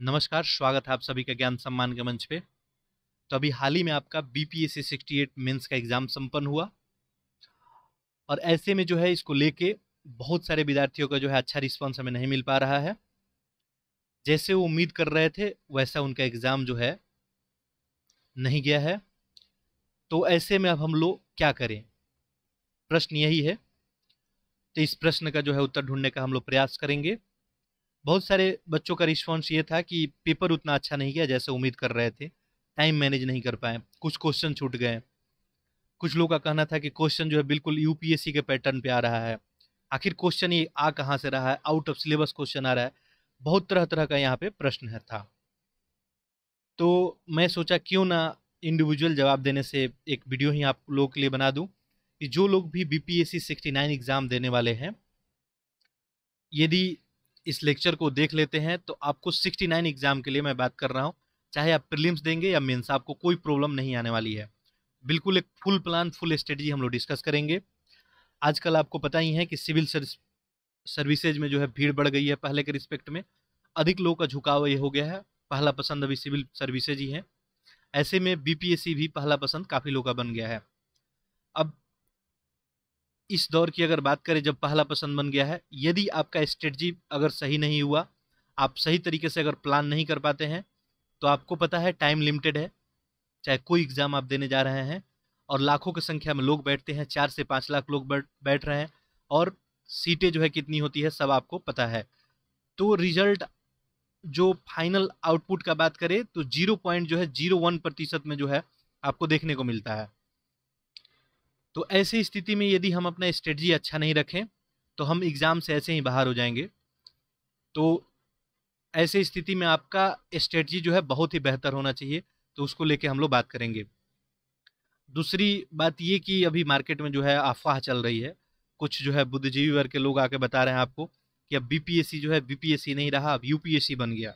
नमस्कार स्वागत है आप सभी का ज्ञान सम्मान के मंच पे तो अभी हाल ही में आपका B P S C sixty eight mains का एग्जाम संपन्न हुआ और ऐसे में जो है इसको लेके बहुत सारे विद्यार्थियों का जो है अच्छा रिस्पॉन्स हमें नहीं मिल पा रहा है जैसे वो उम्मीद कर रहे थे वैसा उनका एग्ज़ाम जो है नहीं गया है तो ऐसे में अब हम लोग क्या करें प्रश्न यही है तो इस प्रश्न का जो है उत्तर ढूंढने का हम लोग प्रयास करेंगे बहुत सारे बच्चों का रिस्पॉन्स ये था कि पेपर उतना अच्छा नहीं गया जैसे उम्मीद कर रहे थे टाइम मैनेज नहीं कर पाए कुछ क्वेश्चन छूट गए कुछ लोगों का कहना था कि क्वेश्चन जो है बिल्कुल यूपीएससी के पैटर्न पे आ रहा है आखिर क्वेश्चन ये आ कहाँ से रहा है आउट ऑफ सिलेबस क्वेश्चन आ रहा है बहुत तरह तरह का यहाँ पे प्रश्न है था तो मैं सोचा क्यों ना इंडिविजुअल जवाब देने से एक वीडियो ही आप लोगों के लिए बना दूँ कि जो लोग भी बी पी एग्ज़ाम देने वाले हैं यदि इस लेक्चर को देख लेते हैं तो आपको 69 एग्जाम के लिए मैं बात कर रहा हूँ चाहे आप प्रीलिम्स देंगे या मेंस आपको कोई प्रॉब्लम नहीं आने वाली है बिल्कुल एक फुल प्लान फुल स्ट्रेटजी हम लोग डिस्कस करेंगे आजकल आपको पता ही है कि सिविल सर्विसेज में जो है भीड़ बढ़ गई है पहले के रिस्पेक्ट में अधिक लोगों का झुकाव ये हो गया है पहला पसंद अभी सिविल सर्विसेज ही है ऐसे में बीपीएससी भी पहला पसंद काफ़ी लोगों का बन गया है अब इस दौर की अगर बात करें जब पहला पसंद बन गया है यदि आपका स्ट्रेटजी अगर सही नहीं हुआ आप सही तरीके से अगर प्लान नहीं कर पाते हैं तो आपको पता है टाइम लिमिटेड है चाहे कोई एग्ज़ाम आप देने जा रहे हैं और लाखों की संख्या में लोग बैठते हैं चार से पाँच लाख लोग बैठ रहे हैं और सीटें जो है कितनी होती है सब आपको पता है तो रिजल्ट जो फाइनल आउटपुट का बात करें तो जीरो पॉइंट जो है जीरो वन प्रतिशत में जो है आपको देखने को मिलता है तो ऐसी स्थिति में यदि हम अपना स्ट्रेटजी अच्छा नहीं रखें तो हम एग्ज़ाम से ऐसे ही बाहर हो जाएंगे तो ऐसी स्थिति में आपका स्ट्रेटजी जो है बहुत ही बेहतर होना चाहिए तो उसको लेके हम लोग बात करेंगे दूसरी बात ये कि अभी मार्केट में जो है अफवाह चल रही है कुछ जो है बुद्धिजीवी वर्ग के लोग आके बता रहे हैं आपको कि अब बीपीएससी जो है बीपीएससी नहीं रहा अब यूपीएससी बन गया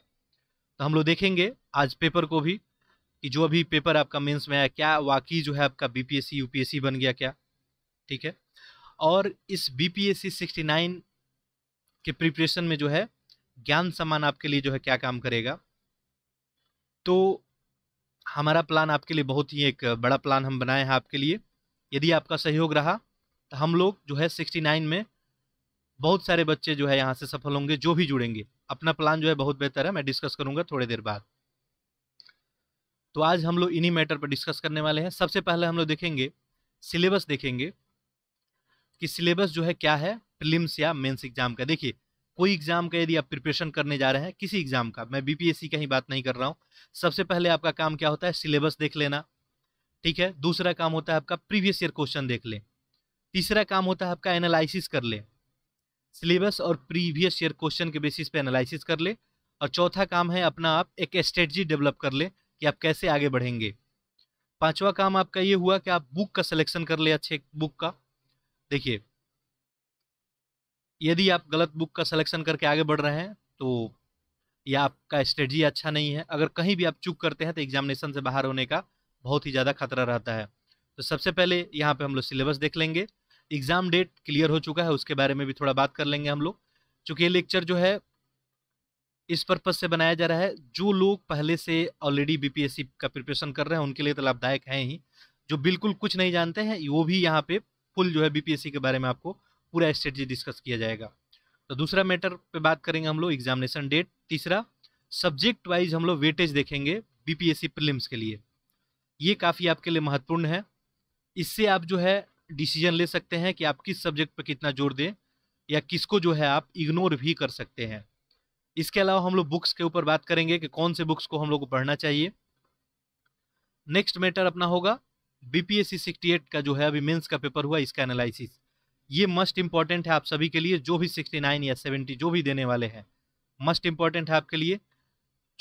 तो हम लोग देखेंगे आज पेपर को भी कि जो अभी पेपर आपका मेंस में आया क्या वाकई जो है आपका बीपीएससी यूपीएससी बन गया क्या ठीक है और इस बीपीएससी 69 के प्रिपरेशन में जो है ज्ञान सम्मान आपके लिए जो है क्या काम करेगा तो हमारा प्लान आपके लिए बहुत ही एक बड़ा प्लान हम बनाए हैं आपके लिए यदि आपका सहयोग रहा तो हम लोग जो है नाइन में बहुत सारे बच्चे जो है यहाँ से सफल होंगे जो भी जुड़ेंगे अपना प्लान जो है बहुत बेहतर है मैं डिस्कस करूँगा थोड़ी देर बाद तो आज हम लोग इन्हीं मैटर पर डिस्कस करने वाले हैं सबसे पहले हम लोग देखेंगे सिलेबस देखेंगे कि सिलेबस जो है क्या है प्रिलिम्स या मेंस एग्जाम का देखिए कोई एग्जाम का यदि आप प्रिपरेशन करने जा रहे हैं किसी एग्जाम का मैं बीपीएससी का ही बात नहीं कर रहा हूँ सबसे पहले आपका काम क्या होता है सिलेबस देख लेना ठीक है दूसरा काम होता है आपका प्रीवियस ईयर क्वेश्चन देख लें तीसरा काम होता है आपका एनालिसिस कर ले सिलेबस और प्रीवियस ईयर क्वेश्चन के बेसिस पे एनालिसिस कर ले और चौथा काम है अपना आप एक स्ट्रेटजी डेवलप कर ले कि आप कैसे आगे बढ़ेंगे पांचवा काम आपका ये हुआ कि आप बुक का सिलेक्शन कर ले अच्छे बुक का देखिए यदि आप गलत बुक का सिलेक्शन करके आगे बढ़ रहे हैं तो या आपका स्ट्रेटजी अच्छा नहीं है अगर कहीं भी आप चूक करते हैं तो एग्जामिनेशन से बाहर होने का बहुत ही ज़्यादा खतरा रहता है तो सबसे पहले यहाँ पे हम लोग सिलेबस देख लेंगे एग्ज़ाम डेट क्लियर हो चुका है उसके बारे में भी थोड़ा बात कर लेंगे हम लोग चूँकि ये लेक्चर जो है इस पर्पज से बनाया जा रहा है जो लोग पहले से ऑलरेडी बीपीएससी का प्रिपरेशन कर रहे हैं उनके लिए तो लाभदायक है ही जो बिल्कुल कुछ नहीं जानते हैं वो भी यहाँ पे फुल जो है बीपीएससी के बारे में आपको पूरा स्ट्रेटजी डिस्कस किया जाएगा तो दूसरा मैटर पे बात करेंगे हम लोग एग्जामिनेशन डेट तीसरा सब्जेक्ट वाइज हम लोग वेटेज देखेंगे बीपीएससी प्रीलिम्स के लिए ये काफ़ी आपके लिए महत्वपूर्ण है इससे आप जो है डिसीजन ले सकते हैं कि आप किस सब्जेक्ट पर कितना जोर दें या किसको जो है आप इग्नोर भी कर सकते हैं इसके अलावा हम लोग बुक्स के ऊपर बात करेंगे कि कौन से बुक्स को हम लोग को पढ़ना चाहिए नेक्स्ट मैटर अपना होगा बीपीएससी सिक्सटी एट का जो है अभी मेंस का पेपर हुआ इसका एनालिसिस ये मस्ट इंपॉर्टेंट है आप सभी के लिए जो भी सिक्सटी नाइन या सेवेंटी जो भी देने वाले हैं मस्ट इंपॉर्टेंट है आपके लिए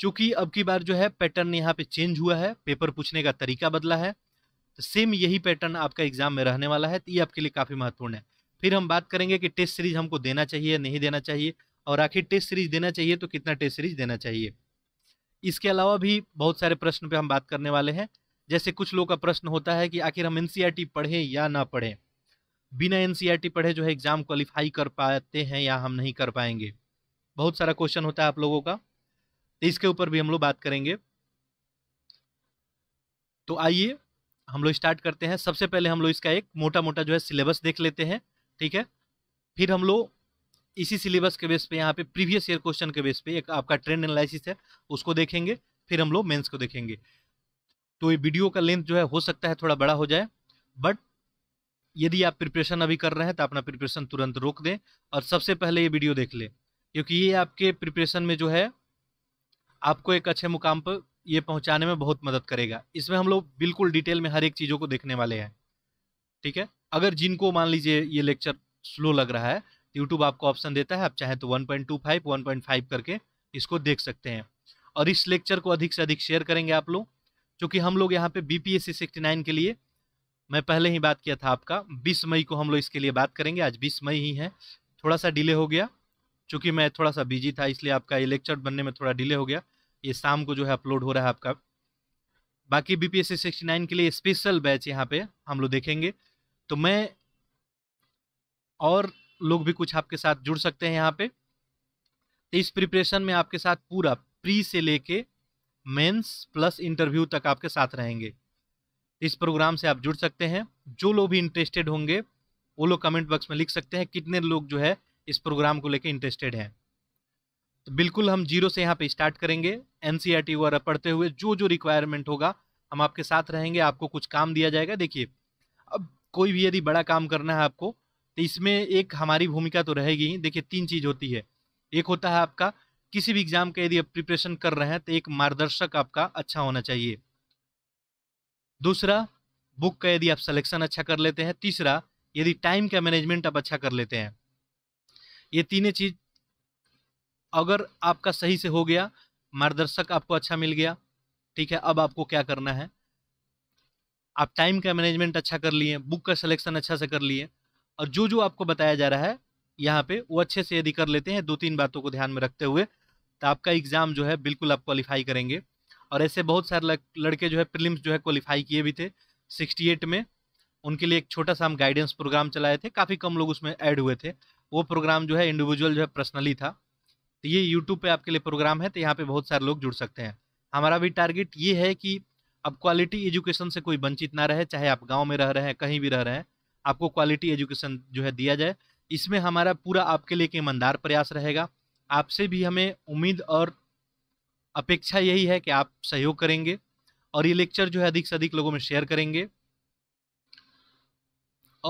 चूंकि अब की बार जो है पैटर्न यहाँ पे चेंज हुआ है पेपर पूछने का तरीका बदला है तो सेम यही पैटर्न आपका एग्जाम में रहने वाला है तो ये आपके लिए काफ़ी महत्वपूर्ण है फिर हम बात करेंगे कि टेस्ट सीरीज हमको देना चाहिए नहीं देना चाहिए और आखिर टेस्ट सीरीज देना चाहिए तो कितना टेस्ट सीरीज देना चाहिए इसके अलावा भी बहुत सारे प्रश्न पे हम बात करने वाले हैं जैसे कुछ लोगों का प्रश्न होता है कि आखिर हम एन e पढ़ें या ना पढ़ें बिना एन e पढ़े जो है एग्ज़ाम क्वालिफाई कर पाते हैं या हम नहीं कर पाएंगे बहुत सारा क्वेश्चन होता है आप लोगों का तो इसके ऊपर भी हम लोग बात करेंगे तो आइए हम लोग स्टार्ट करते हैं सबसे पहले हम लोग इसका एक मोटा मोटा जो है सिलेबस देख लेते हैं ठीक है फिर हम लोग इसी सिलेबस के बेस पे यहाँ पे प्रीवियस ईयर क्वेश्चन के बेस पे एक आपका ट्रेंड एनालिसिस है उसको देखेंगे फिर हम लोग मेंस को देखेंगे तो ये वीडियो का लेंथ जो है हो सकता है थोड़ा बड़ा हो जाए बट यदि आप प्रिपरेशन अभी कर रहे हैं तो अपना प्रिपरेशन तुरंत रोक दें और सबसे पहले ये वीडियो देख लें क्योंकि ये आपके प्रिपरेशन में जो है आपको एक अच्छे मुकाम पर ये पहुँचाने में बहुत मदद करेगा इसमें हम लोग बिल्कुल डिटेल में हर एक चीज़ों को देखने वाले हैं ठीक है अगर जिनको मान लीजिए ये लेक्चर स्लो लग रहा है यूट्यूब आपको ऑप्शन देता है आप चाहें तो 1.25 1.5 करके इसको देख सकते हैं और इस लेक्चर को अधिक से अधिक शेयर करेंगे आप लोग क्योंकि हम लोग यहाँ पे बी पी एस के लिए मैं पहले ही बात किया था आपका बीस मई को हम लोग इसके लिए बात करेंगे आज बीस मई ही है थोड़ा सा डिले हो गया चूँकि मैं थोड़ा सा बिजी था इसलिए आपका ये लेक्चर बनने में थोड़ा डिले हो गया ये शाम को जो है अपलोड हो रहा है आपका बाकी B P S sixty nine के लिए स्पेशल बैच यहाँ पे हम लोग देखेंगे तो मैं और लोग भी कुछ आपके साथ जुड़ सकते हैं यहाँ पे तो इस प्रिपरेशन में आपके साथ पूरा प्री से लेके मेंस प्लस इंटरव्यू तक आपके साथ रहेंगे इस प्रोग्राम से आप जुड़ सकते हैं जो लोग भी इंटरेस्टेड होंगे वो लोग कमेंट बॉक्स में लिख सकते हैं कितने लोग जो है इस प्रोग्राम को लेकर इंटरेस्टेड हैं तो बिल्कुल हम जीरो से यहाँ पे स्टार्ट करेंगे एन सी वगैरह पढ़ते हुए जो जो रिक्वायरमेंट होगा हम आपके साथ रहेंगे आपको कुछ काम दिया जाएगा देखिए अब कोई भी यदि बड़ा काम करना है आपको तो इसमें एक हमारी भूमिका तो रहेगी ही देखिए तीन चीज़ होती है एक होता है आपका किसी भी एग्जाम का यदि आप प्रिपरेशन कर रहे हैं तो एक मार्गदर्शक आपका अच्छा होना चाहिए दूसरा बुक का यदि आप सिलेक्शन अच्छा कर लेते हैं तीसरा यदि टाइम का मैनेजमेंट आप अच्छा कर लेते हैं ये तीनों चीज़ अगर आपका सही से हो गया मार्गदर्शक आपको अच्छा मिल गया ठीक है अब आपको क्या करना है आप टाइम का मैनेजमेंट अच्छा कर लिए बुक का सिलेक्शन अच्छा से कर लिए और जो जो आपको बताया जा रहा है यहाँ पे वो अच्छे से यदि कर लेते हैं दो तीन बातों को ध्यान में रखते हुए तो आपका एग्ज़ाम जो है बिल्कुल आप क्वालिफाई करेंगे और ऐसे बहुत सारे लड़के जो है प्रिलिम्स जो है क्वालिफाई किए भी थे सिक्सटी एट में उनके लिए एक छोटा सा हम गाइडेंस प्रोग्राम चलाए थे काफ़ी कम लोग उसमें ऐड हुए थे वो प्रोग्राम जो है इंडिविजुअल जो है पर्सनली था तो ये यूट्यूब पर आपके लिए प्रोग्राम है तो यहाँ पर बहुत सारे लोग जुड़ सकते हैं हमारा भी टारगेट ये है कि अब क्वालिटी एजुकेशन से कोई वंचित ना रहे चाहे आप गाँव में रह रहे हैं कहीं भी रह रहे हैं आपको क्वालिटी एजुकेशन जो है दिया जाए इसमें हमारा पूरा आपके लिए एक ईमानदार प्रयास रहेगा आपसे भी हमें उम्मीद और अपेक्षा यही है कि आप सहयोग करेंगे और ये लेक्चर जो है अधिक से अधिक लोगों में शेयर करेंगे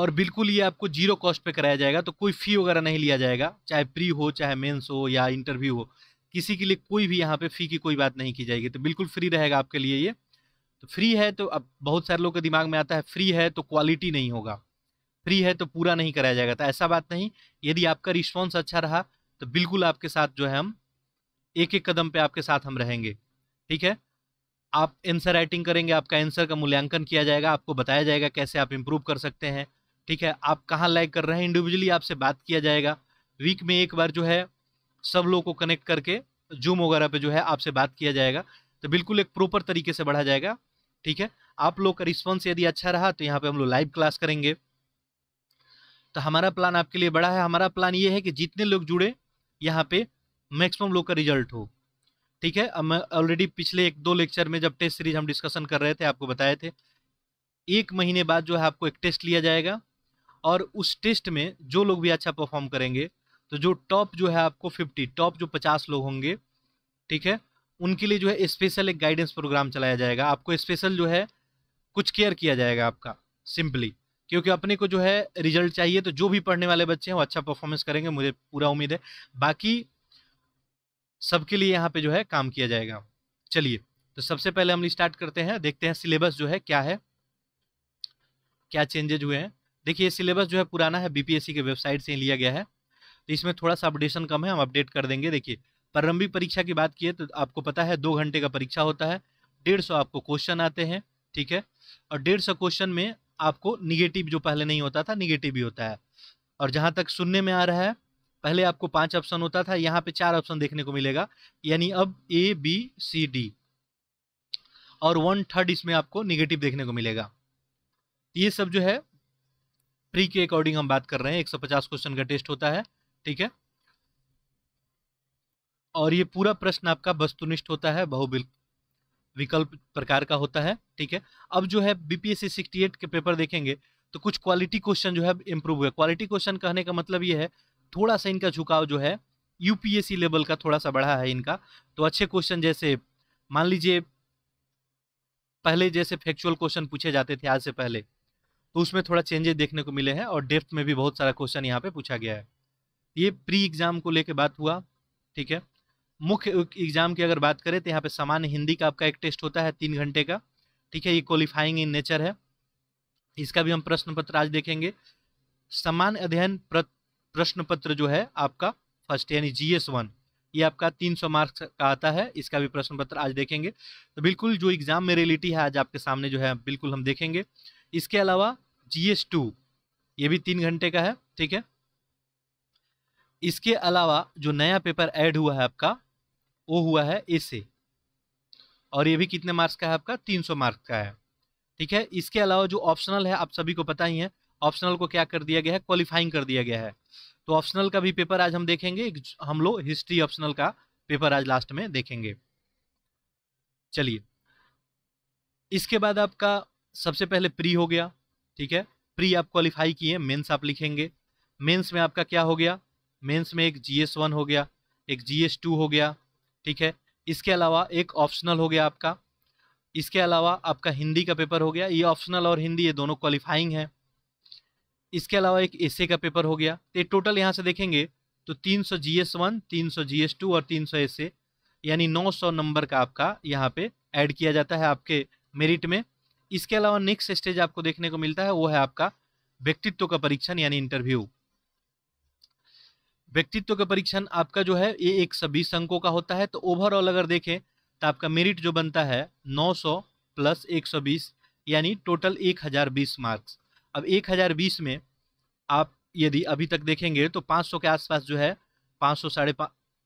और बिल्कुल ये आपको जीरो कॉस्ट पे कराया जाएगा तो कोई फ़ी वगैरह नहीं लिया जाएगा चाहे प्री हो चाहे मेंस हो या इंटरव्यू हो किसी के लिए कोई भी यहाँ पे फ़ी की कोई बात नहीं की जाएगी तो बिल्कुल फ्री रहेगा आपके लिए ये तो फ्री है तो अब बहुत सारे लोगों के दिमाग में आता है फ्री है तो क्वालिटी नहीं होगा फ्री है तो पूरा नहीं कराया जाएगा तो ऐसा बात नहीं यदि आपका रिस्पॉन्स अच्छा रहा तो बिल्कुल आपके साथ जो है हम एक एक कदम पे आपके साथ हम रहेंगे ठीक है आप एंसर राइटिंग करेंगे आपका एंसर का मूल्यांकन किया जाएगा आपको बताया जाएगा कैसे आप इम्प्रूव कर सकते हैं ठीक है आप कहाँ लाइक कर रहे हैं इंडिविजुअली आपसे बात किया जाएगा वीक में एक बार जो है सब लोगों को कनेक्ट करके जूम वगैरह पे जो है आपसे बात किया जाएगा तो बिल्कुल एक प्रॉपर तरीके से बढ़ा जाएगा ठीक है आप लोग का रिस्पॉन्स यदि अच्छा रहा तो यहाँ पर हम लोग लाइव क्लास करेंगे तो हमारा प्लान आपके लिए बड़ा है हमारा प्लान ये है कि जितने लोग जुड़े यहाँ पे मैक्सिमम लोग का रिजल्ट हो ठीक है हम ऑलरेडी पिछले एक दो लेक्चर में जब टेस्ट सीरीज हम डिस्कशन कर रहे थे आपको बताए थे एक महीने बाद जो है आपको एक टेस्ट लिया जाएगा और उस टेस्ट में जो लोग भी अच्छा परफॉर्म करेंगे तो जो टॉप जो है आपको फिफ्टी टॉप जो पचास लोग होंगे ठीक है उनके लिए जो है स्पेशल एक गाइडेंस प्रोग्राम चलाया जाएगा आपको स्पेशल जो है कुछ केयर किया जाएगा आपका सिंपली क्योंकि अपने को जो है रिजल्ट चाहिए तो जो भी पढ़ने वाले बच्चे हैं वो अच्छा परफॉर्मेंस करेंगे मुझे पूरा उम्मीद है बाकी सबके लिए यहाँ पे जो है काम किया जाएगा चलिए तो सबसे पहले हम स्टार्ट करते हैं देखते हैं सिलेबस जो है क्या है क्या चेंजेज हुए हैं देखिए सिलेबस जो है पुराना है बीपीएससी के वेबसाइट से लिया गया है तो इसमें थोड़ा सा अपडेशन कम है हम अपडेट कर देंगे देखिए प्रारंभिक परीक्षा की बात की तो आपको पता है दो घंटे का परीक्षा होता है डेढ़ सौ आपको क्वेश्चन आते हैं ठीक है और डेढ़ सौ क्वेश्चन में आपको निगेटिव जो पहले नहीं होता था निगेटिव भी होता है और जहाँ तक सुनने में आ रहा है पहले आपको पांच ऑप्शन होता था यहाँ पे चार ऑप्शन देखने को मिलेगा यानी अब ए बी सी डी और वन थर्ड इसमें आपको निगेटिव देखने को मिलेगा ये सब जो है प्री के अकॉर्डिंग हम बात कर रहे हैं एक क्वेश्चन का टेस्ट होता है ठीक है और ये पूरा प्रश्न आपका वस्तुनिष्ठ होता है बहुबिल विकल्प प्रकार का होता है ठीक है अब जो है बीपीएससी सिक्सटी एट के पेपर देखेंगे तो कुछ क्वालिटी क्वेश्चन जो है इम्प्रूव हुआ क्वालिटी क्वेश्चन कहने का मतलब ये है थोड़ा सा इनका झुकाव जो है यूपीएससी लेवल का थोड़ा सा बढ़ा है इनका तो अच्छे क्वेश्चन जैसे मान लीजिए पहले जैसे फैक्चुअल क्वेश्चन पूछे जाते थे आज से पहले तो उसमें थोड़ा चेंजेस देखने को मिले हैं और डेफ्थ में भी बहुत सारा क्वेश्चन यहाँ पे पूछा गया है ये प्री एग्जाम को लेके बात हुआ ठीक है मुख्य एग्जाम की अगर बात करें तो यहाँ पे सामान्य हिंदी का आपका एक टेस्ट होता है तीन घंटे का ठीक है ये क्वालिफाइंग इन नेचर है इसका भी हम प्रश्न पत्र आज देखेंगे सामान्य अध्ययन प्रश्न पत्र जो है आपका फर्स्ट यानी जी एस वन ये आपका तीन सौ मार्क्स का आता है इसका भी प्रश्न पत्र आज देखेंगे तो बिल्कुल जो एग्जाम में रियलिटी है आज आपके सामने जो है बिल्कुल हम देखेंगे इसके अलावा जी एस टू ये भी तीन घंटे का है ठीक है इसके अलावा जो नया पेपर ऐड हुआ है आपका वो हुआ है ए से और ये भी कितने मार्क्स का है आपका 300 मार्क्स का है ठीक है इसके अलावा जो ऑप्शनल है आप सभी को पता ही है ऑप्शनल को क्या कर दिया गया है क्वालिफाइंग कर दिया गया है तो ऑप्शनल का भी पेपर आज हम देखेंगे हम लोग हिस्ट्री ऑप्शनल का पेपर आज लास्ट में देखेंगे चलिए इसके बाद आपका सबसे पहले प्री हो गया ठीक है प्री आप क्वालिफाई किए मेंस आप लिखेंगे मेंस में आपका क्या हो गया मेंस में एक जीएस वन हो गया एक जीएस टू हो गया ठीक है इसके अलावा एक ऑप्शनल हो गया आपका इसके अलावा आपका हिंदी का पेपर हो गया ये ऑप्शनल और हिंदी ये दोनों क्वालिफाइंग है इसके अलावा एक एसे का पेपर हो गया तो टोटल यहाँ से देखेंगे तो 300 सौ जी एस वन तीन सौ जी एस टू और 300 सौ एसे यानी 900 नंबर का आपका यहाँ पे ऐड किया जाता है आपके मेरिट में इसके अलावा नेक्स्ट स्टेज आपको देखने को मिलता है वो है आपका व्यक्तित्व का परीक्षण यानी इंटरव्यू व्यक्तित्व का परीक्षण आपका जो है ये एक सौ बीस अंकों का होता है तो ओवरऑल अगर देखें तो आपका मेरिट जो बनता है 900 प्लस 120 यानी टोटल 1020 मार्क्स अब 1020 में आप यदि अभी तक देखेंगे तो 500 के आसपास जो है 500 सौ साढ़े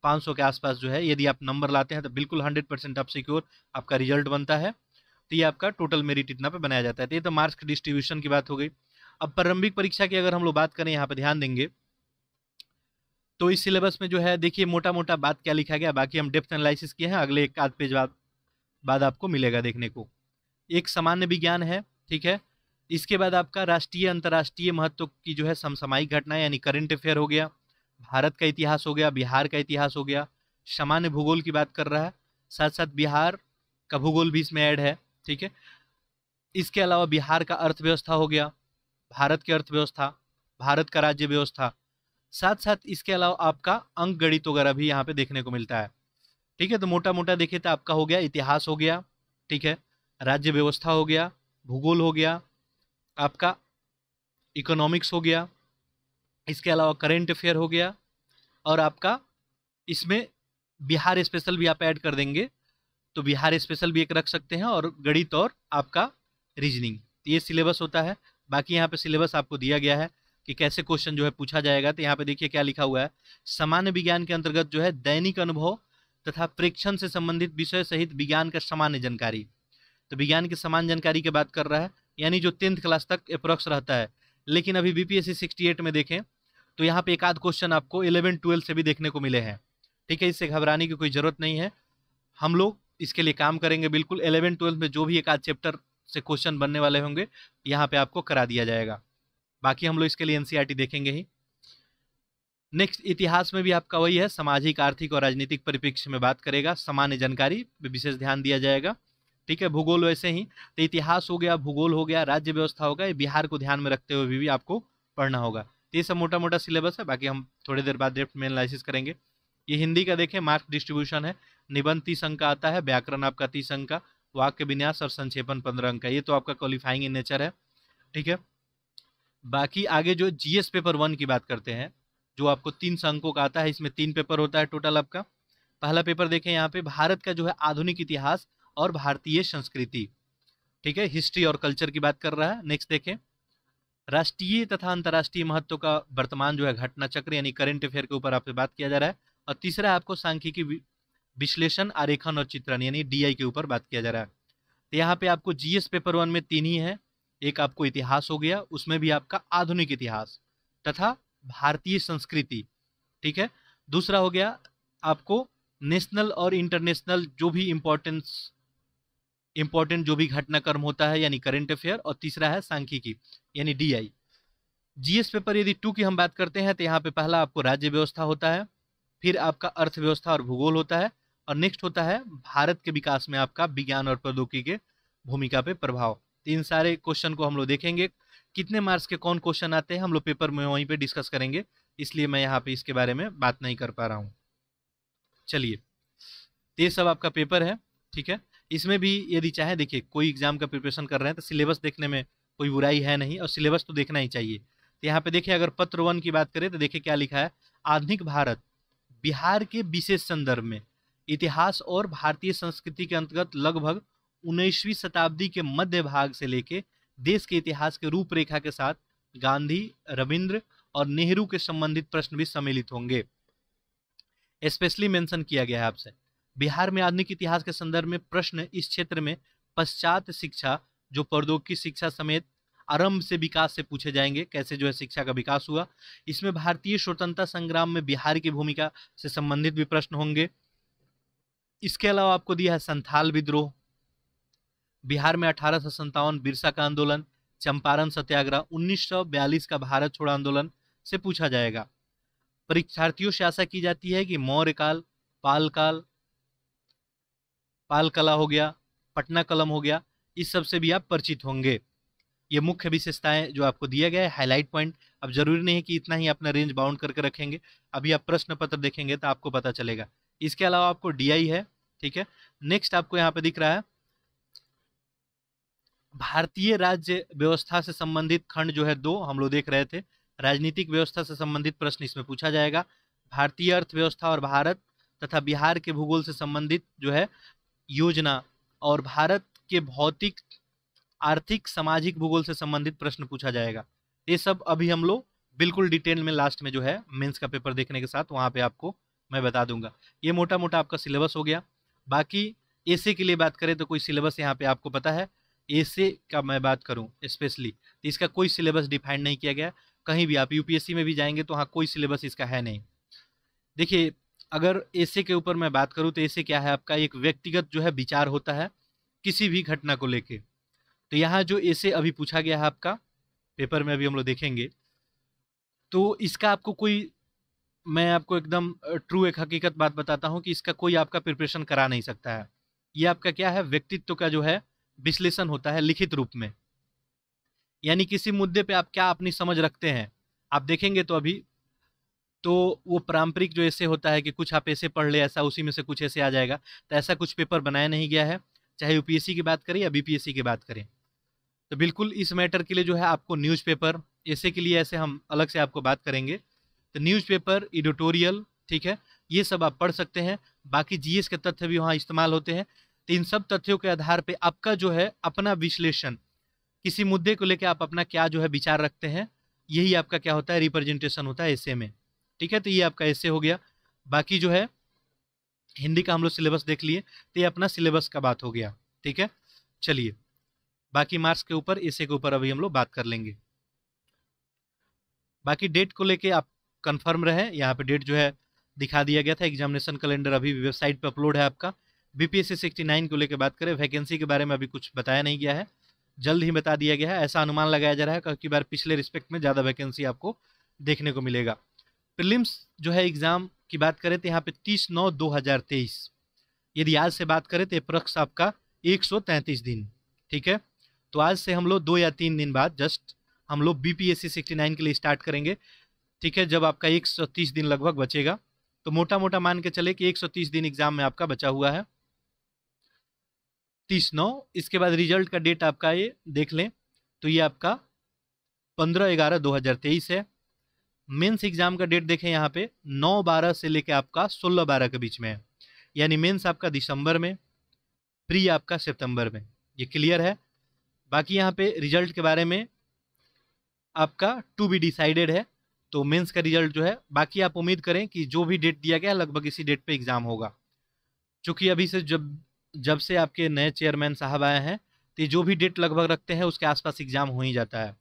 पाँच सौ के आसपास जो है यदि आप नंबर लाते हैं तो बिल्कुल हंड्रेड परसेंट आप सिक्योर आपका रिजल्ट बनता है तो ये आपका टोटल मेरिट इतना पे बनाया जाता है तो ये तो मार्क्स डिस्ट्रीब्यूशन की बात हो गई अब प्रारंभिक परीक्षा की अगर हम लोग बात करें यहाँ पर ध्यान देंगे तो इस सिलेबस में जो है देखिए मोटा मोटा बात क्या लिखा गया बाकी हम डेप्थ एनालिसिस किए हैं अगले एक आध पेज बाद बाद आपको मिलेगा देखने को एक सामान्य विज्ञान है ठीक है इसके बाद आपका राष्ट्रीय अंतर्राष्ट्रीय महत्व की जो है समसामायिक घटनाएं यानी करंट अफेयर हो गया भारत का इतिहास हो गया बिहार का इतिहास हो गया सामान्य भूगोल की बात कर रहा है साथ साथ बिहार का भूगोल भी इसमें ऐड है ठीक है इसके अलावा बिहार का अर्थव्यवस्था हो गया भारत की अर्थव्यवस्था भारत का राज्य व्यवस्था साथ साथ इसके अलावा आपका अंक गणित वगैरह भी यहाँ पे देखने को मिलता है ठीक है तो मोटा मोटा देखिए तो आपका हो गया इतिहास हो गया ठीक है राज्य व्यवस्था हो गया भूगोल हो गया आपका इकोनॉमिक्स हो गया इसके अलावा करेंट अफेयर हो गया और आपका इसमें बिहार स्पेशल भी आप ऐड कर देंगे तो बिहार स्पेशल भी एक रख सकते हैं और गणित और आपका रीजनिंग तो ये सिलेबस होता है बाकी यहाँ पे सिलेबस आपको दिया गया है कि कैसे क्वेश्चन जो है पूछा जाएगा तो यहाँ पे देखिए क्या लिखा हुआ है सामान्य विज्ञान के अंतर्गत जो है दैनिक अनुभव तथा प्रेक्षण से संबंधित विषय सहित विज्ञान का सामान्य जानकारी तो विज्ञान की समान जानकारी की बात कर रहा है यानी जो टेंथ क्लास तक अप्रोक्स रहता है लेकिन अभी बीपीएससी सिक्सटी एट में देखें तो यहाँ पे एक आध क्वेश्चन आपको इलेवन ट्वेल्व से भी देखने को मिले हैं ठीक है इससे घबराने की कोई ज़रूरत नहीं है हम लोग इसके लिए काम करेंगे बिल्कुल इलेवन ट्वेल्थ में जो भी एक आध चैप्टर से क्वेश्चन बनने वाले होंगे यहाँ पे आपको करा दिया जाएगा बाकी हम लोग इसके लिए एनसीईआरटी e देखेंगे ही नेक्स्ट इतिहास में भी आपका वही है सामाजिक आर्थिक और राजनीतिक परिप्रेक्ष्य में बात करेगा सामान्य जानकारी विशेष ध्यान दिया जाएगा ठीक है भूगोल वैसे ही तो इतिहास हो गया भूगोल हो गया राज्य व्यवस्था हो गया बिहार को ध्यान में रखते हुए भी, भी आपको पढ़ना होगा तो ये सब मोटा मोटा सिलेबस है बाकी हम थोड़ी देर बाद डेफ्ट में एनालिसिस करेंगे ये हिंदी का देखें मार्क डिस्ट्रीब्यूशन है निबंध तीस अंक का आता है व्याकरण आपका तीस अंक का वाक्य विन्यास और संक्षेपण पंद्रह अंक का ये तो आपका क्वालिफाइंग इन नेचर है ठीक है बाकी आगे जो जीएस पेपर वन की बात करते हैं जो आपको तीन अंकों का आता है इसमें तीन पेपर होता है टोटल आपका पहला पेपर देखें यहाँ पे भारत का जो है आधुनिक इतिहास और भारतीय संस्कृति ठीक है हिस्ट्री और कल्चर की बात कर रहा है नेक्स्ट देखें राष्ट्रीय तथा अंतर्राष्ट्रीय महत्व का वर्तमान जो है घटना चक्र यानी करेंट अफेयर के ऊपर आपसे बात किया जा रहा है और तीसरा आपको सांख्यिकी विश्लेषण आरेखन और चित्रण यानी डी के ऊपर बात किया जा रहा है तो यहाँ पे आपको जीएस पेपर वन में तीन ही है एक आपको इतिहास हो गया उसमें भी आपका आधुनिक इतिहास तथा भारतीय संस्कृति ठीक है दूसरा हो गया आपको नेशनल और इंटरनेशनल जो भी इम्पोर्टेंस इम्पोर्टेंट जो भी घटनाक्रम होता है यानी करेंट अफेयर और तीसरा है सांख्यिकी यानी डीआई जीएस पेपर यदि टू की हम बात करते हैं तो यहाँ पे पहला आपको राज्य व्यवस्था होता है फिर आपका अर्थव्यवस्था और भूगोल होता है और नेक्स्ट होता है भारत के विकास में आपका विज्ञान और प्रौद्योगिकी के भूमिका पे प्रभाव इन सारे क्वेश्चन को हम लोग देखेंगे कितने मार्क्स के कौन क्वेश्चन आते हैं हम लोग पेपर में वहीं पे डिस्कस करेंगे इसलिए मैं यहाँ पे इसके बारे में बात नहीं कर पा रहा हूँ चलिए ये सब आपका पेपर है ठीक है इसमें भी यदि चाहे देखिए कोई एग्जाम का प्रिपरेशन कर रहे हैं तो सिलेबस देखने में कोई बुराई है नहीं और सिलेबस तो देखना ही चाहिए तो यहाँ पे देखिए अगर पत्र वन की बात करें तो देखिए क्या लिखा है आधुनिक भारत बिहार के विशेष संदर्भ में इतिहास और भारतीय संस्कृति के अंतर्गत लगभग उन्नीसवीं शताब्दी के मध्य भाग से लेके देश के इतिहास के रूपरेखा के साथ गांधी रविंद्र और नेहरू के संबंधित प्रश्न भी सम्मिलित होंगे स्पेशली मेंशन किया गया है आपसे बिहार में आधुनिक इतिहास के संदर्भ में प्रश्न इस क्षेत्र में पश्चात शिक्षा जो प्रौद्योगिकी शिक्षा समेत आरंभ से विकास से पूछे जाएंगे कैसे जो है शिक्षा का विकास हुआ इसमें भारतीय स्वतंत्रता संग्राम में बिहार की भूमिका से संबंधित भी प्रश्न होंगे इसके अलावा आपको दिया है संथाल विद्रोह बिहार में अठारह सौ संतावन बिरसा का आंदोलन चंपारण सत्याग्रह 1942 का भारत छोड़ आंदोलन से पूछा जाएगा परीक्षार्थियों से आशा की जाती है कि मौर्य काल पाल काल पाल कला हो गया पटना कलम हो गया इस सब से भी आप परिचित होंगे ये मुख्य विशेषताएं जो आपको दिया गया है हाईलाइट पॉइंट अब जरूरी नहीं है कि इतना ही अपना रेंज बाउंड करके रखेंगे अभी आप प्रश्न पत्र देखेंगे तो आपको पता चलेगा इसके अलावा आपको डी है ठीक है नेक्स्ट आपको यहाँ पे दिख रहा है भारतीय राज्य व्यवस्था से संबंधित खंड जो है दो हम लोग देख रहे थे राजनीतिक व्यवस्था से संबंधित प्रश्न इसमें पूछा जाएगा भारतीय अर्थव्यवस्था और भारत तथा बिहार के भूगोल से संबंधित जो है योजना और भारत के भौतिक आर्थिक सामाजिक भूगोल से संबंधित प्रश्न पूछा जाएगा ये सब अभी हम लोग बिल्कुल डिटेल में लास्ट में जो है मेंस का पेपर देखने के साथ वहाँ पे आपको मैं बता दूंगा ये मोटा मोटा आपका सिलेबस हो गया बाकी ए के लिए बात करें तो कोई सिलेबस यहाँ पे आपको पता है ऐसे का मैं बात करूं स्पेशली तो इसका कोई सिलेबस डिफाइंड नहीं किया गया कहीं भी आप यूपीएससी में भी जाएंगे तो हाँ कोई सिलेबस इसका है नहीं देखिए अगर ऐसे के ऊपर मैं बात करूँ तो ऐसे क्या है आपका एक व्यक्तिगत जो है विचार होता है किसी भी घटना को लेके तो यहाँ जो ऐसे अभी पूछा गया है आपका पेपर में अभी हम लोग देखेंगे तो इसका आपको कोई मैं आपको एकदम ट्रू एक हकीकत बात बताता हूँ कि इसका कोई आपका प्रिपरेशन करा नहीं सकता है ये आपका क्या है व्यक्तित्व का जो है विश्लेषण होता है लिखित रूप में यानी किसी मुद्दे पे आप क्या अपनी समझ रखते हैं आप देखेंगे तो अभी तो वो पारंपरिक जो ऐसे होता है कि कुछ आप ऐसे पढ़ ले ऐसा उसी में से कुछ ऐसे आ जाएगा तो ऐसा कुछ पेपर बनाया नहीं गया है चाहे यूपीएससी की बात करें या बीपीएससी की बात करें तो बिल्कुल इस मैटर के लिए जो है आपको न्यूज़पेपर ऐसे के लिए ऐसे हम अलग से आपको बात करेंगे तो न्यूज़पेपर एडिटोरियल ठीक है ये सब आप पढ़ सकते हैं बाकी जीएस के तथ्य भी वहाँ इस्तेमाल होते हैं इन सब तथ्यों के आधार पे आपका जो है अपना विश्लेषण किसी मुद्दे को लेकर आप अपना क्या जो है विचार रखते हैं यही आपका क्या होता है रिप्रेजेंटेशन होता है ऐसे में ठीक है तो ये आपका ऐसे हो गया बाकी जो है हिंदी का हम लोग सिलेबस देख लिए तो ये अपना सिलेबस का बात हो गया ठीक है चलिए बाकी मार्क्स के ऊपर ऐसे के ऊपर अभी हम लोग बात कर लेंगे बाकी डेट को लेके आप कंफर्म रहे यहाँ पे डेट जो है दिखा दिया गया था एग्जामिनेशन कैलेंडर अभी वेबसाइट पे अपलोड है आपका बीपीएससी नाइन को लेकर बात करें वैकेंसी के बारे में अभी कुछ बताया नहीं गया है जल्द ही बता दिया गया है ऐसा अनुमान लगाया जा रहा है कि बार पिछले रिस्पेक्ट में ज़्यादा वैकेंसी आपको देखने को मिलेगा प्रिलिम्स जो है एग्ज़ाम की बात करें तो यहाँ पे तीस नौ दो हज़ार तेईस यदि आज से बात करें तो प्रक्ष आपका एक सौ तैंतीस दिन ठीक है तो आज से हम लोग दो या तीन दिन बाद जस्ट हम लोग B P S C sixty nine के लिए स्टार्ट करेंगे ठीक है जब आपका एक सौ तीस दिन लगभग बचेगा तो मोटा मोटा मान के चले कि एक सौ तीस दिन एग्ज़ाम में आपका बचा हुआ है तीस नौ इसके बाद रिजल्ट का डेट आपका ये देख लें तो ये आपका पंद्रह ग्यारह दो हज़ार तेईस है मेंस एग्ज़ाम का डेट देखें यहाँ पे नौ बारह से लेके आपका सोलह बारह के बीच में है यानी मेंस आपका दिसंबर में प्री आपका सितंबर में ये क्लियर है बाकी यहाँ पे रिजल्ट के बारे में आपका टू बी डिसाइडेड है तो मेंस का रिजल्ट जो है बाकी आप उम्मीद करें कि जो भी डेट दिया गया लगभग इसी डेट पर एग्ज़ाम होगा चूँकि अभी से जब जब से आपके नए चेयरमैन साहब आए हैं तो जो भी डेट लगभग रखते हैं उसके आसपास एग्ज़ाम हो ही जाता है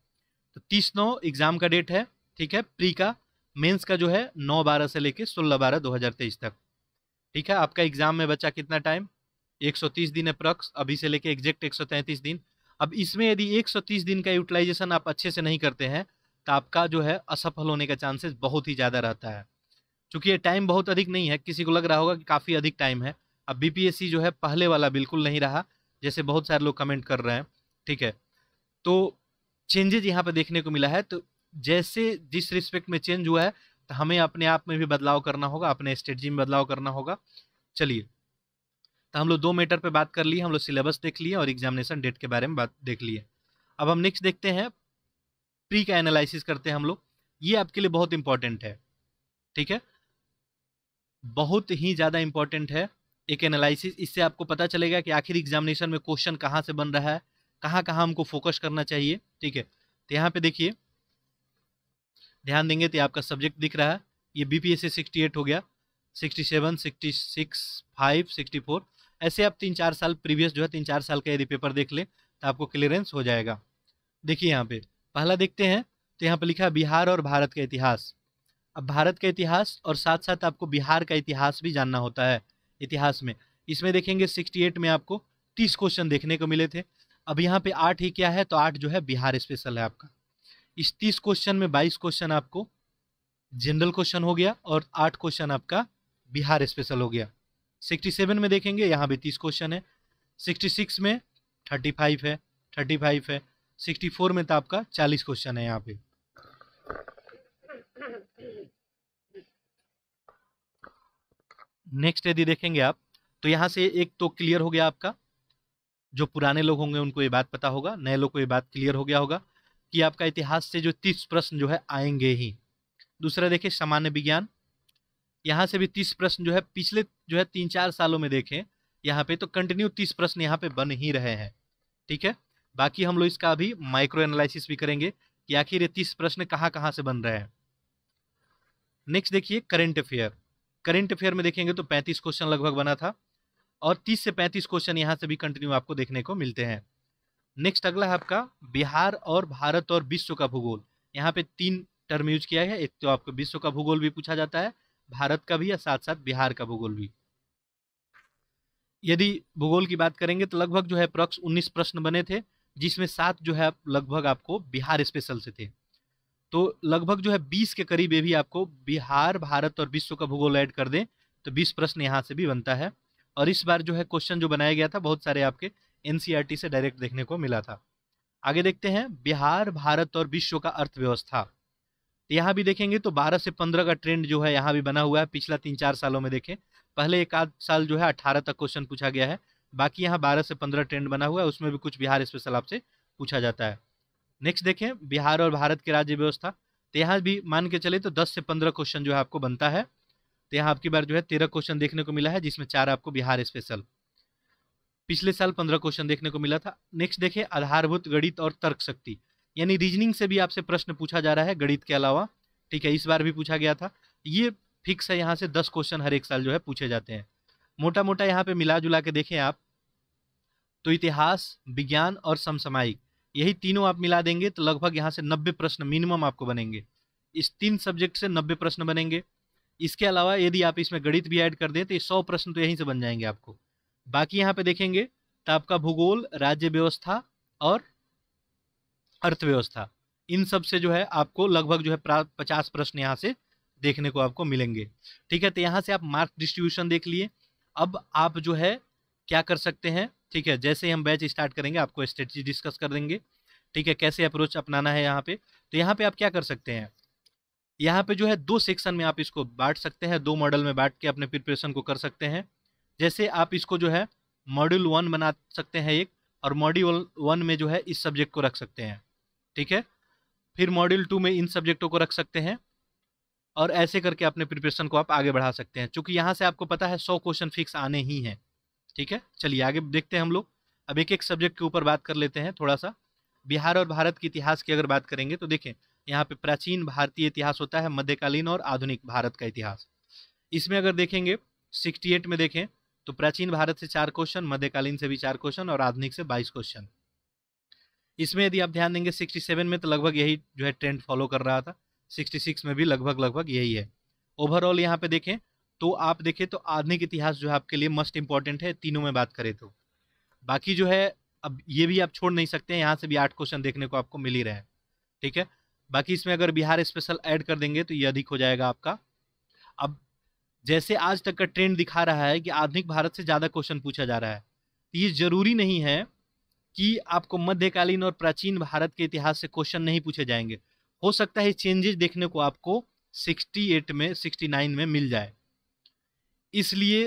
तो तीस नौ एग्ज़ाम का डेट है ठीक है प्री का मेंस का जो है नौ बारह से लेके सोलह बारह दो हज़ार तेईस तक ठीक है आपका एग्ज़ाम में बचा कितना टाइम एक सौ तीस दिन है प्रक्स अभी से लेके एग्जैक्ट एक सौ तैंतीस दिन अब इसमें यदि एक सौ तीस दिन का यूटिलाइजेशन आप अच्छे से नहीं करते हैं तो आपका जो है असफल होने का चांसेस बहुत ही ज़्यादा रहता है चूँकि ये टाइम बहुत अधिक नहीं है किसी को लग रहा होगा कि काफ़ी अधिक टाइम है अब बीपीएससी जो है पहले वाला बिल्कुल नहीं रहा जैसे बहुत सारे लोग कमेंट कर रहे हैं ठीक है तो चेंजेज यहाँ पर देखने को मिला है तो जैसे जिस रिस्पेक्ट में चेंज हुआ है तो हमें अपने आप में भी बदलाव करना होगा अपने स्ट्रेटजी में बदलाव करना होगा चलिए तो हम लोग दो मैटर पे बात कर लिए हम लोग सिलेबस देख लिए और एग्जामिनेशन डेट के बारे में बात देख लिए अब हम नेक्स्ट देखते हैं प्री का एनालिसिस करते हैं हम लोग ये आपके लिए बहुत इंपॉर्टेंट है ठीक है बहुत ही ज़्यादा इंपॉर्टेंट है एक एनालिसिस इससे आपको पता चलेगा कि आखिर एग्जामिनेशन में क्वेश्चन कहाँ से बन रहा है कहाँ कहाँ हमको फोकस करना चाहिए ठीक है तो यहाँ पे देखिए ध्यान देंगे तो आपका सब्जेक्ट दिख रहा है ये B P S sixty eight हो गया sixty seven sixty six five sixty four ऐसे आप तीन चार साल प्रीवियस जो है तीन चार साल का यदि पेपर देख लें तो आपको क्लियरेंस हो जाएगा देखिए यहाँ पे पहला देखते हैं तो यहाँ पे लिखा है बिहार और भारत का इतिहास अब भारत का इतिहास और साथ साथ आपको बिहार का इतिहास भी जानना होता है इतिहास में इसमें देखेंगे 68 में आपको 30 क्वेश्चन देखने को मिले थे अब यहाँ पे आठ ही क्या है तो आठ जो है बिहार स्पेशल है आपका इस तीस क्वेश्चन में बाईस क्वेश्चन आपको जनरल क्वेश्चन हो गया और आठ क्वेश्चन आपका बिहार स्पेशल हो गया सिक्सटी सेवन में देखेंगे यहाँ भी तीस क्वेश्चन है सिक्सटी सिक्स में थर्टी फाइव है थर्टी फाइव है सिक्सटी फोर में तो आपका चालीस क्वेश्चन है यहाँ पे नेक्स्ट यदि देखेंगे आप तो यहाँ से एक तो क्लियर हो गया आपका जो पुराने लोग होंगे उनको ये बात पता होगा नए लोग को ये बात क्लियर हो गया होगा कि आपका इतिहास से जो तीस प्रश्न जो है आएंगे ही दूसरा देखिए सामान्य विज्ञान यहाँ से भी तीस प्रश्न जो है पिछले जो है तीन चार सालों में देखें यहाँ पे तो कंटिन्यू तीस प्रश्न यहाँ पे बन ही रहे हैं ठीक है बाकी हम लोग इसका अभी माइक्रो एनालिसिस भी करेंगे कि आखिर ये तीस प्रश्न कहाँ कहाँ से बन रहे हैं नेक्स्ट देखिए करेंट अफेयर करेंट अफेयर में देखेंगे तो 35 क्वेश्चन लगभग बना था और 30 से 35 क्वेश्चन यहाँ से भी कंटिन्यू आपको देखने को मिलते हैं नेक्स्ट अगला है आपका बिहार और भारत और विश्व का भूगोल यहाँ पे तीन टर्म यूज किया है एक तो आपको विश्व का भूगोल भी पूछा जाता है भारत का भी या साथ साथ बिहार का भूगोल भी यदि भूगोल की बात करेंगे तो लगभग जो है प्रक्ष उन्नीस प्रश्न बने थे जिसमें सात जो है लगभग आपको बिहार स्पेशल से थे तो लगभग जो है बीस के करीब ये भी आपको बिहार भारत और विश्व का भूगोल ऐड कर दें तो बीस प्रश्न यहाँ से भी बनता है और इस बार जो है क्वेश्चन जो बनाया गया था बहुत सारे आपके एन e से डायरेक्ट देखने को मिला था आगे देखते हैं बिहार भारत और विश्व का अर्थव्यवस्था तो यहाँ भी देखेंगे तो 12 से 15 का ट्रेंड जो है यहाँ भी बना हुआ है पिछला तीन चार सालों में देखें पहले एक आध साल जो है 18 तक क्वेश्चन पूछा गया है बाकी यहाँ 12 से 15 ट्रेंड बना हुआ है उसमें भी कुछ बिहार स्पेशल आपसे पूछा जाता है नेक्स्ट देखें बिहार और भारत की राज्य व्यवस्था तो यहाँ भी मान के चले तो दस से पंद्रह क्वेश्चन जो है आपको बनता है तो यहाँ आपकी बार जो है तेरह क्वेश्चन देखने को मिला है जिसमें चार आपको बिहार स्पेशल पिछले साल पंद्रह क्वेश्चन देखने को मिला था नेक्स्ट देखें आधारभूत गणित और तर्क शक्ति यानी रीजनिंग से भी आपसे प्रश्न पूछा जा रहा है गणित के अलावा ठीक है इस बार भी पूछा गया था ये फिक्स है यहाँ से दस क्वेश्चन हर एक साल जो है पूछे जाते हैं मोटा मोटा यहाँ पे मिला जुला के देखें आप तो इतिहास विज्ञान और समसामायिक यही तीनों आप मिला देंगे तो लगभग यहाँ से नब्बे प्रश्न मिनिमम आपको बनेंगे इस तीन सब्जेक्ट से नब्बे प्रश्न बनेंगे इसके अलावा यदि आप इसमें गणित भी ऐड कर दें तो ये सौ प्रश्न तो यहीं से बन जाएंगे आपको बाकी यहाँ पे देखेंगे तो आपका भूगोल राज्य व्यवस्था और अर्थव्यवस्था इन सब से जो है आपको लगभग जो है पचास प्रश्न यहाँ से देखने को आपको मिलेंगे ठीक है तो यहाँ से आप मार्क डिस्ट्रीब्यूशन देख लिए अब आप जो है क्या कर सकते हैं ठीक है जैसे ही हम बैच स्टार्ट करेंगे आपको स्ट्रेटजी डिस्कस कर देंगे ठीक है कैसे अप्रोच अपनाना है यहाँ पे तो यहाँ पे आप क्या कर सकते हैं यहाँ पे जो है दो सेक्शन में आप इसको बांट सकते हैं दो मॉडल में बांट के अपने प्रिपरेशन को कर सकते हैं जैसे आप इसको जो है मॉड्यूल वन बना सकते हैं एक और मॉड्यूल वन में जो है इस सब्जेक्ट को रख सकते हैं ठीक है फिर मॉड्यूल टू में इन सब्जेक्टों को रख सकते हैं और ऐसे करके अपने प्रिपरेशन को आप आगे बढ़ा सकते हैं क्योंकि यहाँ से आपको पता है सौ क्वेश्चन फिक्स आने ही हैं ठीक है चलिए आगे देखते हैं हम लोग अब एक एक सब्जेक्ट के ऊपर बात कर लेते हैं थोड़ा सा बिहार और भारत के इतिहास की अगर बात करेंगे तो देखें यहाँ पे प्राचीन भारतीय इतिहास होता है मध्यकालीन और आधुनिक भारत का इतिहास इसमें अगर देखेंगे सिक्सटी एट में देखें तो प्राचीन भारत से चार क्वेश्चन मध्यकालीन से भी चार क्वेश्चन और आधुनिक से बाईस क्वेश्चन इसमें यदि आप ध्यान देंगे सिक्सटी सेवन में तो लगभग यही जो है ट्रेंड फॉलो कर रहा था सिक्सटी सिक्स में भी लगभग लगभग यही है ओवरऑल यहाँ पे देखें तो आप देखें तो आधुनिक इतिहास जो है आपके लिए मस्ट इम्पॉर्टेंट है तीनों में बात करें तो बाकी जो है अब ये भी आप छोड़ नहीं सकते हैं यहाँ से भी आठ क्वेश्चन देखने को आपको मिल ही रहे हैं ठीक है बाकी इसमें अगर बिहार स्पेशल ऐड कर देंगे तो ये अधिक हो जाएगा आपका अब जैसे आज तक का ट्रेंड दिखा रहा है कि आधुनिक भारत से ज़्यादा क्वेश्चन पूछा जा रहा है तो ये ज़रूरी नहीं है कि आपको मध्यकालीन और प्राचीन भारत के इतिहास से क्वेश्चन नहीं पूछे जाएंगे हो सकता है चेंजेस देखने को आपको सिक्सटी में सिक्सटी में मिल जाए इसलिए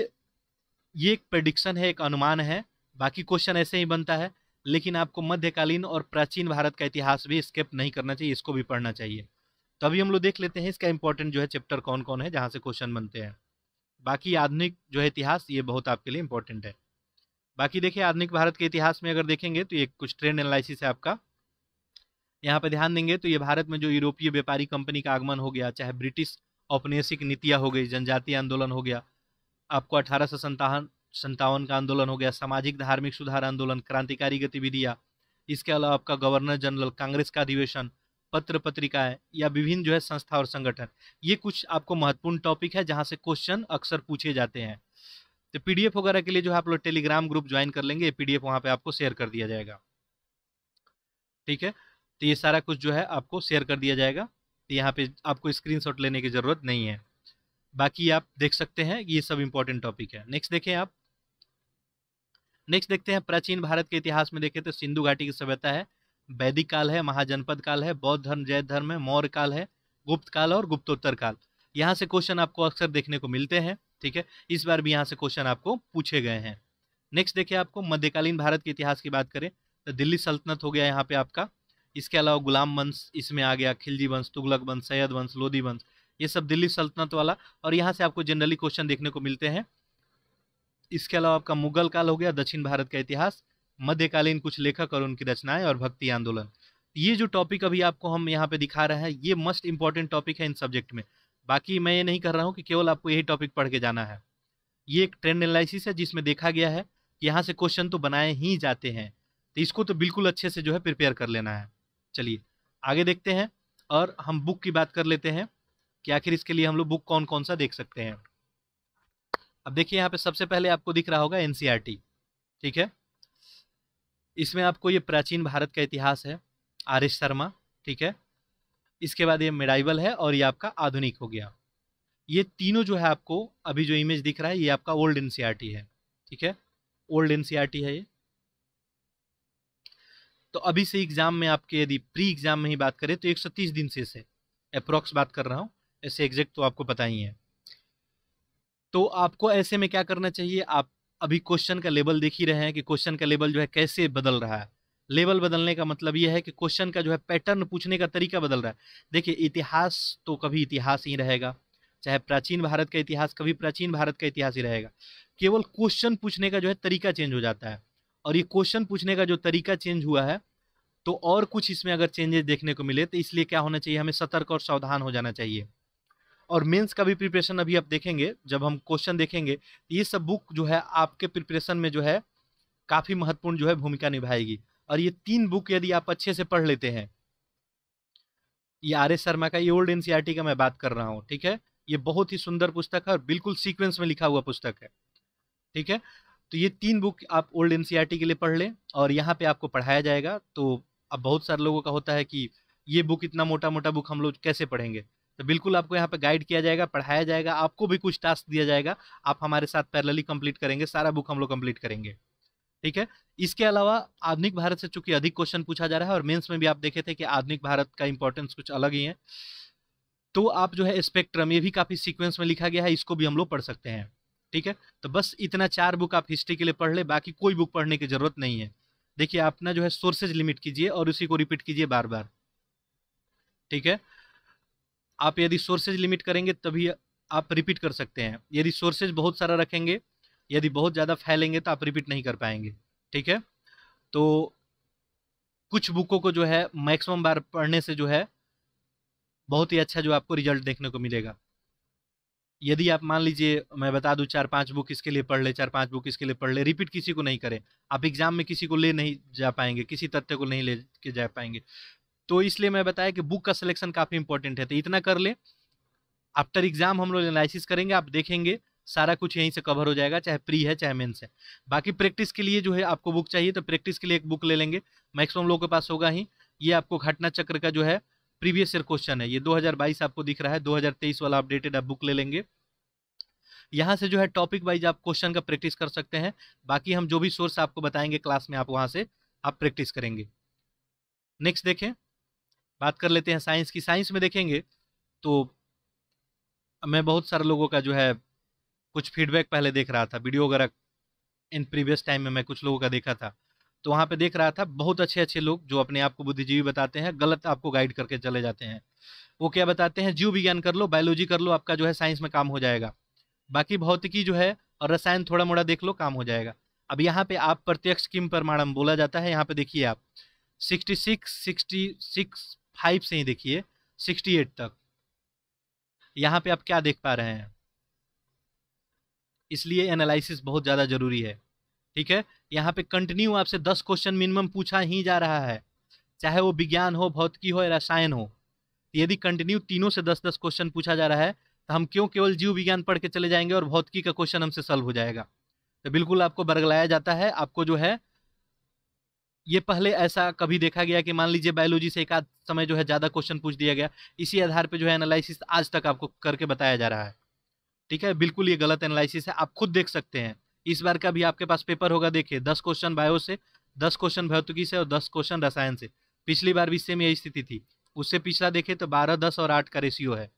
ये एक प्रडिक्शन है एक अनुमान है बाकी क्वेश्चन ऐसे ही बनता है लेकिन आपको मध्यकालीन और प्राचीन भारत का इतिहास भी स्केप नहीं करना चाहिए इसको भी पढ़ना चाहिए तो अभी हम लोग देख लेते हैं इसका इंपॉर्टेंट जो है चैप्टर कौन कौन है जहाँ से क्वेश्चन बनते हैं बाकी आधुनिक जो है इतिहास ये बहुत आपके लिए इंपॉर्टेंट है बाकी देखिए आधुनिक भारत के इतिहास में अगर देखेंगे तो ये कुछ ट्रेंड एनालिसिस है आपका यहाँ पर ध्यान देंगे तो ये भारत में जो यूरोपीय व्यापारी कंपनी का आगमन हो गया चाहे ब्रिटिश औपनिवेशिक नीतियाँ हो गई जनजातीय आंदोलन हो गया आपको अठारह सौ संतावन संतावन का आंदोलन हो गया सामाजिक धार्मिक सुधार आंदोलन क्रांतिकारी गतिविधियाँ इसके अलावा आपका गवर्नर जनरल कांग्रेस का अधिवेशन पत्र पत्रिकाएं या विभिन्न जो है संस्था और संगठन ये कुछ आपको महत्वपूर्ण टॉपिक है जहाँ से क्वेश्चन अक्सर पूछे जाते हैं तो पीडीएफ वगैरह के लिए जो है आप लोग टेलीग्राम ग्रुप ज्वाइन कर लेंगे पीडीएफ वहाँ पे आपको शेयर कर दिया जाएगा ठीक है तो ये सारा कुछ जो है आपको शेयर कर दिया जाएगा तो यहाँ पे आपको स्क्रीनशॉट लेने की जरूरत नहीं है बाकी आप देख सकते हैं ये सब इंपॉर्टेंट टॉपिक है नेक्स्ट देखें आप नेक्स्ट देखते हैं प्राचीन भारत के इतिहास में देखें तो सिंधु घाटी की सभ्यता है वैदिक काल है महाजनपद काल है बौद्ध धर्म जैन धर्म है मौर्य काल है गुप्त काल और गुप्तोत्तर काल यहाँ से क्वेश्चन आपको अक्सर देखने को मिलते हैं ठीक है इस बार भी यहाँ से क्वेश्चन आपको पूछे गए हैं नेक्स्ट देखिए आपको मध्यकालीन भारत के इतिहास की बात करें तो दिल्ली सल्तनत हो गया यहाँ पे आपका इसके अलावा गुलाम वंश इसमें आ गया खिलजी वंश तुगलक वंश सैयद वंश लोधी वंश ये सब दिल्ली सल्तनत वाला और यहाँ से आपको जनरली क्वेश्चन देखने को मिलते हैं इसके अलावा आपका मुगल काल हो गया दक्षिण भारत का इतिहास मध्यकालीन कुछ लेखक और उनकी रचनाएं और भक्ति आंदोलन ये जो टॉपिक अभी आपको हम यहाँ पे दिखा रहे हैं ये मस्ट इम्पॉर्टेंट टॉपिक है इन सब्जेक्ट में बाकी मैं ये नहीं कर रहा हूँ कि केवल आपको यही टॉपिक पढ़ के जाना है ये एक ट्रेंड एनालिसिस है जिसमें देखा गया है कि यहाँ से क्वेश्चन तो बनाए ही जाते हैं तो इसको तो बिल्कुल अच्छे से जो है प्रिपेयर कर लेना है चलिए आगे देखते हैं और हम बुक की बात कर लेते हैं कि आखिर इसके लिए हम लोग बुक कौन कौन सा देख सकते हैं अब देखिए यहाँ पे सबसे पहले आपको दिख रहा होगा एन e ठीक है इसमें आपको ये प्राचीन भारत का इतिहास है आर एस शर्मा ठीक है इसके बाद ये मेडाइवल है और ये आपका आधुनिक हो गया ये तीनों जो है आपको अभी जो इमेज दिख रहा है ये आपका ओल्ड एन e है ठीक है ओल्ड एन e है ये तो अभी से एग्ज़ाम में आपके यदि प्री एग्ज़ाम में ही बात करें तो 130 दिन से से अप्रॉक्स बात कर रहा हूँ ऐसे एग्जैक्ट तो आपको पता ही है तो आपको ऐसे में क्या करना चाहिए आप अभी क्वेश्चन का लेबल देख ही रहे हैं कि क्वेश्चन का लेबल जो है कैसे बदल रहा है लेबल बदलने का मतलब यह है कि क्वेश्चन का जो है पैटर्न पूछने का तरीका बदल रहा है देखिए इतिहास तो कभी इतिहास ही रहेगा चाहे प्राचीन भारत का इतिहास कभी प्राचीन भारत का इतिहास ही रहेगा केवल क्वेश्चन पूछने का जो है तरीका चेंज हो जाता है और ये क्वेश्चन पूछने का जो तरीका चेंज हुआ है तो और कुछ इसमें अगर चेंजेस देखने को मिले तो इसलिए क्या होना चाहिए हमें सतर्क और सावधान हो जाना चाहिए और मेंस का भी प्रिपरेशन अभी आप देखेंगे जब हम क्वेश्चन देखेंगे तो ये सब बुक जो है आपके प्रिपरेशन में जो है काफ़ी महत्वपूर्ण जो है भूमिका निभाएगी और ये तीन बुक यदि आप अच्छे से पढ़ लेते हैं ये आर एस शर्मा का ये ओल्ड टी का मैं बात कर रहा हूँ ठीक है ये बहुत ही सुंदर पुस्तक है और बिल्कुल सीक्वेंस में लिखा हुआ पुस्तक है ठीक है तो ये तीन बुक आप ओल्ड एनसीईआरटी के लिए पढ़ लें और यहाँ पे आपको पढ़ाया जाएगा तो अब बहुत सारे लोगों का होता है कि ये बुक इतना मोटा मोटा बुक हम लोग कैसे पढ़ेंगे तो बिल्कुल आपको यहाँ पे गाइड किया जाएगा पढ़ाया जाएगा आपको भी कुछ टास्क दिया जाएगा आप हमारे साथ पैरेलली कंप्लीट करेंगे सारा बुक हम लोग कंप्लीट करेंगे ठीक है इसके अलावा आधुनिक भारत से चूंकि अधिक क्वेश्चन पूछा जा रहा है और मेंस में भी आप देखे थे कि आधुनिक भारत का इंपॉर्टेंस कुछ अलग ही है तो आप जो है स्पेक्ट्रम ये भी काफी सिक्वेंस में लिखा गया है इसको भी हम लोग पढ़ सकते हैं ठीक है तो बस इतना चार बुक आप हिस्ट्री के लिए पढ़ ले बाकी कोई बुक पढ़ने की जरूरत नहीं है देखिए अपना जो है सोर्सेज लिमिट कीजिए और उसी को रिपीट कीजिए बार बार ठीक है आप यदि सोर्सेज लिमिट करेंगे तभी आप रिपीट कर सकते हैं यदि सोर्सेज बहुत सारा रखेंगे यदि बहुत ज़्यादा फैलेंगे तो आप रिपीट नहीं कर पाएंगे ठीक है तो कुछ बुकों को जो है मैक्सिमम बार पढ़ने से जो है बहुत ही अच्छा जो आपको रिजल्ट देखने को मिलेगा यदि आप मान लीजिए मैं बता दूं चार पांच बुक इसके लिए पढ़ ले चार पांच बुक इसके लिए पढ़ ले रिपीट किसी को नहीं करें आप एग्जाम में किसी को ले नहीं जा पाएंगे किसी तथ्य को नहीं ले के जा पाएंगे तो इसलिए मैं बताया कि बुक का सिलेक्शन काफ़ी इंपॉर्टेंट है तो इतना कर ले आफ्टर एग्जाम हम लोग एनालिसिस करेंगे आप देखेंगे सारा कुछ यहीं से कवर हो जाएगा चाहे प्री है चाहे मेंस है बाकी प्रैक्टिस के लिए जो है आपको बुक चाहिए तो प्रैक्टिस के लिए एक बुक ले लेंगे मैक्सिमम लोगों के पास होगा ही ये आपको घटना चक्र का जो है प्रीवियस ईयर क्वेश्चन है ये 2022 आपको दिख रहा है 2023 वाला अपडेटेड आप बुक ले लेंगे यहाँ से जो है टॉपिक वाइज आप क्वेश्चन का प्रैक्टिस कर सकते हैं बाकी हम जो भी सोर्स आपको बताएंगे क्लास में आप वहाँ से आप प्रैक्टिस करेंगे नेक्स्ट देखें बात कर लेते हैं साइंस की साइंस में देखेंगे तो मैं बहुत सारे लोगों का जो है कुछ फीडबैक पहले देख रहा था वीडियो वगैरह इन प्रीवियस टाइम में मैं कुछ लोगों का देखा था तो वहाँ पे देख रहा था बहुत अच्छे अच्छे लोग जो अपने आप को बुद्धिजीवी बताते हैं गलत आपको गाइड करके चले जाते हैं वो क्या बताते हैं जीव विज्ञान कर लो बायोलॉजी कर लो आपका जो है साइंस में काम हो जाएगा बाकी भौतिकी जो है और रसायन थोड़ा मोड़ा देख लो काम हो जाएगा अब यहाँ पे आप प्रत्यक्ष किम परमाणम बोला जाता है यहाँ पे देखिए आप sixty six sixty six five से ही देखिए सिक्सटी एट तक यहाँ पे आप क्या देख पा रहे हैं इसलिए एनालिसिस बहुत ज़्यादा जरूरी है ठीक है यहाँ पे कंटिन्यू आपसे दस क्वेश्चन मिनिमम पूछा ही जा रहा है चाहे वो विज्ञान हो भौतिकी हो या रसायन हो तो यदि कंटिन्यू तीनों से दस दस क्वेश्चन पूछा जा रहा है तो हम क्यों केवल जीव विज्ञान पढ़ के चले जाएंगे और भौतिकी का क्वेश्चन हमसे सॉल्व हो जाएगा तो बिल्कुल आपको बरगलाया जाता है आपको जो है ये पहले ऐसा कभी देखा गया कि मान लीजिए बायोलॉजी से एक आध समय जो है ज़्यादा क्वेश्चन पूछ दिया गया इसी आधार पर जो है एनालिसिस आज तक आपको करके बताया जा रहा है ठीक है बिल्कुल ये गलत एनालिसिस है आप खुद देख सकते हैं इस बार का भी आपके पास पेपर होगा देखिए दस क्वेश्चन बायो से दस क्वेश्चन भौतिकी से और दस क्वेश्चन रसायन से पिछली बार भी सेम यही स्थिति थी उससे पिछला देखे तो बारह दस और आठ का रेशियो है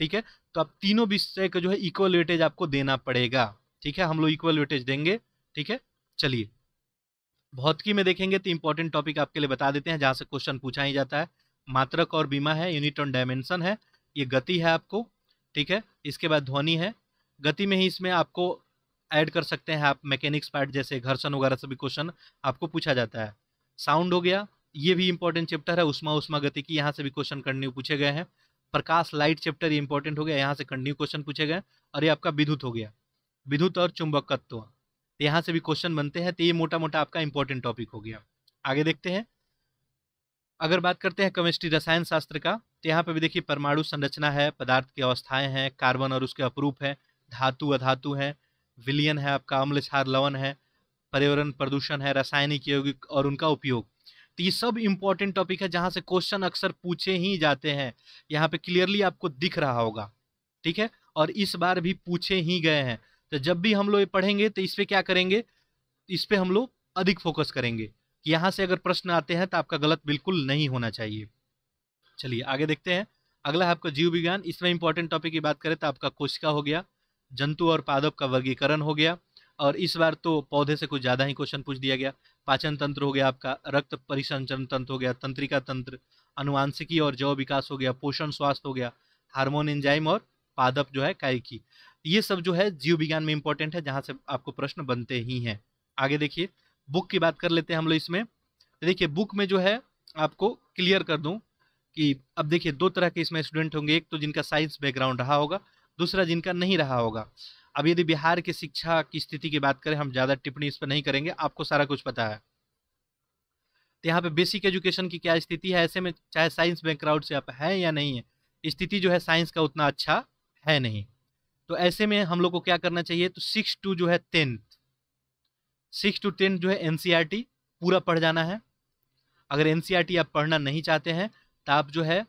ठीक है तो अब तीनों विषय का जो है इक्वल वेटेज आपको देना पड़ेगा ठीक है हम लोग इक्वल वेटेज देंगे ठीक है चलिए भौतिकी में देखेंगे तो इंपॉर्टेंट टॉपिक आपके लिए बता देते हैं जहाँ से क्वेश्चन पूछा ही जाता है मात्रक और बीमा है यूनिट ऑन डायमेंशन है ये गति है आपको ठीक है इसके बाद ध्वनि है गति में ही इसमें आपको ऐड कर सकते हैं आप मैकेनिक्स पार्ट जैसे घर्षण वगैरह सभी क्वेश्चन आपको पूछा जाता है साउंड हो गया ये भी इंपॉर्टेंट चैप्टर है उष्मा उष्मा गति की यहाँ से भी क्वेश्चन कंटिन्यू पूछे गए हैं प्रकाश लाइट चैप्टर ये इंपॉर्टेंट हो गया यहाँ से कंटिन्यू क्वेश्चन पूछे गए और ये आपका विद्युत हो गया विद्युत और चुंबकत्व तो यहाँ से भी क्वेश्चन बनते हैं तो ये मोटा मोटा आपका इंपॉर्टेंट टॉपिक हो गया आगे देखते हैं अगर बात करते हैं केमिस्ट्री रसायन शास्त्र का तो यहाँ पर भी देखिए परमाणु संरचना है पदार्थ की अवस्थाएं हैं कार्बन और उसके अपरूप है धातु अधातु है विलियन है आपका अम्ल छार लवन है पर्यावरण प्रदूषण है रासायनिक यौगिक और उनका उपयोग तो ये सब इम्पॉर्टेंट टॉपिक है जहाँ से क्वेश्चन अक्सर पूछे ही जाते हैं यहाँ पे क्लियरली आपको दिख रहा होगा ठीक है और इस बार भी पूछे ही गए हैं तो जब भी हम लोग पढ़ेंगे तो इस पर क्या करेंगे इस पर हम लोग अधिक फोकस करेंगे कि यहाँ से अगर प्रश्न आते हैं तो आपका गलत बिल्कुल नहीं होना चाहिए चलिए आगे देखते हैं अगला है आपका जीव विज्ञान इसमें इंपॉर्टेंट टॉपिक की बात करें तो आपका कोशिका हो गया जंतु और पादप का वर्गीकरण हो गया और इस बार तो पौधे से कुछ ज़्यादा ही क्वेश्चन पूछ दिया गया पाचन तंत्र हो गया आपका रक्त परिसंचरण तंत्र हो गया तंत्रिका तंत्र अनुवांशिकी और जव विकास हो गया पोषण स्वास्थ्य हो गया हार्मोन एंजाइम और पादप जो है कायकी ये सब जो है जीव विज्ञान में इंपॉर्टेंट है जहाँ से आपको प्रश्न बनते ही हैं आगे देखिए बुक की बात कर लेते हैं हम लोग इसमें देखिए बुक में जो है आपको क्लियर कर दूँ कि अब देखिए दो तरह के इसमें स्टूडेंट होंगे एक तो जिनका साइंस बैकग्राउंड रहा होगा दूसरा जिनका नहीं रहा होगा अब यदि बिहार के शिक्षा की स्थिति की बात करें हम ज़्यादा टिप्पणी इस पर नहीं करेंगे आपको सारा कुछ पता है तो यहाँ पे बेसिक एजुकेशन की क्या स्थिति है ऐसे में चाहे साइंस बैकग्राउंड से आप हैं या नहीं है स्थिति जो है साइंस का उतना अच्छा है नहीं तो ऐसे में हम लोग को क्या करना चाहिए तो सिक्स टू जो है टेंथ सिक्स टू टेंथ जो है एन e पूरा पढ़ जाना है अगर एन e आप पढ़ना नहीं चाहते हैं तो आप जो है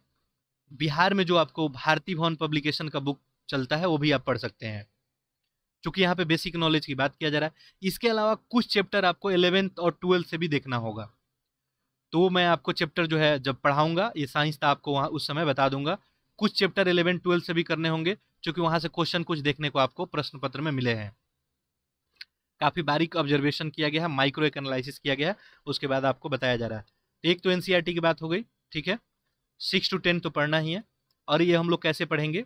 बिहार में जो आपको भारती भवन पब्लिकेशन का बुक चलता है वो भी आप पढ़ सकते हैं क्योंकि यहाँ पे बेसिक नॉलेज की बात किया जा रहा है इसके अलावा कुछ चैप्टर आपको एलेवेंथ और ट्वेल्थ से भी देखना होगा तो मैं आपको चैप्टर जो है जब पढ़ाऊंगा ये साइंस था तो आपको वहाँ उस समय बता दूंगा कुछ चैप्टर एलेवेंथ ट्वेल्थ से भी करने होंगे चूंकि वहां से क्वेश्चन कुछ देखने को आपको प्रश्न पत्र में मिले हैं काफी बारीक ऑब्जर्वेशन किया गया है माइक्रो एनालिसिस किया गया है उसके बाद आपको बताया जा रहा है तो एक तो एनसीईआरटी e की बात हो गई ठीक है सिक्स टू टेन तो पढ़ना ही है और ये हम लोग कैसे पढ़ेंगे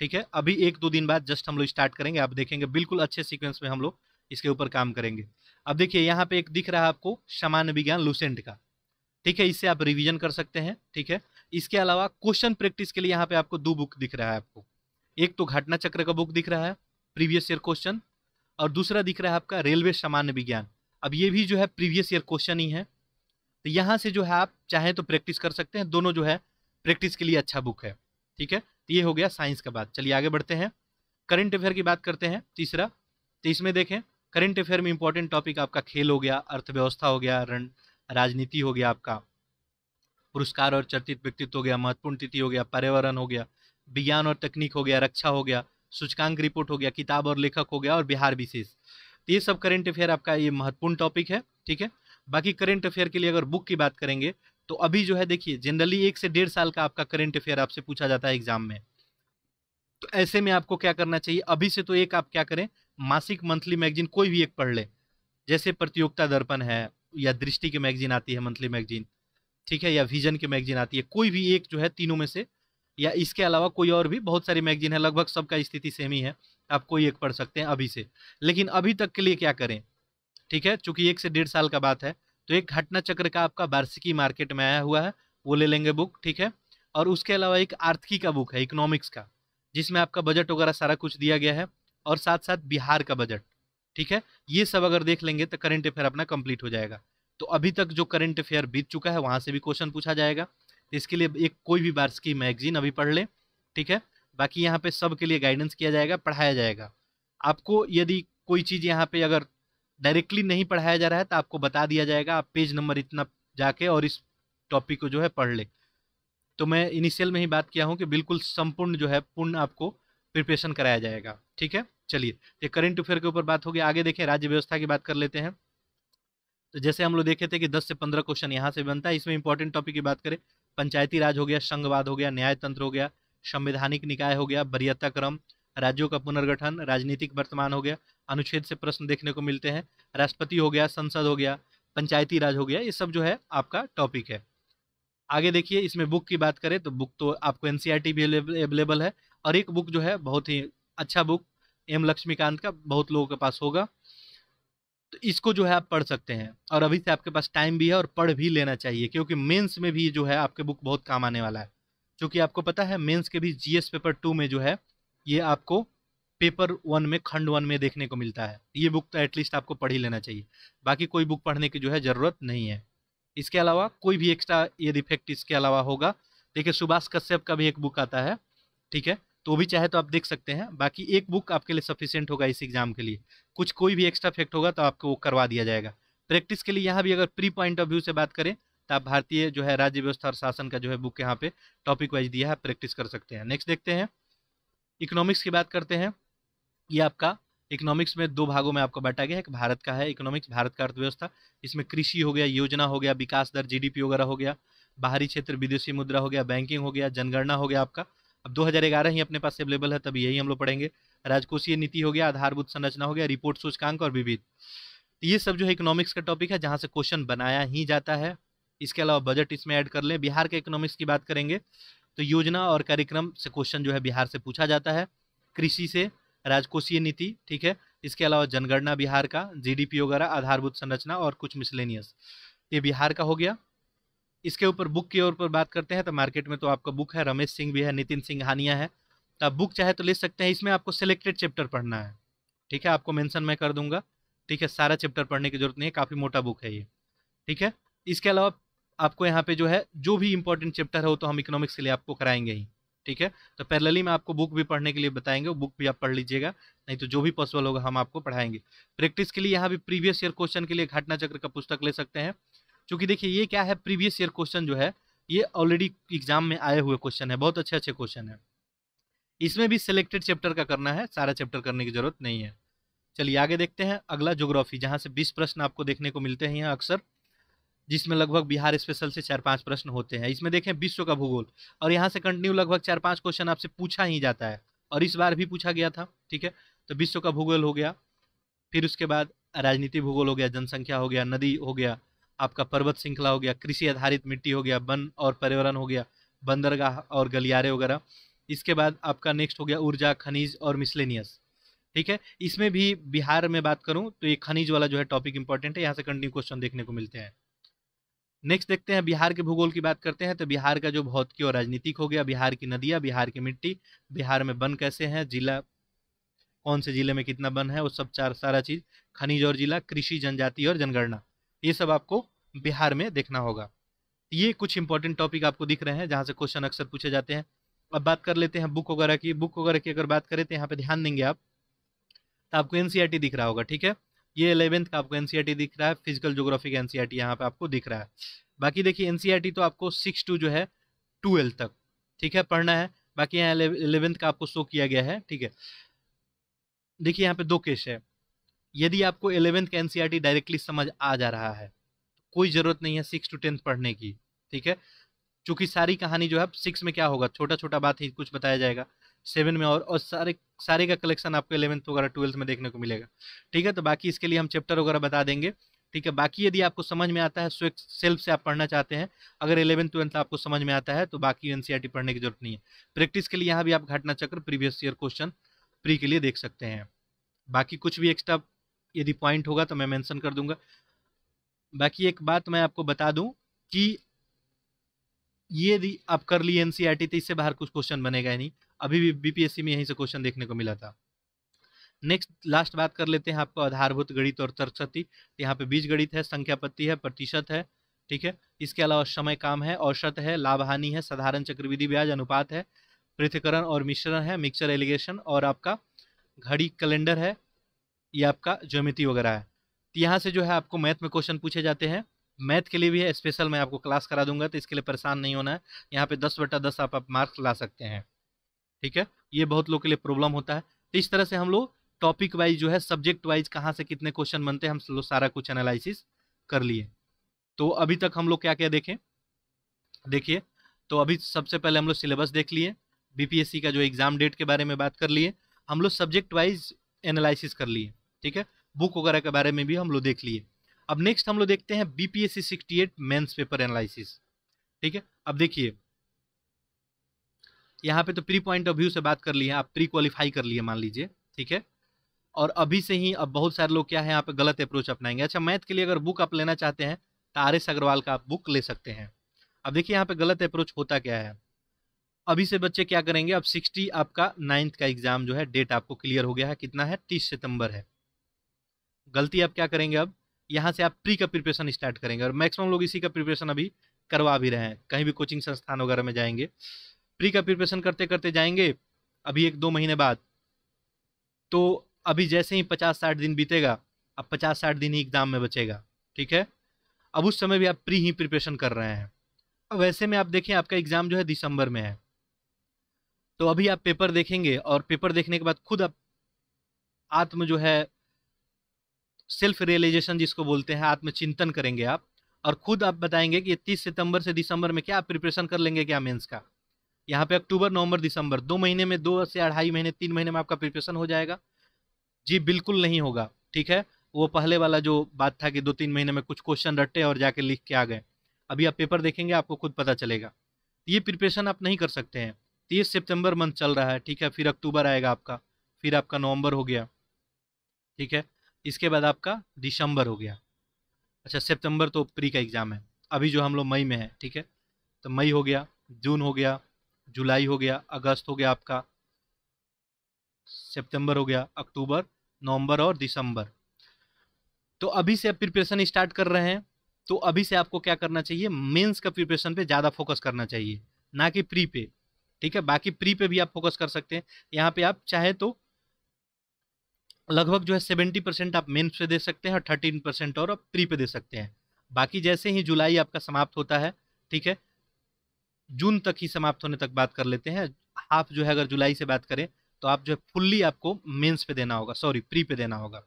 ठीक है अभी एक दो दिन बाद जस्ट हम लोग स्टार्ट करेंगे आप देखेंगे बिल्कुल अच्छे सिक्वेंस में हम लोग इसके ऊपर काम करेंगे अब देखिए यहाँ पे एक दिख रहा है आपको सामान्य विज्ञान लुसेंट का ठीक है इससे आप रिवीजन कर सकते हैं ठीक है इसके अलावा क्वेश्चन प्रैक्टिस के लिए यहाँ पे आपको दो बुक दिख रहा है आपको एक तो घटना चक्र का बुक दिख रहा है प्रीवियस ईयर क्वेश्चन और दूसरा दिख रहा है आपका रेलवे सामान्य विज्ञान अब ये भी जो है प्रीवियस ईयर क्वेश्चन ही है तो यहाँ से जो है आप चाहें तो प्रैक्टिस कर सकते हैं दोनों जो है प्रैक्टिस के लिए अच्छा बुक है ठीक है तो ये हो गया साइंस का बात चलिए आगे बढ़ते हैं करंट अफेयर की बात करते हैं तीसरा तो इसमें देखें करंट अफेयर में इंपॉर्टेंट टॉपिक आपका खेल हो गया अर्थव्यवस्था हो गया राजनीति हो गया आपका पुरस्कार और चर्चित व्यक्तित्व हो गया महत्वपूर्ण तिथि हो गया पर्यावरण हो गया विज्ञान और तकनीक हो गया रक्षा हो गया सूचकांक रिपोर्ट हो गया किताब और लेखक हो गया और बिहार विशेष तो ये सब करेंट अफेयर आपका ये महत्वपूर्ण टॉपिक है ठीक है बाकी करेंट अफेयर के लिए अगर बुक की बात करेंगे तो अभी जो है देखिए जनरली एक से डेढ़ साल का आपका करेंट अफेयर आपसे पूछा जाता है एग्जाम में तो ऐसे में आपको क्या करना चाहिए अभी से तो एक आप क्या करें मासिक मंथली मैगजीन कोई भी एक पढ़ लें जैसे प्रतियोगिता दर्पण है या दृष्टि की मैगजीन आती है मंथली मैगजीन ठीक है या विजन की मैगजीन आती है कोई भी एक जो है तीनों में से या इसके अलावा कोई और भी बहुत सारी मैगजीन है लगभग सबका स्थिति सेम ही है आप कोई एक पढ़ सकते हैं अभी से लेकिन अभी तक के लिए क्या करें ठीक है चूंकि एक से डेढ़ साल का बात है तो एक घटना चक्र का आपका वार्षिकी मार्केट में आया हुआ है वो ले लेंगे बुक ठीक है और उसके अलावा एक आर्थिकी का बुक है इकोनॉमिक्स का जिसमें आपका बजट वगैरह सारा कुछ दिया गया है और साथ साथ बिहार का बजट ठीक है ये सब अगर देख लेंगे तो करेंट अफेयर अपना कंप्लीट हो जाएगा तो अभी तक जो करेंट अफेयर बीत चुका है वहाँ से भी क्वेश्चन पूछा जाएगा इसके लिए एक कोई भी बार्स की मैगजीन अभी पढ़ लें ठीक है बाकी यहाँ पे सब के लिए गाइडेंस किया जाएगा पढ़ाया जाएगा आपको यदि कोई चीज़ यहाँ पे अगर डायरेक्टली नहीं पढ़ाया जा रहा है तो आपको बता दिया जाएगा आप पेज नंबर इतना जाके और इस टॉपिक को जो है पढ़ लें तो मैं इनिशियल में ही बात किया हूँ कि बिल्कुल संपूर्ण जो है पूर्ण आपको प्रिपरेशन कराया जाएगा ठीक है चलिए ये करंट अफेयर के ऊपर बात होगी आगे देखें राज्य व्यवस्था की बात कर लेते हैं तो जैसे हम लोग देखे थे कि 10 से 15 क्वेश्चन यहाँ से बनता है इसमें इंपॉर्टेंट टॉपिक की बात करें पंचायती राज हो गया संघवाद हो गया न्यायतंत्र हो गया संवैधानिक निकाय हो गया वरीयता क्रम राज्यों का पुनर्गठन राजनीतिक वर्तमान हो गया अनुच्छेद से प्रश्न देखने को मिलते हैं राष्ट्रपति हो गया संसद हो गया पंचायती राज हो गया ये सब जो है आपका टॉपिक है आगे देखिए इसमें बुक की बात करें तो बुक तो आपको एन e भी अवेलेबल है और एक बुक जो है बहुत ही अच्छा बुक एम लक्ष्मीकांत का बहुत लोगों के पास होगा तो इसको जो है आप पढ़ सकते हैं और अभी से आपके पास टाइम भी है और पढ़ भी लेना चाहिए क्योंकि मेंस में भी जो है आपके बुक बहुत काम आने वाला है क्योंकि आपको पता है मेंस के भी जीएस पेपर टू में जो है ये आपको पेपर वन में खंड वन में देखने को मिलता है ये बुक तो एटलीस्ट आपको पढ़ ही लेना चाहिए बाकी कोई बुक पढ़ने की जो है ज़रूरत नहीं है इसके अलावा कोई भी एक्स्ट्रा ये डिफेक्ट इसके अलावा होगा देखिए सुभाष कश्यप का भी एक बुक आता है ठीक है तो भी चाहे तो आप देख सकते हैं बाकी एक बुक आपके लिए सफिशियंट होगा इस एग्ज़ाम के लिए कुछ कोई भी एक्स्ट्रा फैक्ट होगा तो आपको वो करवा दिया जाएगा प्रैक्टिस के लिए यहाँ भी अगर प्री पॉइंट ऑफ व्यू से बात करें तो आप भारतीय जो है राज्य व्यवस्था और शासन का जो है बुक यहाँ पे टॉपिक वाइज दिया है प्रैक्टिस कर सकते हैं नेक्स्ट देखते हैं इकोनॉमिक्स की बात करते हैं ये आपका इकोनॉमिक्स में दो भागों में आपको बांटा गया है एक भारत का है इकोनॉमिक्स भारत का अर्थव्यवस्था इसमें कृषि हो गया योजना हो गया विकास दर जीडीपी वगैरह हो गया बाहरी क्षेत्र विदेशी मुद्रा हो गया बैंकिंग हो गया जनगणना हो गया आपका अब 2011 ही अपने पास अवेलेबल है तब यही हम लोग पढ़ेंगे राजकोषीय नीति हो गया आधारभूत संरचना हो गया रिपोर्ट सूचकांक और विविध तो ये सब जो है इकोनॉमिक्स का टॉपिक है जहाँ से क्वेश्चन बनाया ही जाता है इसके अलावा बजट इसमें ऐड कर लें बिहार के इकोनॉमिक्स की बात करेंगे तो योजना और कार्यक्रम से क्वेश्चन जो है बिहार से पूछा जाता है कृषि से राजकोषीय नीति ठीक है इसके अलावा जनगणना बिहार का जीडीपी वगैरह आधारभूत संरचना और कुछ मिसलेनियस ये बिहार का हो गया इसके ऊपर बुक के ऊपर बात करते हैं तो मार्केट में तो आपका बुक है रमेश सिंह भी है नितिन सिंह हानिया है तो आप बुक चाहे तो ले सकते हैं इसमें आपको सेलेक्टेड चैप्टर पढ़ना है ठीक है आपको मेंशन मैं कर दूंगा ठीक है सारा चैप्टर पढ़ने की जरूरत नहीं है काफ़ी मोटा बुक है ये ठीक है इसके अलावा आपको यहाँ पे जो है जो भी इंपॉर्टेंट चैप्टर है वो तो हम इकोनॉमिक्स के लिए आपको कराएंगे ही ठीक है तो पैरेलली में आपको बुक भी पढ़ने के लिए बताएंगे बुक भी आप पढ़ लीजिएगा नहीं तो जो भी पॉसिबल होगा हम आपको पढ़ाएंगे प्रैक्टिस के लिए यहाँ भी प्रीवियस ईयर क्वेश्चन के लिए घटना चक्र का पुस्तक ले सकते हैं क्योंकि देखिए ये क्या है प्रीवियस ईयर क्वेश्चन जो है ये ऑलरेडी एग्जाम में आए हुए क्वेश्चन है बहुत अच्छे अच्छे क्वेश्चन है इसमें भी सिलेक्टेड चैप्टर का करना है सारा चैप्टर करने की जरूरत नहीं है चलिए आगे देखते हैं अगला ज्योग्राफी जहाँ से बीस प्रश्न आपको देखने को मिलते हैं यहाँ अक्सर जिसमें लगभग बिहार स्पेशल से चार पांच प्रश्न होते हैं इसमें देखें विश्व का भूगोल और यहाँ से कंटिन्यू लगभग चार पांच क्वेश्चन आपसे पूछा ही जाता है और इस बार भी पूछा गया था ठीक है तो विश्व का भूगोल हो गया फिर उसके बाद राजनीति भूगोल हो गया जनसंख्या हो गया नदी हो गया आपका पर्वत श्रृंखला हो गया कृषि आधारित मिट्टी हो गया वन और पर्यावरण हो गया बंदरगाह और गलियारे वगैरह इसके बाद आपका नेक्स्ट हो गया ऊर्जा खनिज और मिसलेनियस ठीक है इसमें भी बिहार में बात करूं तो ये खनिज वाला जो है टॉपिक इंपॉर्टेंट है यहाँ से कंटिन्यू क्वेश्चन देखने को मिलते हैं नेक्स्ट देखते हैं बिहार के भूगोल की बात करते हैं तो बिहार का जो भौतिकी और राजनीतिक हो गया बिहार की नदियाँ बिहार की मिट्टी बिहार में वन कैसे हैं जिला कौन से जिले में कितना वन है वो सब चार सारा चीज़ खनिज और जिला कृषि जनजाति और जनगणना ये सब आपको बिहार में देखना होगा ये कुछ इंपॉर्टेंट टॉपिक आपको दिख रहे हैं जहाँ से क्वेश्चन अक्सर पूछे जाते हैं अब बात कर लेते हैं बुक वगैरह की बुक वगैरह की अगर बात करें तो यहाँ पे ध्यान देंगे आप तो आपको एनसीईआरटी e दिख रहा होगा ठीक है ये इलेवेंथ का आपको एनसीईआरटी e दिख रहा है फिजिकल जोग्राफी का एनसीईआरटी यहाँ पे आपको दिख रहा है बाकी देखिए एनसीईआरटी e तो आपको सिक्स टू जो है ट्वेल्थ तक ठीक है पढ़ना है बाकी यहाँ इलेवेंथ का आपको शो किया गया है ठीक है देखिए यहाँ पे दो केस है यदि आपको एलेवेंथ का एनसीआर डायरेक्टली समझ आ जा रहा है कोई ज़रूरत नहीं है सिक्स टू टेंथ पढ़ने की ठीक है क्योंकि सारी कहानी जो है सिक्स में क्या होगा छोटा छोटा बात ही कुछ बताया जाएगा सेवन में और और सारे सारे का कलेक्शन आपको इलेवंथ वगैरह ट्वेल्थ में देखने को मिलेगा ठीक है तो बाकी इसके लिए हम चैप्टर वगैरह बता देंगे ठीक है बाकी यदि आपको समझ में आता है सेल्फ से आप पढ़ना चाहते हैं अगर इलेवन ट्वेल्थ आपको समझ में आता है तो बाकी एन e पढ़ने की जरूरत नहीं है प्रैक्टिस के लिए यहाँ भी आप घटना चक्र प्रीवियस ईयर क्वेश्चन प्री के लिए देख सकते हैं बाकी कुछ भी एक्स्ट्रा यदि पॉइंट होगा तो मैं मेंशन कर दूंगा बाकी एक बात मैं आपको बता दूं कि ये यदि आप कर लिए एन e तो इससे बाहर कुछ क्वेश्चन बनेगा ही नहीं अभी भी बीपीएससी में यहीं से क्वेश्चन देखने को मिला था नेक्स्ट लास्ट बात कर लेते हैं आपको आधारभूत गणित और तर्कशक्ति यहाँ पे बीज गणित है संख्या पत्ती है प्रतिशत है ठीक है इसके अलावा समय काम है औसत है लाभ हानि है साधारण चक्रविधि ब्याज अनुपात है पृथ्वीकरण और मिश्रण है मिक्सचर एलिगेशन और आपका घड़ी कैलेंडर है ये आपका ज्योमेट्री वगैरह है तो यहाँ से जो है आपको मैथ में क्वेश्चन पूछे जाते हैं मैथ के लिए भी है स्पेशल मैं आपको क्लास करा दूंगा तो इसके लिए परेशान नहीं होना है यहाँ पे दस बटा दस आप, आप मार्क्स ला सकते हैं ठीक है ये बहुत लोग के लिए प्रॉब्लम होता है तो इस तरह से हम लोग टॉपिक वाइज जो है सब्जेक्ट वाइज कहाँ से कितने क्वेश्चन बनते हैं हम लोग सारा कुछ एनालिसिस कर लिए तो अभी तक हम लोग क्या क्या देखें देखिए तो अभी सबसे पहले हम लोग सिलेबस देख लिए बीपीएससी का जो एग्ज़ाम डेट के बारे में बात कर लिए हम लोग सब्जेक्ट वाइज एनालिसिस कर लिए ठीक है बुक वगैरह के बारे में भी हम लोग देख लिए अब नेक्स्ट हम लोग देखते हैं BPSC sixty eight mains paper analysis ठीक है अब देखिए यहाँ पे तो प्री पॉइंट ऑफ व्यू से बात कर लिए आप प्री क्वालिफाई कर लिए मान लीजिए ठीक है और अभी से ही अब बहुत सारे लोग क्या है यहाँ पे गलत अप्रोच अपनाएंगे अच्छा मैथ के लिए अगर बुक आप लेना चाहते हैं तो आर एस अग्रवाल का आप बुक ले सकते हैं अब देखिए यहाँ पे गलत अप्रोच होता क्या है अभी से बच्चे क्या करेंगे अब सिक्सटी आपका नाइन्थ का एग्जाम जो है डेट आपको क्लियर हो गया है कितना है तीस सितंबर है गलती आप क्या करेंगे अब यहाँ से आप प्री का प्रिपरेशन स्टार्ट करेंगे और मैक्सिमम लोग इसी का प्रिपरेशन अभी करवा भी रहे हैं कहीं भी कोचिंग संस्थान वगैरह में जाएंगे प्री का प्रिपरेशन करते करते जाएंगे अभी एक दो महीने बाद तो अभी जैसे ही पचास साठ दिन बीतेगा अब पचास साठ दिन ही एग्ज़ाम में बचेगा ठीक है अब उस समय भी आप प्री ही प्रिपरेशन कर रहे हैं अब वैसे में आप देखें आपका एग्ज़ाम जो है दिसंबर में है तो अभी आप पेपर देखेंगे और पेपर देखने के बाद खुद आप आत्म जो है सेल्फ रियलाइजेशन जिसको बोलते हैं आत्मचिंतन करेंगे आप और खुद आप बताएंगे कि तीस सितंबर से दिसंबर में क्या आप प्रिपरेशन कर लेंगे क्या मेंस का यहाँ पे अक्टूबर नवंबर दिसंबर दो महीने में दो से अढ़ाई महीने तीन महीने में आपका प्रिपरेशन हो जाएगा जी बिल्कुल नहीं होगा ठीक है वो पहले वाला जो बात था कि दो तीन महीने में कुछ क्वेश्चन रटे और जाके लिख के आ गए अभी आप पेपर देखेंगे आपको खुद पता चलेगा ये प्रिपरेशन आप नहीं कर सकते हैं तीस सितंबर मंथ चल रहा है ठीक है फिर अक्टूबर आएगा आपका फिर आपका नवंबर हो गया ठीक है इसके बाद आपका दिसंबर हो गया अच्छा सितंबर तो प्री का एग्ज़ाम है अभी जो हम लोग मई में है ठीक है तो मई हो गया जून हो गया जुलाई हो गया अगस्त हो गया आपका सितंबर हो गया अक्टूबर नवंबर और दिसंबर तो अभी से आप प्रिपरेशन स्टार्ट कर रहे हैं तो अभी से आपको क्या करना चाहिए मेंस का प्रिपरेशन पे ज़्यादा फोकस करना चाहिए ना कि प्री पे ठीक है बाकी प्री पे भी आप फोकस कर सकते हैं यहाँ पे आप चाहे तो लगभग जो है सेवेंटी परसेंट आप मेन्स पे दे सकते हैं और थर्टीन परसेंट और आप प्री पे दे सकते हैं बाकी जैसे ही जुलाई आपका समाप्त होता है ठीक है जून तक ही समाप्त होने तक बात कर लेते हैं हाफ जो है अगर जुलाई से बात करें तो आप जो है फुल्ली आपको मेन्स पे देना होगा सॉरी प्री पे देना होगा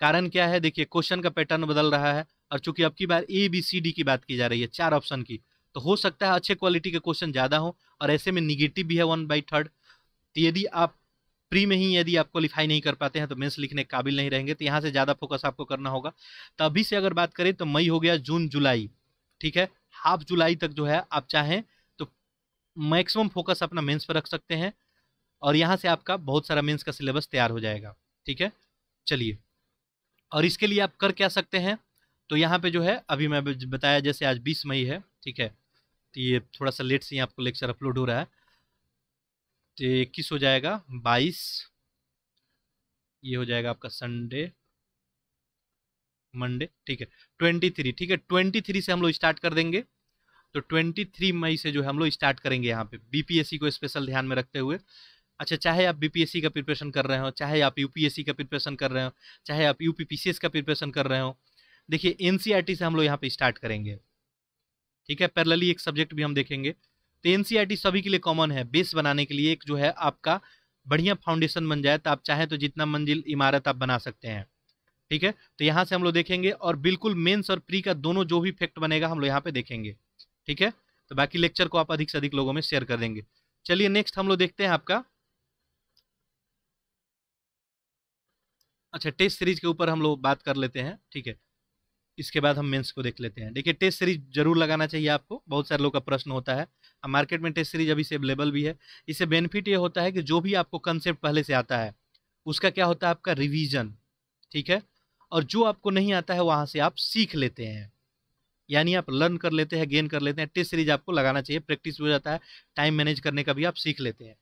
कारण क्या है देखिए क्वेश्चन का पैटर्न बदल रहा है और चूंकि अब की बार ए बी सी डी की बात की जा रही है चार ऑप्शन की तो हो सकता है अच्छे क्वालिटी के क्वेश्चन ज़्यादा हो और ऐसे में निगेटिव भी है वन बाई थर्ड तो यदि आप प्री में ही यदि आप क्वालिफाई नहीं कर पाते हैं तो मेंस लिखने के काबिल नहीं रहेंगे तो यहाँ से ज़्यादा फोकस आपको करना होगा तो अभी से अगर बात करें तो मई हो गया जून जुलाई ठीक है हाफ जुलाई तक जो है आप चाहें तो मैक्सिमम फोकस अपना मेंस पर रख सकते हैं और यहाँ से आपका बहुत सारा मेन्स का सिलेबस तैयार हो जाएगा ठीक है चलिए और इसके लिए आप कर क्या सकते हैं तो यहाँ पर जो है अभी मैं बताया जैसे आज बीस मई है ठीक है तो ये थोड़ा सा लेट से ही आपको लेक्चर अपलोड हो रहा है इक्कीस हो जाएगा बाईस ये हो जाएगा आपका संडे मंडे ठीक है ट्वेंटी थ्री ठीक है ट्वेंटी थ्री से हम लोग स्टार्ट कर देंगे तो ट्वेंटी थ्री मई से जो है हम लोग स्टार्ट करेंगे यहाँ पे बीपीएससी को स्पेशल ध्यान में रखते हुए अच्छा चाहे आप बीपीएससी का प्रिपरेशन कर रहे हो चाहे आप यूपीएससी का प्रिपरेशन कर रहे हो चाहे आप यूपीपीसीएस का प्रिपरेशन कर रहे हो देखिए एनसीईआरटी e से हम लोग यहाँ पे स्टार्ट करेंगे ठीक है पैरेलली एक सब्जेक्ट भी हम देखेंगे तो एन e सभी के लिए कॉमन है बेस बनाने के लिए एक जो है आपका बढ़िया फाउंडेशन बन जाए तो आप चाहें तो जितना मंजिल इमारत आप बना सकते हैं ठीक है तो यहाँ से हम लोग देखेंगे और बिल्कुल मेंस और प्री का दोनों जो भी फैक्ट बनेगा हम लोग यहाँ पे देखेंगे ठीक है तो बाकी लेक्चर को आप अधिक से अधिक लोगों में शेयर कर देंगे चलिए नेक्स्ट हम लोग देखते हैं आपका अच्छा टेस्ट सीरीज के ऊपर हम लोग बात कर लेते हैं ठीक है इसके बाद हम मेंस को देख लेते हैं देखिए टेस्ट सीरीज जरूर लगाना चाहिए आपको बहुत सारे लोग का प्रश्न होता है मार्केट में टेस्ट सीरीज अभी से अवेलेबल भी है इससे बेनिफिट ये होता है कि जो भी आपको कंसेप्ट पहले से आता है उसका क्या होता है आपका रिविजन ठीक है और जो आपको नहीं आता है वहाँ से आप सीख लेते हैं यानी आप लर्न कर लेते हैं गेन कर लेते हैं टेस्ट सीरीज आपको लगाना चाहिए प्रैक्टिस हो जाता है टाइम मैनेज करने का भी आप सीख लेते हैं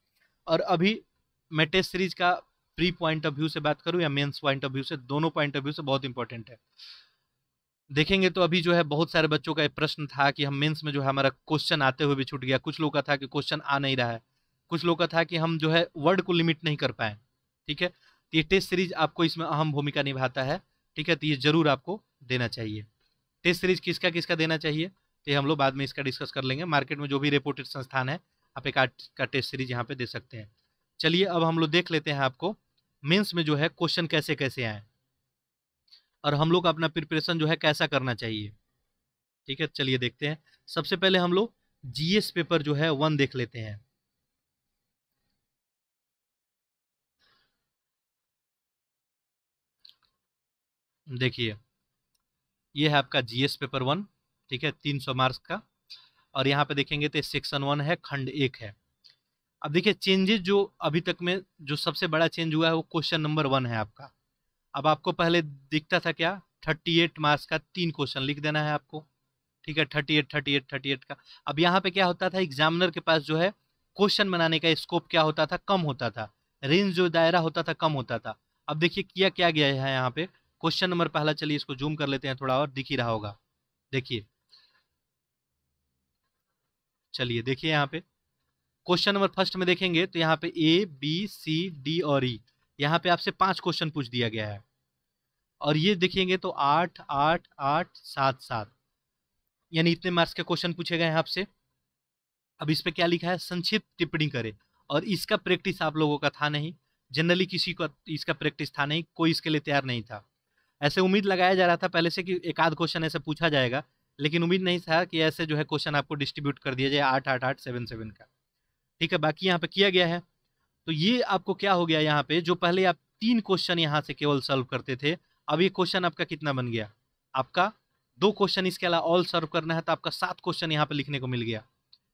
और अभी मैं टेस्ट सीरीज का प्री पॉइंट ऑफ व्यू से बात करूँ या मेन्स पॉइंट ऑफ व्यू से दोनों पॉइंट ऑफ व्यू से बहुत इंपॉर्टेंट है देखेंगे तो अभी जो है बहुत सारे बच्चों का एक प्रश्न था कि हम मेंस में जो है हमारा क्वेश्चन आते हुए भी छूट गया कुछ लोग का था कि क्वेश्चन आ नहीं रहा है कुछ लोग का था कि हम जो है वर्ड को लिमिट नहीं कर पाए ठीक है तो ये टेस्ट सीरीज आपको इसमें अहम भूमिका निभाता है ठीक है तो ये जरूर आपको देना चाहिए टेस्ट सीरीज किसका किसका देना चाहिए तो ये हम लोग बाद में इसका डिस्कस कर लेंगे मार्केट में जो भी रिपोर्टेड संस्थान है आप एक आर्ट का टेस्ट सीरीज यहाँ पे दे सकते हैं चलिए अब हम लोग देख लेते हैं आपको मेन्स में जो है क्वेश्चन कैसे कैसे आए और हम लोग अपना प्रिपरेशन जो है कैसा करना चाहिए ठीक है चलिए देखते हैं सबसे पहले हम लोग जीएस पेपर जो है वन देख लेते हैं देखिए ये है आपका जीएस पेपर वन ठीक है तीन सौ मार्क्स का और यहाँ पे देखेंगे तो सेक्शन वन है खंड एक है अब देखिए चेंजेस जो अभी तक में जो सबसे बड़ा चेंज हुआ है वो क्वेश्चन नंबर वन है आपका अब आपको पहले दिखता था क्या थर्टी एट मार्क्स का तीन क्वेश्चन लिख देना है आपको ठीक है thirty eight thirty eight thirty eight का अब यहाँ पे क्या होता था एग्जामिनर के पास जो है क्वेश्चन बनाने का स्कोप क्या होता था कम होता था रेंज जो दायरा होता था कम होता था अब देखिए किया क्या गया है यहाँ पे क्वेश्चन नंबर पहला चलिए इसको जूम कर लेते हैं थोड़ा और दिख ही रहा होगा देखिए चलिए देखिए यहाँ पे क्वेश्चन नंबर फर्स्ट में देखेंगे तो यहाँ पे ए बी सी डी और ई e। यहाँ पे आपसे पांच क्वेश्चन पूछ दिया गया है और ये देखेंगे तो आठ आठ आठ सात सात यानी इतने मार्क्स के क्वेश्चन पूछे गए हैं आपसे अब इस पर क्या लिखा है संक्षिप्त टिप्पणी करें और इसका प्रैक्टिस आप लोगों का था नहीं जनरली किसी को इसका प्रैक्टिस था नहीं कोई इसके लिए तैयार नहीं था ऐसे उम्मीद लगाया जा रहा था पहले से कि एक आध क्वेश्चन ऐसे पूछा जाएगा लेकिन उम्मीद नहीं था कि ऐसे जो है क्वेश्चन आपको डिस्ट्रीब्यूट कर दिया जाए आठ आठ आठ सेवन सेवन का ठीक है बाकी यहाँ पे किया गया है तो ये आपको क्या हो गया यहाँ पे जो पहले आप तीन क्वेश्चन यहाँ से केवल सॉल्व करते थे अब ये क्वेश्चन आपका कितना बन गया आपका दो क्वेश्चन इसके अलावा ऑल सर्व करना है तो आपका सात क्वेश्चन यहाँ पे लिखने को मिल गया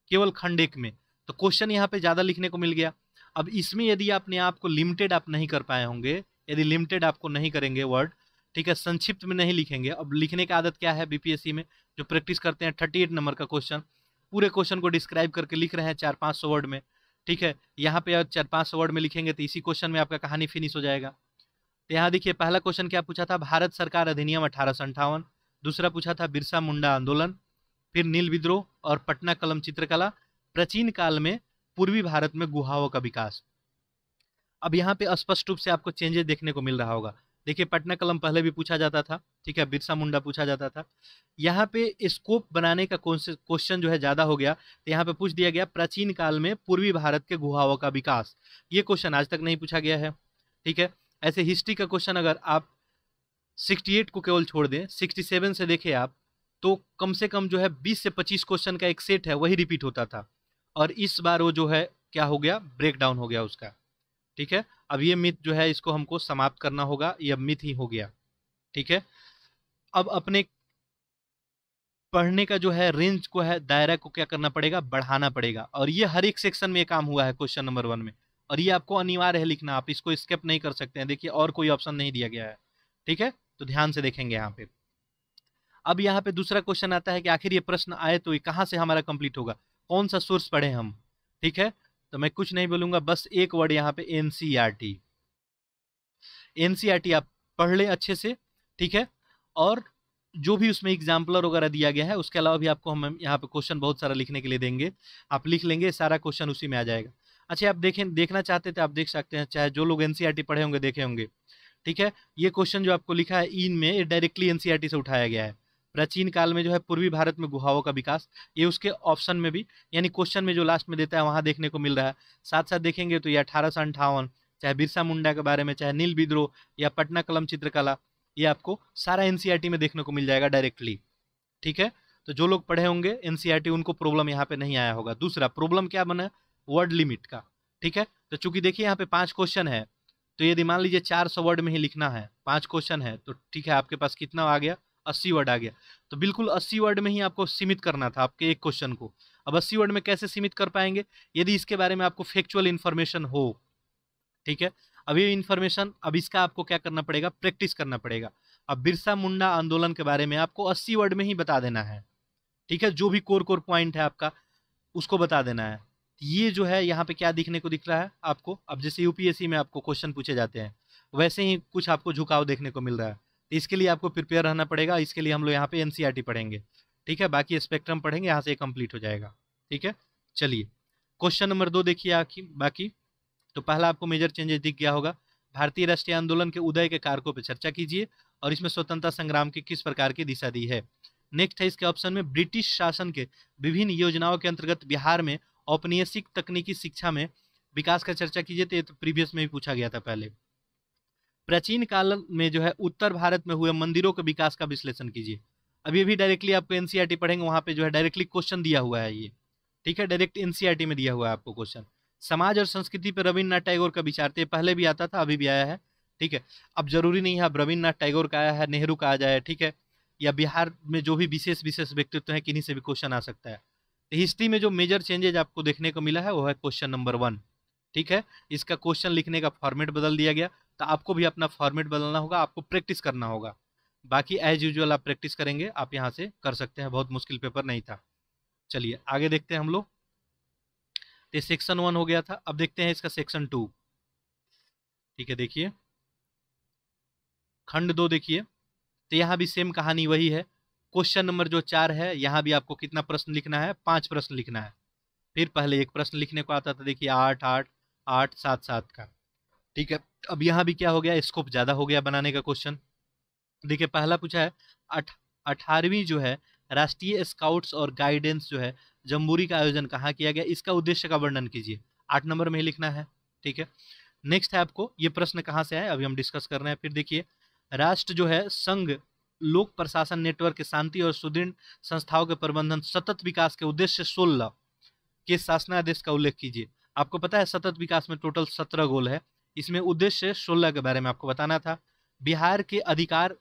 केवल खंड एक में तो क्वेश्चन यहाँ पे ज़्यादा लिखने को मिल गया अब इसमें यदि आपने आपको लिमिटेड आप नहीं कर पाए होंगे यदि लिमिटेड आपको नहीं करेंगे वर्ड ठीक है संक्षिप्त में नहीं लिखेंगे अब लिखने की आदत क्या है बीपीएससी में जो प्रैक्टिस करते हैं थर्टी एट नंबर का क्वेश्चन पूरे क्वेश्चन को डिस्क्राइब करके लिख रहे हैं चार पाँच सौ वर्ड में ठीक है यहाँ पे चार पाँच सौ वर्ड में लिखेंगे तो इसी क्वेश्चन में आपका कहानी फिनिश हो जाएगा तो यहाँ देखिए पहला क्वेश्चन क्या पूछा था भारत सरकार अधिनियम अठारह दूसरा पूछा था बिरसा मुंडा आंदोलन फिर नील विद्रोह और पटना कलम चित्रकला प्राचीन काल में पूर्वी भारत में गुहाओं का विकास अब यहाँ पे स्पष्ट रूप से आपको चेंजेस देखने को मिल रहा होगा देखिए पटना कलम पहले भी पूछा जाता था ठीक है बिरसा मुंडा पूछा जाता था यहाँ पे स्कोप बनाने का क्वेश्चन जो है ज़्यादा हो गया तो यहाँ पे पूछ दिया गया प्राचीन काल में पूर्वी भारत के गुहाओं का विकास ये क्वेश्चन आज तक नहीं पूछा गया है ठीक है ऐसे हिस्ट्री का क्वेश्चन अगर आप 68 को केवल छोड़ दें 67 से देखें आप तो कम से कम जो है 20 से 25 क्वेश्चन का एक सेट है वही रिपीट होता था और इस बार वो जो है क्या हो गया ब्रेक डाउन हो गया उसका ठीक है अब ये मिथ जो है इसको हमको समाप्त करना होगा यह मिथ ही हो गया ठीक है अब अपने पढ़ने का जो है रेंज को है दायरा को क्या करना पड़ेगा बढ़ाना पड़ेगा और ये हर एक सेक्शन में काम हुआ है क्वेश्चन नंबर वन में और ये आपको अनिवार्य है लिखना आप इसको स्केप नहीं कर सकते हैं देखिए और कोई ऑप्शन नहीं दिया गया है ठीक है तो ध्यान से देखेंगे यहाँ पे अब यहाँ पे दूसरा क्वेश्चन आता है कि आखिर ये प्रश्न आए तो ये कहाँ से हमारा कंप्लीट होगा कौन सा सोर्स पढ़े हम ठीक है तो मैं कुछ नहीं बोलूंगा बस एक वर्ड यहाँ पे एनसीईआरटी एनसीईआरटी e e आप पढ़ लें अच्छे से ठीक है और जो भी उसमें एग्जाम्पलर वगैरह दिया गया है उसके अलावा भी आपको हम यहाँ पे क्वेश्चन बहुत सारा लिखने के लिए देंगे आप लिख लेंगे सारा क्वेश्चन उसी में आ जाएगा अच्छा आप देखें देखना चाहते थे आप देख सकते हैं चाहे जो लोग एनसीईआरटी e पढ़े होंगे देखे होंगे ठीक है ये क्वेश्चन जो आपको लिखा है इन में ये डायरेक्टली एनसीईआरटी e से उठाया गया है प्राचीन काल में जो है पूर्वी भारत में गुहाओं का विकास ये उसके ऑप्शन में भी यानी क्वेश्चन में जो लास्ट में देता है वहाँ देखने को मिल रहा है साथ साथ देखेंगे तो ये अठारह सौ अंठावन चाहे बिरसा मुंडा के बारे में चाहे नील विद्रोह या पटना कलम चित्रकला ये आपको सारा एन e में देखने को मिल जाएगा डायरेक्टली ठीक है तो जो लोग पढ़े होंगे एनसीईआरटी उनको प्रॉब्लम यहाँ पे नहीं आया होगा दूसरा प्रॉब्लम क्या बना वर्ड लिमिट का ठीक है तो चूंकि देखिए यहाँ पे पांच क्वेश्चन है तो यदि मान लीजिए चार सौ वर्ड में ही लिखना है पांच क्वेश्चन है तो ठीक है आपके पास कितना आ गया अस्सी वर्ड आ गया तो बिल्कुल अस्सी वर्ड में ही आपको सीमित करना था आपके एक क्वेश्चन को अब अस्सी वर्ड में कैसे सीमित कर पाएंगे यदि इसके बारे में आपको फैक्चुअल इन्फॉर्मेशन हो ठीक है अब ये इन्फॉर्मेशन अब इसका आपको क्या करना पड़ेगा प्रैक्टिस करना पड़ेगा अब बिरसा मुंडा आंदोलन के बारे में आपको अस्सी वर्ड में ही बता देना है ठीक है जो भी कोर कोर पॉइंट है आपका उसको बता देना है ये जो है यहाँ पे क्या दिखने को दिख रहा है आपको अब जैसे यूपीएससी में आपको क्वेश्चन पूछे जाते हैं वैसे ही कुछ आपको झुकाव देखने को मिल रहा है तो इसके लिए आपको प्रिपेयर रहना पड़ेगा इसके लिए हम लोग यहाँ पे एन e पढ़ेंगे ठीक है बाकी स्पेक्ट्रम पढ़ेंगे यहाँ से कंप्लीट हो जाएगा ठीक है चलिए क्वेश्चन नंबर दो देखिए आपकी बाकी तो पहला आपको मेजर चेंजेस दिख गया होगा भारतीय राष्ट्रीय आंदोलन के उदय के कारकों पर चर्चा कीजिए और इसमें स्वतंत्रता संग्राम की किस प्रकार की दिशा दी है नेक्स्ट है इसके ऑप्शन में ब्रिटिश शासन के विभिन्न योजनाओं के अंतर्गत बिहार में औपनिवेशिक तकनीकी शिक्षा में विकास का चर्चा कीजिए तो ये तो प्रीवियस में भी पूछा गया था पहले प्राचीन काल में जो है उत्तर भारत में हुए मंदिरों के विकास का विश्लेषण कीजिए अभी भी डायरेक्टली आपको एनसीआरटी e पढ़ेंगे वहाँ पे जो है डायरेक्टली क्वेश्चन दिया हुआ है ये ठीक है डायरेक्ट एनसीआरटी e में दिया हुआ है आपको क्वेश्चन समाज और संस्कृति पर रविन्द्रनाथ टैगोर का विचार थे तो पहले भी आता था अभी भी आया है ठीक है अब जरूरी नहीं है अब रविन्द्रनाथ टैगोर का आया है नेहरू का आ जाए ठीक है या बिहार में जो भी विशेष विशेष व्यक्तित्व है किन्हीं से भी क्वेश्चन आ सकता है हिस्ट्री में जो मेजर चेंजेज आपको देखने को मिला है वो है क्वेश्चन नंबर वन ठीक है इसका क्वेश्चन लिखने का फॉर्मेट बदल दिया गया तो आपको भी अपना फॉर्मेट बदलना होगा आपको प्रैक्टिस करना होगा बाकी एज यूजल आप प्रैक्टिस करेंगे आप यहाँ से कर सकते हैं बहुत मुश्किल पेपर नहीं था चलिए आगे देखते हैं हम लोग तो सेक्शन वन हो गया था अब देखते हैं इसका सेक्शन टू ठीक है देखिए खंड दो देखिए तो यहाँ भी सेम कहानी वही है क्वेश्चन नंबर जो चार है यहाँ भी आपको कितना प्रश्न लिखना है पांच प्रश्न लिखना है फिर पहले एक प्रश्न लिखने को आता था देखिए आठ आठ आठ सात सात का ठीक है अब यहाँ भी क्या हो गया स्कोप ज़्यादा हो गया बनाने का क्वेश्चन देखिए पहला पूछा है अठारहवीं जो है राष्ट्रीय स्काउट्स और गाइडेंस जो है जम्बूरी का आयोजन कहाँ किया गया इसका उद्देश्य का वर्णन कीजिए आठ नंबर में ही लिखना है ठीक है नेक्स्ट है आपको ये प्रश्न कहाँ से आए अभी हम डिस्कस कर रहे हैं फिर देखिए राष्ट्र जो है संघ लोक प्रशासन नेटवर्क के शांति और सुदृढ़ संस्थाओं के प्रबंधन सतत विकास के उद्देश्य सोलह के शासनादेश का उल्लेख कीजिए आपको पता है सतत विकास में टोटल सत्रह गोल है इसमें उद्देश्य सोलह के बारे में आपको बताना था बिहार के अधिकार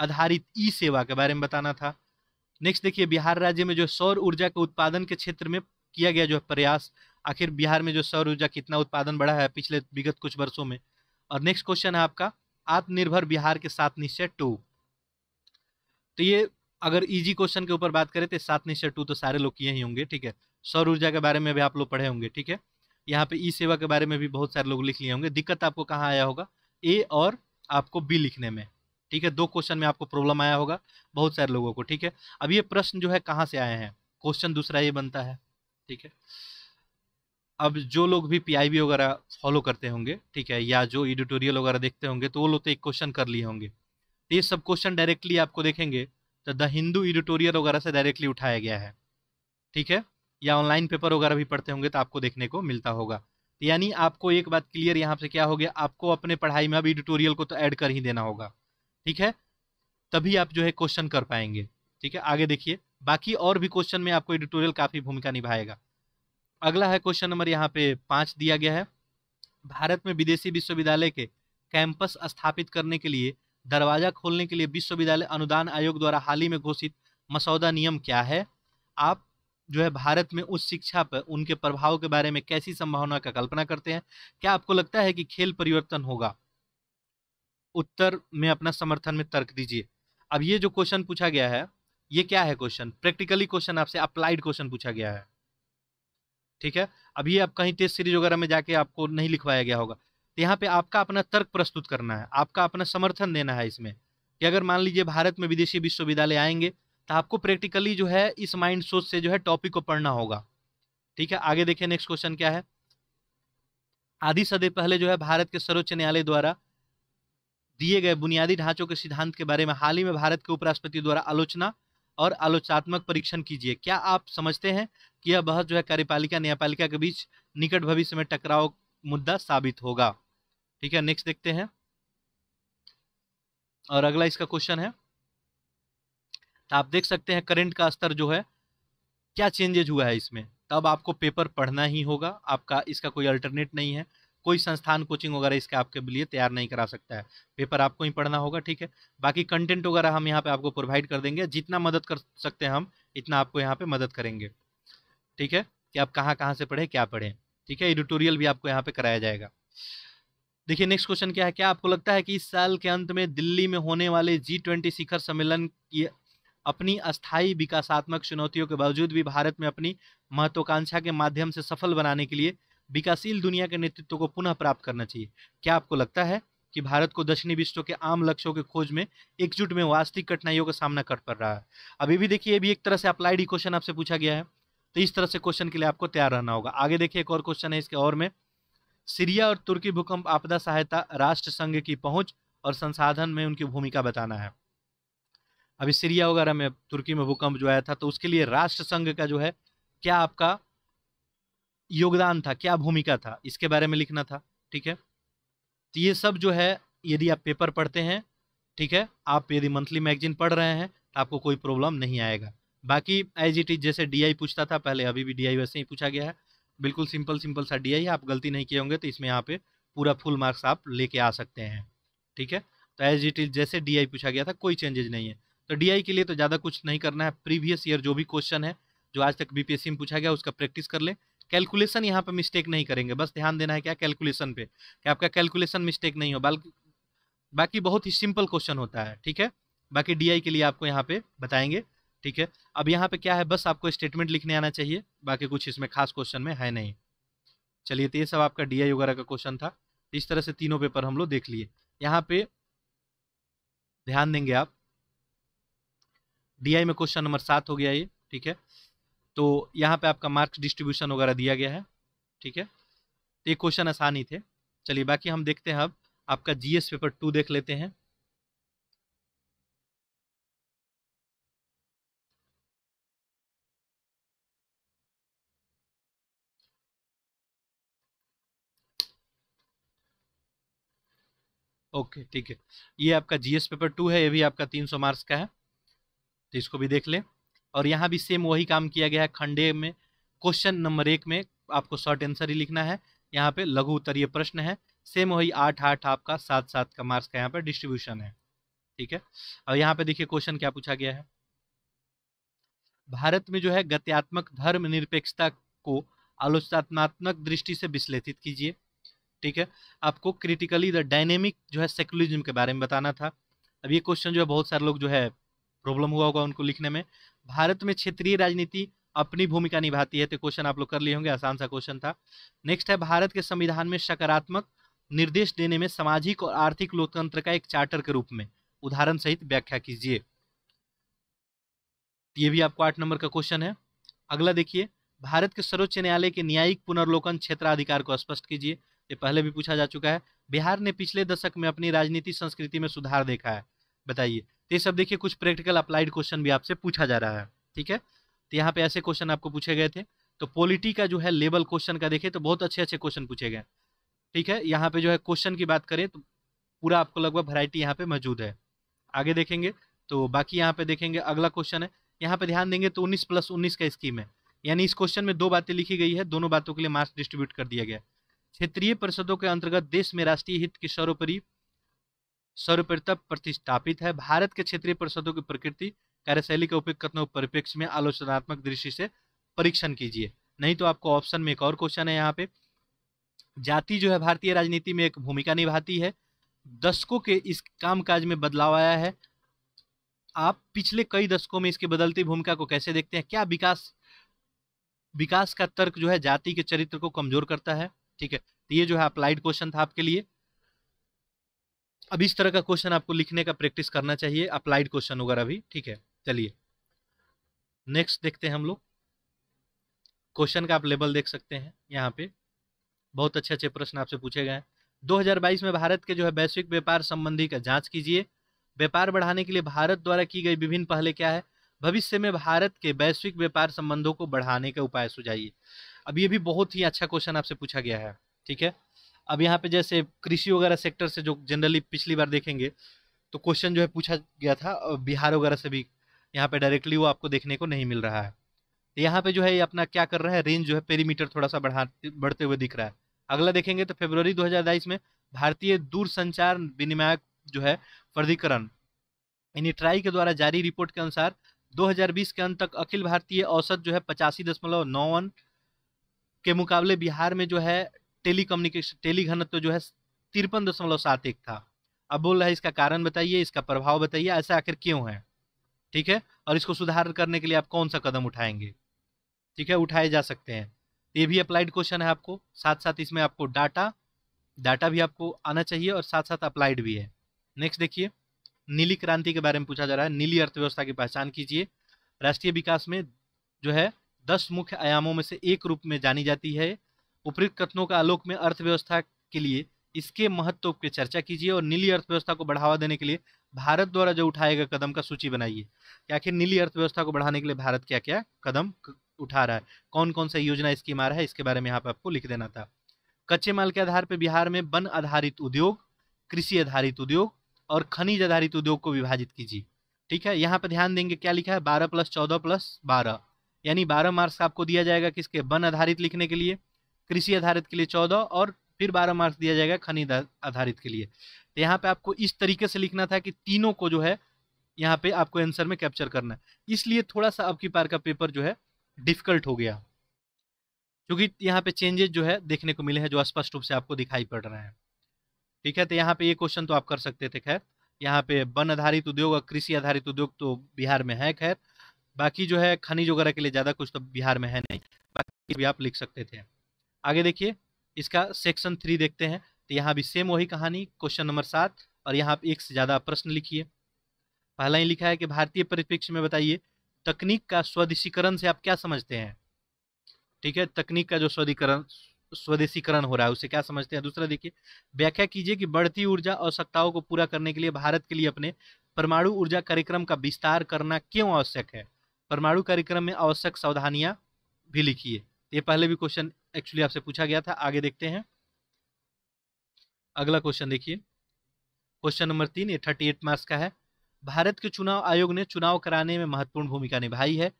आधारित ई सेवा के बारे में बताना था नेक्स्ट देखिए बिहार राज्य में जो सौर ऊर्जा के उत्पादन के क्षेत्र में किया गया जो प्रयास आखिर बिहार में जो सौर ऊर्जा कितना उत्पादन बढ़ा है पिछले विगत कुछ वर्षों में और नेक्स्ट क्वेश्चन है आपका आत्मनिर्भर बिहार के साथ निश्चय टू तो ये अगर इजी क्वेश्चन के ऊपर बात करें तो सात निश्चय टू तो सारे लोग किए ही होंगे ठीक है सौर ऊर्जा के बारे में भी आप लोग पढ़े होंगे ठीक है यहाँ पे ई सेवा के बारे में भी बहुत सारे लोग लिख लिए होंगे दिक्कत आपको कहाँ आया होगा ए और आपको बी लिखने में ठीक है दो क्वेश्चन में आपको प्रॉब्लम आया होगा बहुत सारे लोगों को ठीक है अब ये प्रश्न जो है कहाँ से आए हैं क्वेश्चन दूसरा ये बनता है ठीक है अब जो लोग भी पीआईबी वगैरह फॉलो करते होंगे ठीक है या जो एडिटोरियल वगैरह देखते होंगे तो वो लोग तो एक क्वेश्चन कर लिए होंगे तो ये सब क्वेश्चन डायरेक्टली आपको देखेंगे तो द हिंदू एडिटोरियल वगैरह से डायरेक्टली उठाया गया है ठीक है या ऑनलाइन पेपर वगैरह भी पढ़ते होंगे तो आपको देखने को मिलता होगा तो यानी आपको एक बात क्लियर यहाँ से क्या हो गया आपको अपने पढ़ाई में अब एडिटोरियल को तो ऐड कर ही देना होगा ठीक है तभी आप जो है क्वेश्चन कर पाएंगे ठीक है आगे देखिए बाकी और भी क्वेश्चन में आपको एडिटोरियल काफ़ी भूमिका निभाएगा अगला है क्वेश्चन नंबर यहाँ पे पाँच दिया गया है भारत में विदेशी विश्वविद्यालय के कैंपस स्थापित करने के लिए दरवाजा खोलने के लिए विश्वविद्यालय अनुदान आयोग द्वारा हाल ही में घोषित मसौदा नियम क्या है आप जो है भारत में उस शिक्षा पर उनके प्रभाव के बारे में कैसी संभावना का कल्पना करते हैं क्या आपको लगता है कि खेल परिवर्तन होगा उत्तर में अपना समर्थन में तर्क दीजिए अब ये जो क्वेश्चन पूछा गया है ये क्या है क्वेश्चन प्रैक्टिकली क्वेश्चन आपसे अप्लाइड क्वेश्चन पूछा गया है ठीक है अब ये आप कहीं टेस्ट सीरीज वगैरह में जाके आपको नहीं लिखवाया गया होगा यहाँ पे आपका अपना तर्क प्रस्तुत करना है आपका अपना समर्थन देना है इसमें कि अगर मान लीजिए भारत में विदेशी विश्वविद्यालय आएंगे तो आपको प्रैक्टिकली जो है इस माइंड सोच से जो है टॉपिक को पढ़ना होगा ठीक है आगे देखिए नेक्स्ट क्वेश्चन क्या है आधी सदी पहले जो है भारत के सर्वोच्च न्यायालय द्वारा दिए गए बुनियादी ढांचों के सिद्धांत के बारे में हाल ही में भारत के उपराष्ट्रपति द्वारा आलोचना और आलोचनात्मक परीक्षण कीजिए क्या आप समझते हैं कि यह बहस जो है कार्यपालिका न्यायपालिका के बीच निकट भविष्य में टकराव मुद्दा साबित होगा ठीक है नेक्स्ट देखते हैं और अगला इसका क्वेश्चन है तो आप देख सकते हैं करंट का स्तर जो है क्या चेंजेज हुआ है इसमें तब आपको पेपर पढ़ना ही होगा आपका इसका कोई अल्टरनेट नहीं है कोई संस्थान कोचिंग वगैरह इसके आपके लिए तैयार नहीं करा सकता है पेपर आपको ही पढ़ना होगा ठीक है बाकी कंटेंट वगैरह हम यहाँ पे आपको प्रोवाइड कर देंगे जितना मदद कर सकते हैं हम इतना आपको यहाँ पे मदद करेंगे ठीक है कि आप कहाँ कहाँ से पढ़े क्या पढ़ें ठीक है एडिटोरियल भी आपको यहाँ पे कराया जाएगा देखिए नेक्स्ट क्वेश्चन क्या है क्या आपको लगता है कि इस साल के अंत में दिल्ली में होने वाले जी ट्वेंटी शिखर सम्मेलन की अपनी अस्थायी विकासात्मक चुनौतियों के बावजूद भी भारत में अपनी महत्वाकांक्षा के माध्यम से सफल बनाने के लिए विकासशील दुनिया के नेतृत्व को पुनः प्राप्त करना चाहिए क्या आपको लगता है कि भारत को दक्षिणी विश्व के आम लक्ष्यों के खोज में एकजुट में वास्तविक कठिनाइयों का सामना कर पड़ रहा है अभी भी देखिए ये भी एक तरह से अप्लाइड ही क्वेश्चन आपसे पूछा गया है तो इस तरह से क्वेश्चन के लिए आपको तैयार रहना होगा आगे देखिए एक और क्वेश्चन है इसके और में सीरिया और तुर्की भूकंप आपदा सहायता राष्ट्र संघ की पहुंच और संसाधन में उनकी भूमिका बताना है अभी सीरिया वगैरह में तुर्की में भूकंप जो आया था तो उसके लिए राष्ट्र संघ का जो है क्या आपका योगदान था क्या भूमिका था इसके बारे में लिखना था ठीक है तो ये सब जो है यदि आप पेपर पढ़ते हैं ठीक है आप यदि मंथली मैगजीन पढ़ रहे हैं तो आपको कोई प्रॉब्लम नहीं आएगा बाकी एज जैसे डीआई पूछता था पहले अभी भी डीआई वैसे ही पूछा गया है बिल्कुल सिंपल सिंपल सा डी आई आप गलती नहीं किए होंगे तो इसमें यहाँ पे पूरा फुल मार्क्स आप लेके आ सकते हैं ठीक है तो एज इट इज जैसे डी आई पूछा गया था कोई चेंजेज नहीं है तो डी आई के लिए तो ज़्यादा कुछ नहीं करना है प्रीवियस ईयर जो भी क्वेश्चन है जो आज तक बी में पूछा गया उसका प्रैक्टिस कर लें कैलकुलेशन यहाँ पर मिस्टेक नहीं करेंगे बस ध्यान देना है क्या कैलकुलेशन पे कि आपका कैलकुलेशन मिस्टेक नहीं हो बल्कि बाकी बहुत ही सिंपल क्वेश्चन होता है ठीक है बाकी डीआई के लिए आपको यहाँ पे बताएंगे ठीक है अब यहाँ पे क्या है बस आपको स्टेटमेंट लिखने आना चाहिए बाकी कुछ इसमें खास क्वेश्चन में है नहीं चलिए तो ये सब आपका डी वगैरह का क्वेश्चन था तो इस तरह से तीनों पेपर हम लोग देख लिए यहाँ पे ध्यान देंगे आप डी में क्वेश्चन नंबर सात हो गया ये ठीक है तो यहाँ पे आपका मार्क्स डिस्ट्रीब्यूशन वगैरह दिया गया है ठीक है तो ये क्वेश्चन आसान ही थे चलिए बाकी हम देखते हैं अब आपका जीएस पेपर टू देख लेते हैं ओके ठीक है ये आपका जीएस पेपर टू है ये भी आपका तीन सौ मार्क्स का है तो इसको भी देख लें और यहाँ भी सेम वही काम किया गया है खंडे में क्वेश्चन नंबर एक में आपको शॉर्ट आंसर ही लिखना है यहाँ पे लघु उत्तरीय प्रश्न है सेम वही आठ आठ आपका सात सात का मार्क्स का यहाँ पे डिस्ट्रीब्यूशन है ठीक है और यहाँ पे देखिए क्वेश्चन क्या पूछा गया है भारत में जो है गत्यात्मक धर्म निरपेक्षता को आलोचनात्मक दृष्टि से विश्लेषित कीजिए ठीक है आपको क्रिटिकली द डायनेमिक जो है सेकुलरिज्म के बारे में बताना था अब ये क्वेश्चन जो है बहुत सारे लोग जो है प्रॉब्लम हुआ होगा उनको लिखने में भारत में क्षेत्रीय राजनीति अपनी भूमिका निभाती है तो क्वेश्चन आप लोग कर लिए होंगे आसान सा क्वेश्चन था नेक्स्ट है भारत के संविधान में सकारात्मक निर्देश देने में सामाजिक और आर्थिक लोकतंत्र का एक चार्टर के रूप में उदाहरण सहित व्याख्या कीजिए ये भी आपको आठ नंबर का क्वेश्चन है अगला देखिए भारत के सर्वोच्च न्यायालय के न्यायिक पुनर्लोकन क्षेत्राधिकार को स्पष्ट कीजिए ये पहले भी पूछा जा चुका है बिहार ने पिछले दशक में अपनी राजनीति संस्कृति में सुधार देखा है बताइए तो ये सब देखिए कुछ प्रैक्टिकल अप्लाइड क्वेश्चन भी आपसे पूछा जा रहा है ठीक है तो यहाँ पे ऐसे क्वेश्चन आपको पूछे गए थे तो पॉलिटी का जो है लेवल क्वेश्चन का देखिए तो बहुत अच्छे अच्छे क्वेश्चन पूछे गए ठीक है यहाँ पे जो है क्वेश्चन की बात करें तो पूरा आपको लगभग वैरायटी यहाँ पे मौजूद है आगे देखेंगे तो बाकी यहाँ पे देखेंगे अगला क्वेश्चन है यहाँ पे ध्यान देंगे तो उन्नीस प्लस उन्नीस का स्कीम है यानी इस क्वेश्चन में दो बातें लिखी गई है दोनों बातों के लिए मार्क्स डिस्ट्रीब्यूट कर दिया गया है क्षेत्रीय परिषदों के अंतर्गत देश में राष्ट्रीय हित की सर्वोपरि सर्वोपरिता प्रतिष्ठापित है भारत के क्षेत्रीय परिषदों की प्रकृति कार्यशैली का उपयोग कथनों परिप्रेक्ष्य में आलोचनात्मक दृष्टि से परीक्षण कीजिए नहीं तो आपको ऑप्शन में एक और क्वेश्चन है यहाँ पे जाति जो है भारतीय राजनीति में एक भूमिका निभाती है दशकों के इस कामकाज में बदलाव आया है आप पिछले कई दशकों में इसकी बदलती भूमिका को कैसे देखते हैं क्या विकास विकास का तर्क जो है जाति के चरित्र को कमजोर करता है ठीक है तो ये जो है अप्लाइड क्वेश्चन था आपके लिए अब इस तरह का क्वेश्चन आपको लिखने का प्रैक्टिस करना चाहिए अप्लाइड क्वेश्चन वगैरह भी ठीक है चलिए नेक्स्ट देखते हैं हम लोग क्वेश्चन का आप लेवल देख सकते हैं यहाँ पे बहुत अच्छे अच्छे प्रश्न आपसे पूछे गए हैं 2022 में भारत के जो है वैश्विक व्यापार संबंधी का जांच कीजिए व्यापार बढ़ाने के लिए भारत द्वारा की गई विभिन्न पहले क्या है भविष्य में भारत के वैश्विक व्यापार संबंधों को बढ़ाने का उपाय सुझाइए अब ये भी बहुत ही अच्छा क्वेश्चन आपसे पूछा गया है ठीक है अब यहाँ पे जैसे कृषि वगैरह सेक्टर से जो जनरली पिछली बार देखेंगे तो क्वेश्चन जो है पूछा गया था बिहार वगैरह से भी यहाँ पे डायरेक्टली वो आपको देखने को नहीं मिल रहा है तो यहाँ पे जो है अपना क्या कर रहा है रेंज जो है पेरीमीटर थोड़ा सा बढ़ा बढ़ते हुए दिख रहा है अगला देखेंगे तो फेब्रवरी दो में भारतीय संचार विनिमायक जो है प्राधिकरण यानी ट्राई के द्वारा जारी रिपोर्ट के अनुसार 2020 के अंत तक अखिल भारतीय औसत जो है पचासी दशमलव नौ वन के मुकाबले बिहार में जो है टेली कम्युनिकेशन टेली घनत्व तो जो है तिरपन दशमलव सात एक था अब बोल रहा है इसका कारण बताइए इसका प्रभाव बताइए ऐसा आखिर क्यों है ठीक है और इसको सुधार करने के लिए आप कौन सा कदम उठाएंगे ठीक है उठाए जा सकते हैं ये भी अप्लाइड क्वेश्चन है आपको साथ साथ इसमें आपको डाटा डाटा भी आपको आना चाहिए और साथ साथ अप्लाइड भी है नेक्स्ट देखिए नीली क्रांति के बारे में पूछा जा रहा है नीली अर्थव्यवस्था की पहचान कीजिए राष्ट्रीय विकास में जो है दस मुख्य आयामों में से एक रूप में जानी जाती है उपयुक्त कथनों का आलोक में अर्थव्यवस्था के लिए इसके महत्व पर चर्चा कीजिए और नीली अर्थव्यवस्था को बढ़ावा देने के लिए भारत द्वारा जो उठाए गए कदम का सूची बनाइए कि आखिर नीली अर्थव्यवस्था को बढ़ाने के लिए भारत क्या क्या कदम उठा रहा है कौन कौन सा योजना स्कीम आ रहा है इसके बारे में यहाँ पर आपको लिख देना था कच्चे माल के आधार पर बिहार में वन आधारित उद्योग कृषि आधारित उद्योग और खनिज आधारित उद्योग को विभाजित कीजिए ठीक है यहाँ पर ध्यान देंगे क्या लिखा है बारह प्लस चौदह प्लस बारह यानी बारह मार्क्स आपको दिया जाएगा किसके वन आधारित लिखने के लिए कृषि आधारित के लिए चौदह और फिर बारह मार्क्स दिया जाएगा खनिज आधारित के लिए तो यहाँ पे आपको इस तरीके से लिखना था कि तीनों को जो है यहाँ पे आपको आंसर में कैप्चर करना है इसलिए थोड़ा सा आपकी पार का पेपर जो है डिफिकल्ट हो गया क्योंकि यहाँ पे चेंजेस जो है देखने को मिले हैं जो स्पष्ट रूप से आपको दिखाई पड़ रहे हैं ठीक है तो यहाँ पे ये क्वेश्चन तो आप कर सकते थे खैर यहाँ पे वन आधारित उद्योग और कृषि आधारित उद्योग तो बिहार में है खैर बाकी जो है खनिज वगैरह के लिए ज़्यादा कुछ तो बिहार में है नहीं बाकी भी आप लिख सकते थे आगे देखिए इसका सेक्शन थ्री देखते हैं तो यहाँ भी सेम वही कहानी क्वेश्चन नंबर सात और यहाँ आप एक से ज़्यादा प्रश्न लिखिए पहला ही लिखा है कि भारतीय परिप्रेक्ष्य में बताइए तकनीक का स्वदेशीकरण से आप क्या समझते हैं ठीक है तकनीक का जो स्वदीकरण स्वदेशीकरण हो रहा है उसे क्या समझते हैं दूसरा देखिए व्याख्या कीजिए कि बढ़ती ऊर्जा आवश्यकताओं को पूरा करने के लिए भारत के लिए अपने परमाणु ऊर्जा कार्यक्रम का विस्तार करना क्यों आवश्यक है परमाणु कार्यक्रम में आवश्यक सावधानियां भी लिखिए ये पहले भी क्वेश्चन एक्चुअली आपसे पूछा गया था आगे देखते हैं अगला क्वेश्चन देखिए क्वेश्चन नंबर तीन ये थर्टी एट मार्क्स का है भारत के चुनाव आयोग ने चुनाव कराने में महत्वपूर्ण भूमिका निभाई है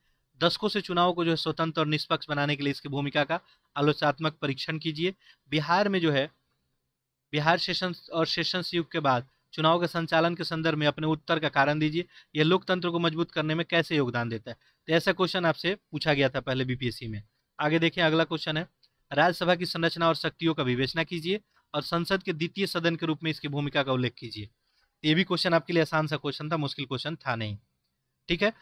दशकों से चुनाव को जो है स्वतंत्र और निष्पक्ष बनाने के लिए इसकी भूमिका का आलोचनात्मक परीक्षण कीजिए बिहार में जो है बिहार सेशन और सेशन युग के बाद चुनाव के संचालन के संदर्भ में अपने उत्तर का कारण दीजिए यह लोकतंत्र को मजबूत करने में कैसे योगदान देता है तो ऐसा क्वेश्चन आपसे पूछा गया था पहले बीपीएससी में आगे देखें अगला क्वेश्चन है राज्यसभा की संरचना और शक्तियों का विवेचना कीजिए और संसद के द्वितीय सदन के रूप में इसकी भूमिका का उल्लेख कीजिए ये भी क्वेश्चन आपके लिए आसान सा क्वेश्चन था मुश्किल क्वेश्चन था नहीं ठीक है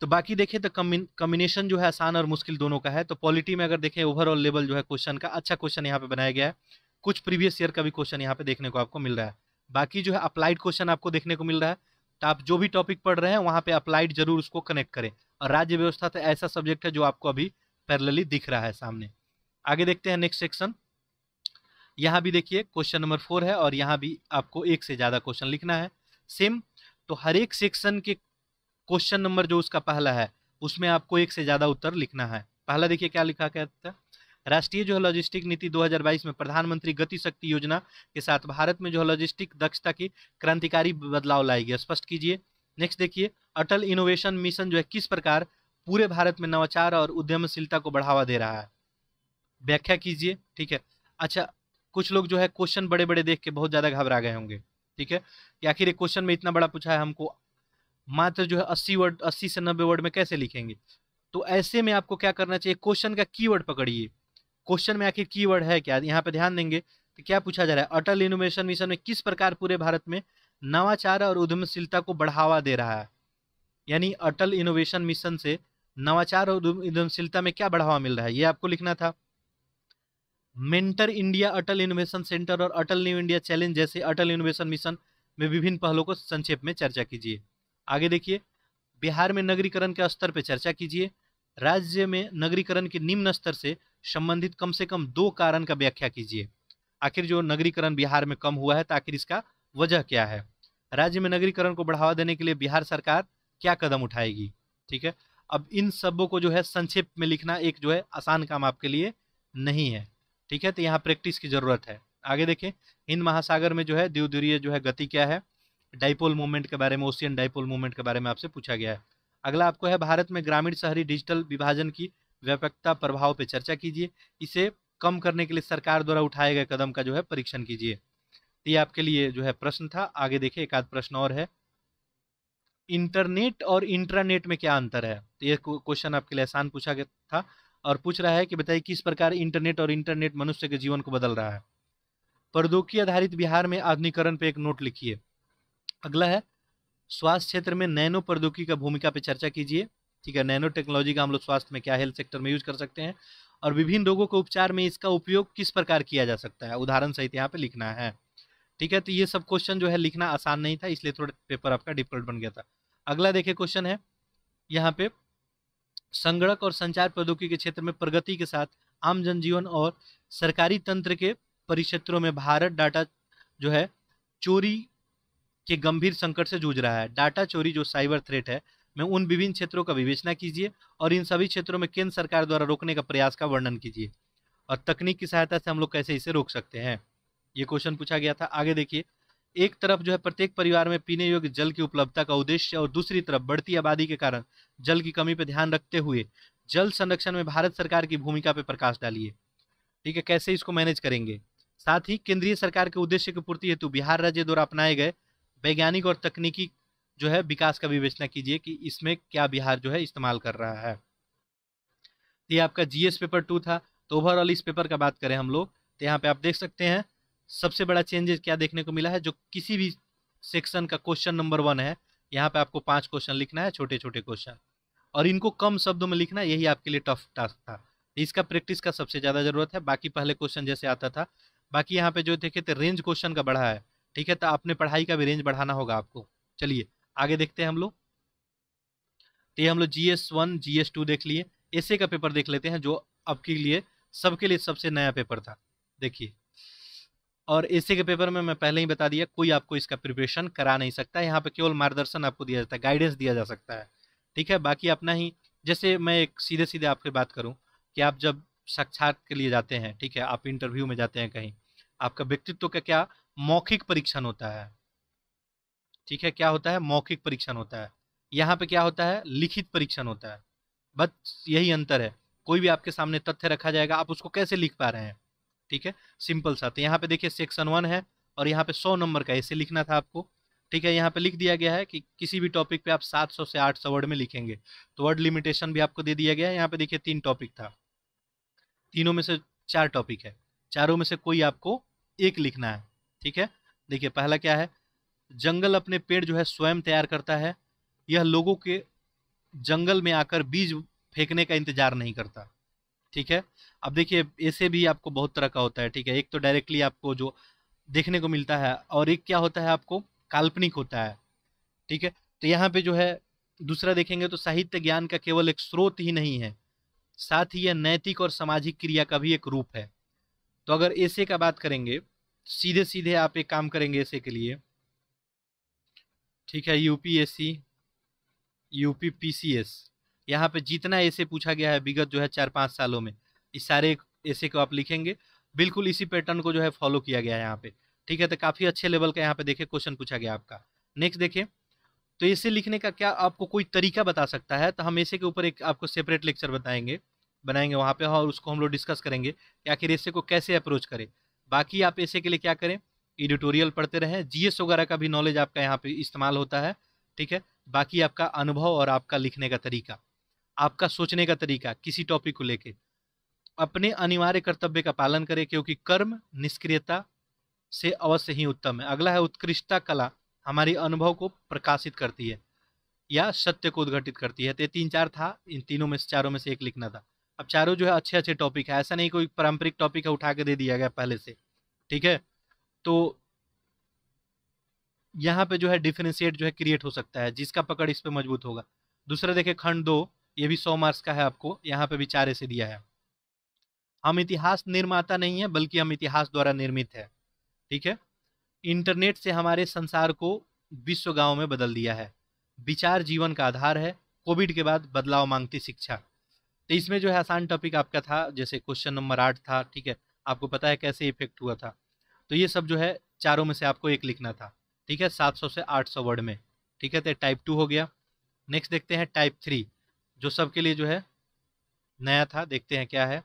तो बाकी देखें तो कम्बिनेशन जो है आसान और मुश्किल दोनों का है तो पॉलिटी में अगर देखें ओवरऑल लेवल जो है क्वेश्चन का अच्छा क्वेश्चन यहाँ पे बनाया गया है कुछ प्रीवियस ईयर का भी क्वेश्चन यहाँ पे देखने को आपको मिल रहा है बाकी जो है अप्लाइड क्वेश्चन आपको देखने को मिल रहा है तो आप जो भी टॉपिक पढ़ रहे हैं वहाँ पे अप्लाइड जरूर उसको कनेक्ट करें और राज्य व्यवस्था तो ऐसा सब्जेक्ट है जो आपको अभी पैरलली दिख रहा है सामने आगे देखते हैं नेक्स्ट सेक्शन यहाँ भी देखिए क्वेश्चन नंबर फोर है और यहाँ भी आपको एक से ज़्यादा क्वेश्चन लिखना है सेम तो हर एक सेक्शन के क्वेश्चन नंबर जो उसका पहला है उसमें आपको एक से ज़्यादा उत्तर लिखना है पहला देखिए क्या लिखा कहता है राष्ट्रीय जो है लॉजिस्टिक नीति 2022 में प्रधानमंत्री गति शक्ति योजना के साथ भारत में जो है लॉजिस्टिक दक्षता की क्रांतिकारी बदलाव लाए गए स्पष्ट कीजिए नेक्स्ट देखिए अटल इनोवेशन मिशन जो है किस प्रकार पूरे भारत में नवाचार और उद्यमशीलता को बढ़ावा दे रहा है व्याख्या कीजिए ठीक है अच्छा कुछ लोग जो है क्वेश्चन बड़े बड़े देख के बहुत ज़्यादा घबरा गए होंगे ठीक है कि आखिर एक क्वेश्चन में इतना बड़ा पूछा है हमको मात्र जो है अस्सी वर्ड अस्सी से नब्बे वर्ड में कैसे लिखेंगे तो ऐसे में आपको क्या करना चाहिए क्वेश्चन का कीवर्ड पकड़िए क्वेश्चन में आखिर कीवर्ड है क्या यहाँ पे ध्यान देंगे तो क्या पूछा जा रहा है अटल इनोवेशन मिशन में किस प्रकार पूरे भारत में नवाचार और उद्यमशीलता को बढ़ावा दे रहा है यानी अटल इनोवेशन मिशन से नवाचार और उद्यमशीलता में क्या बढ़ावा मिल रहा है ये आपको लिखना था mentor India Atal innovation centre और अटल न्यू इंडिया चैलेंज जैसे अटल इनोवेशन मिशन में विभिन्न पहलों को संक्षेप में चर्चा कीजिए आगे देखिए बिहार में नगरीकरण के स्तर पर चर्चा कीजिए राज्य में नगरीकरण के निम्न स्तर से संबंधित कम से कम दो कारण का व्याख्या कीजिए आखिर जो नगरीकरण बिहार में कम हुआ है तो आखिर इसका वजह क्या है राज्य में नगरीकरण को बढ़ावा देने के लिए बिहार सरकार क्या कदम उठाएगी ठीक है अब इन सबों को जो है संक्षेप में लिखना एक जो है आसान काम आपके लिए नहीं है ठीक है तो यहाँ प्रैक्टिस की जरूरत है आगे देखें हिंद महासागर में जो है द्विधुरीय जो है गति क्या है डाइपोल मूवमेंट के बारे में ओशियन डाइपोल मूवमेंट के बारे में आपसे पूछा गया है अगला आपको है भारत में ग्रामीण शहरी डिजिटल विभाजन की व्यापकता प्रभाव पर चर्चा कीजिए इसे कम करने के लिए सरकार द्वारा उठाए गए कदम का जो है परीक्षण कीजिए ये आपके लिए जो है प्रश्न था आगे देखिए एक आध प्रश्न और है इंटरनेट और इंट्रानेट में क्या अंतर है तो ये क्वेश्चन आपके लिए आसान पूछा गया था और पूछ रहा है कि बताइए किस प्रकार इंटरनेट और इंटरनेट मनुष्य के जीवन को बदल रहा है प्रौद्योगिकी आधारित बिहार में आधुनिकरण पे एक नोट लिखिए अगला है स्वास्थ्य क्षेत्र में नैनो प्रौद्योगिकी का भूमिका पर चर्चा कीजिए ठीक है नैनो टेक्नोलॉजी का हम लोग स्वास्थ्य में क्या हेल्थ सेक्टर में यूज कर सकते हैं और विभिन्न रोगों के उपचार में इसका उपयोग किस प्रकार किया जा सकता है उदाहरण सहित यहाँ पे लिखना है ठीक है तो ये सब क्वेश्चन जो है लिखना आसान नहीं था इसलिए थोड़ा पेपर आपका डिफिकल्ट बन गया था अगला देखिए क्वेश्चन है यहाँ पे संगणक और संचार प्रौद्योगिकी के क्षेत्र में प्रगति के साथ आम जनजीवन और सरकारी तंत्र के परिक्षेत्रों में भारत डाटा जो है चोरी के गंभीर संकट से जूझ रहा है डाटा चोरी जो साइबर थ्रेट है में उन विभिन्न क्षेत्रों का विवेचना कीजिए और इन सभी क्षेत्रों में केंद्र सरकार द्वारा रोकने का प्रयास का वर्णन कीजिए और तकनीक की सहायता से हम लोग कैसे इसे रोक सकते हैं ये क्वेश्चन पूछा गया था आगे देखिए एक तरफ जो है प्रत्येक परिवार में पीने योग्य जल की उपलब्धता का उद्देश्य और दूसरी तरफ बढ़ती आबादी के कारण जल की कमी पर ध्यान रखते हुए जल संरक्षण में भारत सरकार की भूमिका पर प्रकाश डालिए ठीक है कैसे इसको मैनेज करेंगे साथ ही केंद्रीय सरकार के उद्देश्य की पूर्ति हेतु बिहार राज्य द्वारा अपनाए गए वैज्ञानिक और तकनीकी जो है विकास का विवेचना कीजिए कि इसमें क्या बिहार जो है इस्तेमाल कर रहा है तो ये आपका जीएस पेपर टू था तो ओवरऑल इस पेपर का बात करें हम लोग तो यहाँ पे आप देख सकते हैं सबसे बड़ा चेंजेस क्या देखने को मिला है जो किसी भी सेक्शन का क्वेश्चन नंबर वन है यहाँ पे आपको पांच क्वेश्चन लिखना है छोटे छोटे क्वेश्चन और इनको कम शब्दों में लिखना यही आपके लिए टफ टास्क था इसका प्रैक्टिस का सबसे ज़्यादा जरूरत है बाकी पहले क्वेश्चन जैसे आता था बाकी यहाँ पे जो देखे थे रेंज क्वेश्चन का बढ़ा है ठीक है तो अपने पढ़ाई का भी रेंज बढ़ाना होगा आपको चलिए आगे देखते हैं हम लोग तो ये हम लोग G S one G S two देख लिए ऐसे का पेपर देख लेते हैं जो अब के लिए सबके लिए सबसे नया पेपर था देखिए और ऐसे के पेपर में मैं पहले ही बता दिया कोई आपको इसका प्रिपरेशन करा नहीं सकता यहाँ पे केवल मार्गदर्शन आपको दिया जाता है गाइडेंस दिया जा सकता है ठीक है बाकी अपना ही जैसे मैं एक सीधे सीधे आपसे बात करूँ कि आप जब साक्षात के लिए जाते हैं ठीक है आप इंटरव्यू में जाते हैं कहीं आपका व्यक्तित्व का क्या मौखिक परीक्षण होता है ठीक है क्या होता है मौखिक परीक्षण होता है यहाँ पे क्या होता है लिखित परीक्षण होता है बस यही अंतर है कोई भी आपके सामने तथ्य रखा जाएगा आप उसको कैसे लिख पा रहे हैं ठीक है सिंपल सा तो यहाँ पे देखिए सेक्शन वन है और यहाँ पे सौ नंबर का ऐसे लिखना था आपको ठीक है यहाँ पे लिख दिया गया है कि किसी भी टॉपिक पे आप 700 से 800 वर्ड में लिखेंगे तो वर्ड लिमिटेशन भी आपको दे दिया गया है यहाँ पे देखिए तीन टॉपिक था तीनों में से चार टॉपिक है चारों में से कोई आपको एक लिखना है ठीक है देखिए पहला क्या है जंगल अपने पेड़ जो है स्वयं तैयार करता है यह लोगों के जंगल में आकर बीज फेंकने का इंतजार नहीं करता ठीक है अब देखिए ऐसे भी आपको बहुत तरह का होता है ठीक है एक तो डायरेक्टली आपको जो देखने को मिलता है और एक क्या होता है आपको काल्पनिक होता है ठीक है तो यहाँ पे जो है दूसरा देखेंगे तो साहित्य ज्ञान का केवल एक स्रोत ही नहीं है साथ ही यह नैतिक और सामाजिक क्रिया का भी एक रूप है तो अगर ऐसे का बात करेंगे सीधे सीधे आप एक काम करेंगे ऐसे के लिए ठीक है यूपीएससी सी एस यहाँ पे जितना ऐसे पूछा गया है विगत जो है चार पाँच सालों में इस सारे ऐसे को आप लिखेंगे बिल्कुल इसी पैटर्न को जो है फॉलो किया गया है यहाँ पे ठीक है तो काफ़ी अच्छे लेवल का यहाँ पे देखे क्वेश्चन पूछा गया आपका नेक्स्ट देखें तो ऐसे लिखने का क्या आपको कोई तरीका बता सकता है तो हम ऐसे के ऊपर एक आपको सेपरेट लेक्चर बताएंगे बनाएंगे वहाँ पे और उसको हम लोग डिस्कस करेंगे कि आखिर ऐसे को कैसे अप्रोच करें बाकी आप ऐसे के लिए क्या करें एडिटोरियल पढ़ते रहें जीएस वगैरह का भी नॉलेज आपका यहाँ पे इस्तेमाल होता है ठीक है बाकी आपका अनुभव और आपका लिखने का तरीका आपका सोचने का तरीका किसी टॉपिक को लेके अपने अनिवार्य कर्तव्य का पालन करें क्योंकि कर्म निष्क्रियता से अवश्य ही उत्तम है अगला है उत्कृष्टता कला हमारे अनुभव को प्रकाशित करती है या सत्य को उद्घाटित करती है तो तीन चार था इन तीनों में से चारों में से एक लिखना था अब चारों जो है अच्छे अच्छे टॉपिक है ऐसा नहीं कोई पारंपरिक टॉपिक है उठा के दे दिया गया पहले से ठीक है तो यहाँ पे जो है डिफ्रेंशिएट जो है क्रिएट हो सकता है जिसका पकड़ इस पर मजबूत होगा दूसरा देखे खंड दो ये भी सौ मार्क्स का है आपको यहाँ पे भी चार ऐसे दिया है हम इतिहास निर्माता नहीं है बल्कि हम इतिहास द्वारा निर्मित है ठीक है इंटरनेट से हमारे संसार को विश्व गांव में बदल दिया है विचार जीवन का आधार है कोविड के बाद बदलाव मांगती शिक्षा तो इसमें जो है आसान टॉपिक आपका था जैसे क्वेश्चन नंबर आठ था ठीक है आपको पता है कैसे इफेक्ट हुआ था तो ये सब जो है चारों में से आपको एक लिखना था ठीक है 700 से 800 वर्ड में ठीक है तो टाइप टू हो गया नेक्स्ट देखते हैं टाइप थ्री जो सबके लिए जो है नया था देखते हैं क्या है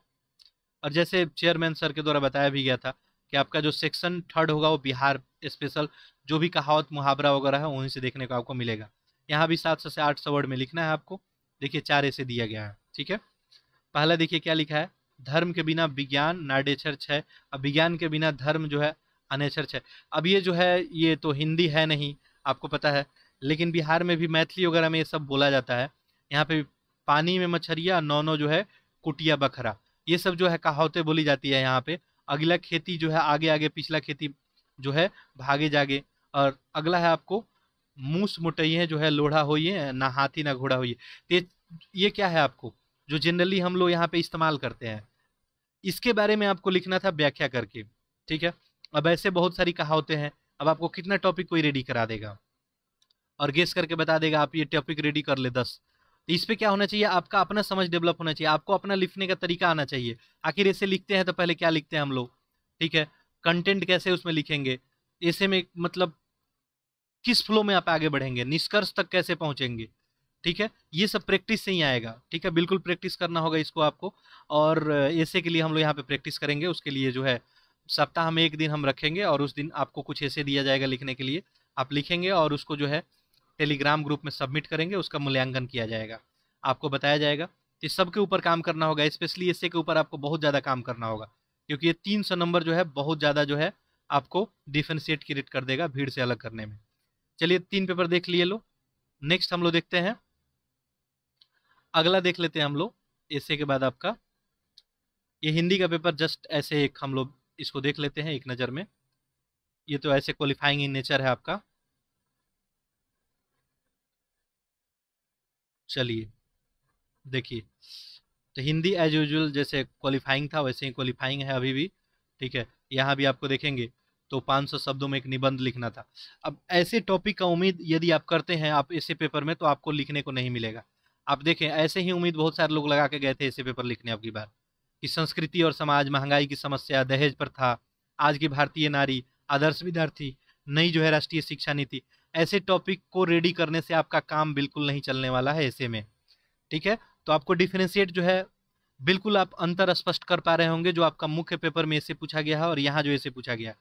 और जैसे चेयरमैन सर के द्वारा बताया भी गया था कि आपका जो सेक्शन थर्ड होगा वो बिहार स्पेशल जो भी कहावत मुहावरा वगैरह है वहीं से देखने को आपको मिलेगा यहाँ भी सात सौ से आठ सौ वर्ड में लिखना है आपको देखिए चार ऐसे दिया गया है ठीक है पहला देखिए क्या लिखा है धर्म के बिना विज्ञान नाडेचर है और विज्ञान के बिना धर्म जो है अनेचर है अब ये जो है ये तो हिंदी है नहीं आपको पता है लेकिन बिहार में भी मैथिली वगैरह में ये सब बोला जाता है यहाँ पे पानी में मछरिया नौ नौ जो है कुटिया बखरा ये सब जो है कहावतें बोली जाती है यहाँ पे अगला खेती जो है आगे आगे पिछला खेती जो है भागे जागे और अगला है आपको मूस मुटैये जो है लोढ़ा होइए ना हाथी ना घोड़ा होइए ये क्या है आपको जो जनरली हम लोग यहाँ पे इस्तेमाल करते हैं इसके बारे में आपको लिखना था व्याख्या करके ठीक है अब ऐसे बहुत सारी कहावतें हैं अब आपको कितना टॉपिक कोई रेडी करा देगा और गेस करके बता देगा आप ये टॉपिक रेडी कर ले दस तो इस पर क्या होना चाहिए आपका अपना समझ डेवलप होना चाहिए आपको अपना लिखने का तरीका आना चाहिए आखिर ऐसे लिखते हैं तो पहले क्या लिखते हैं हम लोग ठीक है कंटेंट कैसे उसमें लिखेंगे ऐसे में मतलब किस फ्लो में आप आगे बढ़ेंगे निष्कर्ष तक कैसे पहुंचेंगे ठीक है ये सब प्रैक्टिस से ही आएगा ठीक है बिल्कुल प्रैक्टिस करना होगा इसको आपको और ऐसे के लिए हम लोग यहाँ पे प्रैक्टिस करेंगे उसके लिए जो है सप्ताह में एक दिन हम रखेंगे और उस दिन आपको कुछ ऐसे दिया जाएगा लिखने के लिए आप लिखेंगे और उसको जो है टेलीग्राम ग्रुप में सबमिट करेंगे उसका मूल्यांकन किया जाएगा आपको बताया जाएगा तो सबके ऊपर काम करना होगा स्पेशली ऐसे के ऊपर आपको बहुत ज़्यादा काम करना होगा क्योंकि ये तीन सौ नंबर जो है बहुत ज़्यादा जो है आपको डिफेंसिएट क्रिएट कर देगा भीड़ से अलग करने में चलिए तीन पेपर देख लिए लो नेक्स्ट हम लोग देखते हैं अगला देख लेते हैं हम लोग ऐसे के बाद आपका ये हिंदी का पेपर जस्ट ऐसे एक हम लोग इसको देख लेते हैं एक नज़र में ये तो ऐसे क्वालिफाइंग इन नेचर है आपका चलिए देखिए तो हिंदी एज यूजल जैसे क्वालिफाइंग था वैसे ही क्वालिफाइंग है अभी भी ठीक है यहाँ भी आपको देखेंगे तो 500 शब्दों में एक निबंध लिखना था अब ऐसे टॉपिक का उम्मीद यदि आप करते हैं आप ऐसे पेपर में तो आपको लिखने को नहीं मिलेगा आप देखें ऐसे ही उम्मीद बहुत सारे लोग लगा के गए थे ऐसे पेपर लिखने अब की बार कि संस्कृति और समाज महंगाई की समस्या दहेज प्रथा आज की भारतीय नारी आदर्श विद्यार्थी नई जो है राष्ट्रीय शिक्षा नीति ऐसे टॉपिक को रेडी करने से आपका काम बिल्कुल नहीं चलने वाला है ऐसे में ठीक है तो आपको डिफ्रेंशिएट जो है बिल्कुल आप अंतर स्पष्ट कर पा रहे होंगे जो आपका मुख्य पेपर में ऐसे पूछा गया है और यहाँ जो ऐसे पूछा गया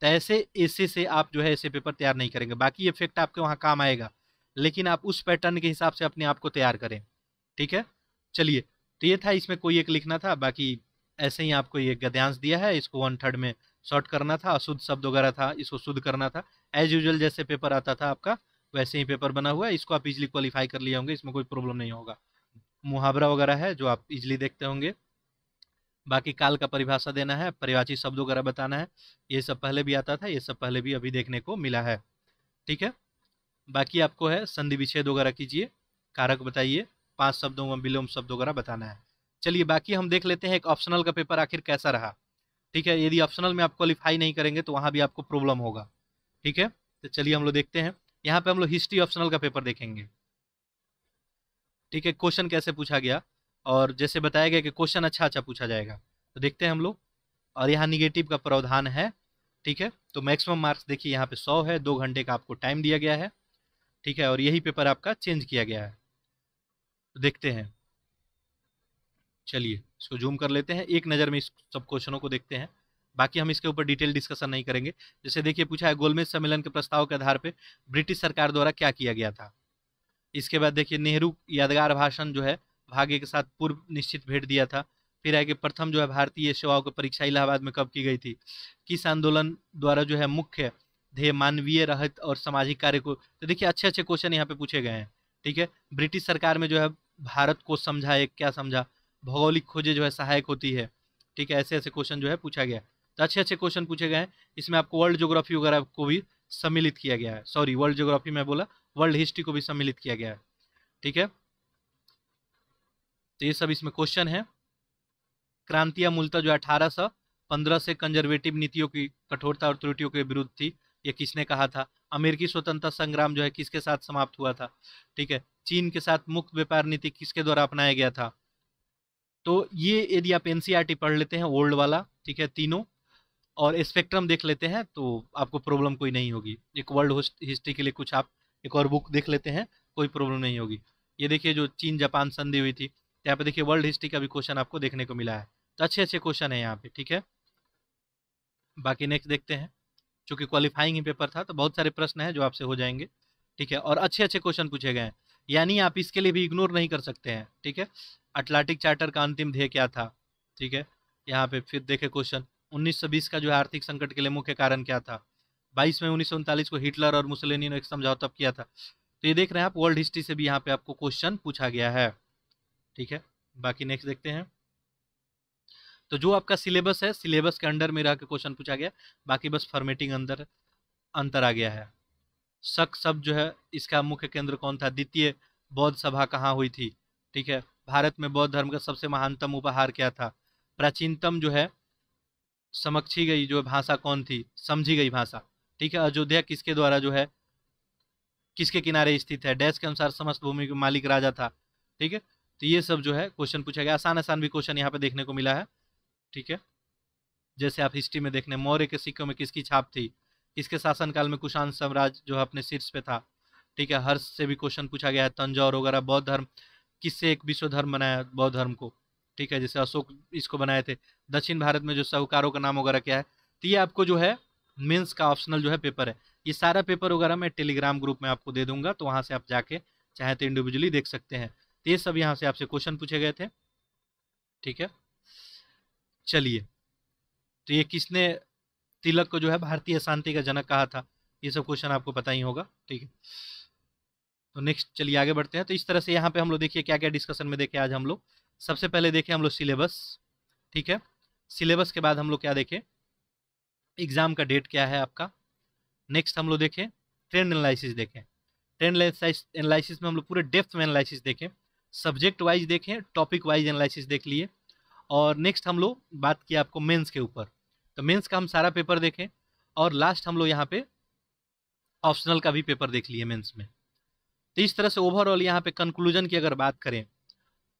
तो ऐसे ऐसे से आप जो है ऐसे पेपर तैयार नहीं करेंगे बाकी इफेक्ट आपके वहाँ काम आएगा लेकिन आप उस पैटर्न के हिसाब से अपने आप को तैयार करें ठीक है चलिए तो ये था इसमें कोई एक लिखना था बाकी ऐसे ही आपको ये गद्यांश दिया है इसको वन थर्ड में शॉर्ट करना था अशुद्ध शब्द वगैरह था इसको शुद्ध करना था एज यूजल जैसे पेपर आता था आपका वैसे ही पेपर बना हुआ है इसको आप इजिली क्वालिफाई कर लिए होंगे इसमें कोई प्रॉब्लम नहीं होगा मुहावरा वगैरह है जो आप इजिली देखते होंगे बाकी काल का परिभाषा देना है परिवाची शब्द वगैरह बताना है ये सब पहले भी आता था ये सब पहले भी अभी देखने को मिला है ठीक है बाकी आपको है संधि विच्छेद वगैरह कीजिए कारक बताइए पांच शब्दों में विलोम शब्द वगैरह बताना है चलिए बाकी हम देख लेते हैं एक ऑप्शनल का पेपर आखिर कैसा रहा ठीक है यदि ऑप्शनल में आप क्वालिफाई नहीं करेंगे तो वहाँ भी आपको प्रॉब्लम होगा ठीक है तो चलिए हम लोग देखते हैं यहाँ पे हम लोग हिस्ट्री ऑप्शनल का पेपर देखेंगे ठीक है क्वेश्चन कैसे पूछा गया और जैसे बताया गया कि क्वेश्चन अच्छा अच्छा पूछा जाएगा तो देखते हैं हम लोग और यहाँ निगेटिव का प्रावधान है ठीक है तो मैक्सिमम मार्क्स देखिए यहाँ पे सौ है दो घंटे का आपको टाइम दिया गया है ठीक है और यही पेपर आपका चेंज किया गया है तो देखते हैं चलिए इसको जूम कर लेते हैं एक नज़र में इस सब क्वेश्चनों को देखते हैं बाकी हम इसके ऊपर डिटेल डिस्कशन नहीं करेंगे जैसे देखिए पूछा है गोलमेज सम्मेलन के प्रस्ताव के आधार पर ब्रिटिश सरकार द्वारा क्या किया गया था इसके बाद देखिए नेहरू यादगार भाषण जो है भाग्य के साथ पूर्व निश्चित भेंट दिया था फिर आगे प्रथम जो है भारतीय सेवाओं की परीक्षा इलाहाबाद में कब की गई थी किस आंदोलन द्वारा जो है मुख्य ध्येय मानवीय रहित और सामाजिक कार्य को तो देखिए अच्छे अच्छे क्वेश्चन यहाँ पे पूछे गए हैं ठीक है ब्रिटिश सरकार में जो है भारत को समझा एक क्या समझा भौगोलिक खोजें जो है सहायक होती है ठीक है ऐसे ऐसे क्वेश्चन जो है पूछा गया तो अच्छे अच्छे क्वेश्चन पूछे गए हैं इसमें आपको वर्ल्ड ज्योग्राफी वगैरह को भी सम्मिलित किया गया है सॉरी वर्ल्ड ज्योग्राफी में बोला वर्ल्ड हिस्ट्री को भी सम्मिलित किया गया है ठीक है तो ये सब इसमें क्वेश्चन है क्रांतियां मूलतः जो है अठारह सौ पंद्रह से कंजर्वेटिव नीतियों की कठोरता और त्रुटियों के विरुद्ध थी ये किसने कहा था अमेरिकी स्वतंत्रता संग्राम जो है किसके साथ समाप्त हुआ था ठीक है चीन के साथ मुक्त व्यापार नीति किसके द्वारा अपनाया गया था तो ये यदि आप एनसीईआरटी e पढ़ लेते हैं ओल्ड वाला ठीक है तीनों और स्पेक्ट्रम देख लेते हैं तो आपको प्रॉब्लम कोई नहीं होगी एक वर्ल्ड हिस्ट्री के लिए कुछ आप एक और बुक देख लेते हैं कोई प्रॉब्लम नहीं होगी ये देखिए जो चीन जापान संधि हुई थी यहाँ पे देखिए वर्ल्ड हिस्ट्री का भी क्वेश्चन आपको देखने को मिला है तो अच्छे अच्छे क्वेश्चन है यहाँ पे ठीक है बाकी नेक्स्ट देखते हैं चूंकि क्वालिफाइंग ही पेपर था तो बहुत सारे प्रश्न हैं जो आपसे हो जाएंगे ठीक है और अच्छे अच्छे क्वेश्चन पूछे गए हैं यानी आप इसके लिए भी इग्नोर नहीं कर सकते हैं ठीक है अटलांटिक चार्टर का अंतिम ध्येय क्या था ठीक है यहाँ पे फिर देखे क्वेश्चन 1920 का जो है आर्थिक संकट के लिए मुख्य कारण क्या था 22 में उन्नीस को हिटलर और मुसलिनी ने एक समझौता किया था तो ये देख रहे हैं आप वर्ल्ड हिस्ट्री से भी यहाँ पे आपको क्वेश्चन पूछा गया है ठीक है बाकी नेक्स्ट देखते हैं तो जो आपका सिलेबस है सिलेबस के अंडर में रह के क्वेश्चन पूछा गया बाकी बस फॉर्मेटिंग अंदर अंतर आ गया है शक शब्द जो है इसका मुख्य केंद्र कौन था द्वितीय बौद्ध सभा कहाँ हुई थी ठीक है भारत में बौद्ध धर्म का सबसे महानतम उपहार क्या था प्राचीनतम जो है समक्षी गई जो भाषा कौन थी समझी गई भाषा ठीक है अयोध्या किसके द्वारा जो है किसके किनारे स्थित है डैश के अनुसार समस्त भूमि का मालिक राजा था ठीक है तो ये सब जो है क्वेश्चन पूछा गया आसान आसान भी क्वेश्चन यहाँ पे देखने को मिला है ठीक है जैसे आप हिस्ट्री में देख रहे मौर्य के सिक्कों में किसकी छाप थी किसके शासनकाल में कुशांत साम्राज्य जो है अपने शीर्ष पे था ठीक है हर्ष से भी क्वेश्चन पूछा गया है तंजौर वगैरह बौद्ध धर्म किससे एक विश्व धर्म बनाया बौद्ध धर्म को ठीक है जैसे अशोक इसको बनाए थे दक्षिण भारत में जो साहूकारों का नाम वगैरह क्या है तो ये आपको जो है मेंस का ऑप्शनल जो है पेपर है ये सारा पेपर वगैरह मैं टेलीग्राम ग्रुप में आपको दे दूंगा तो वहाँ से आप जाके चाहे तो इंडिविजुअली देख सकते हैं तो ये सब यहाँ से आपसे क्वेश्चन पूछे गए थे ठीक है चलिए तो ये किसने तिलक को जो है भारतीय शांति का जनक कहा था ये सब क्वेश्चन आपको पता ही होगा ठीक है तो नेक्स्ट चलिए आगे बढ़ते हैं तो इस तरह से यहाँ पे हम लोग देखिए क्या क्या डिस्कशन में देखे आज हम लोग सबसे पहले देखें हम लोग सिलेबस ठीक है सिलेबस के बाद हम लोग क्या देखें एग्ज़ाम का डेट क्या है आपका नेक्स्ट हम लोग देखें ट्रेंड एनालिसिस देखें ट्रेंड एनालिसिस में हम लोग पूरे डेप्थ में एनालिसिस देखें सब्जेक्ट वाइज देखें टॉपिक वाइज एनालिसिस देख लिए और नेक्स्ट हम लोग बात किया आपको मेंस के ऊपर तो मेंस का हम सारा पेपर देखें और लास्ट हम लोग यहाँ पे ऑप्शनल का भी पेपर देख लिए मेंस में तो इस तरह से ओवरऑल यहाँ पे कंक्लूजन की अगर बात करें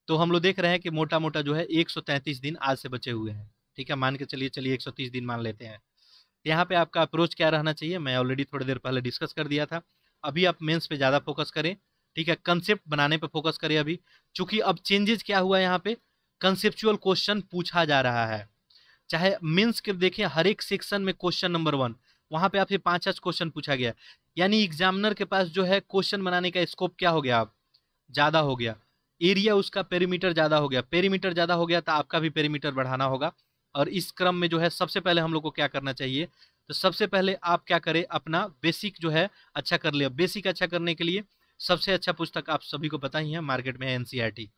तो हम लोग देख रहे हैं कि मोटा मोटा जो है 133 दिन आज से बचे हुए हैं ठीक है मान के चलिए चलिए 130 दिन मान लेते हैं तो यहाँ पर आपका अप्रोच क्या रहना चाहिए मैं ऑलरेडी थोड़ी देर पहले डिस्कस कर दिया था अभी आप मेन्स पर ज़्यादा फोकस करें ठीक है कंसेप्ट बनाने पर फोकस करें अभी चूंकि अब चेंजेस क्या हुआ यहाँ पे कंसेप्चुअल क्वेश्चन पूछा जा रहा है चाहे मीन्स के देखें हर एक सेक्शन में क्वेश्चन नंबर वन वहां पे आपसे पांच पांच क्वेश्चन पूछा गया यानी एग्जामिनर के पास जो है क्वेश्चन बनाने का स्कोप क्या हो गया आप ज़्यादा हो गया एरिया उसका पेरीमीटर ज़्यादा हो गया पेरीमीटर ज़्यादा हो गया तो आपका भी पेरीमीटर बढ़ाना होगा और इस क्रम में जो है सबसे पहले हम लोग को क्या करना चाहिए तो सबसे पहले आप क्या करें अपना बेसिक जो है अच्छा कर लिया बेसिक अच्छा करने के लिए सबसे अच्छा पुस्तक आप सभी को पता ही है मार्केट में एनसीआरटी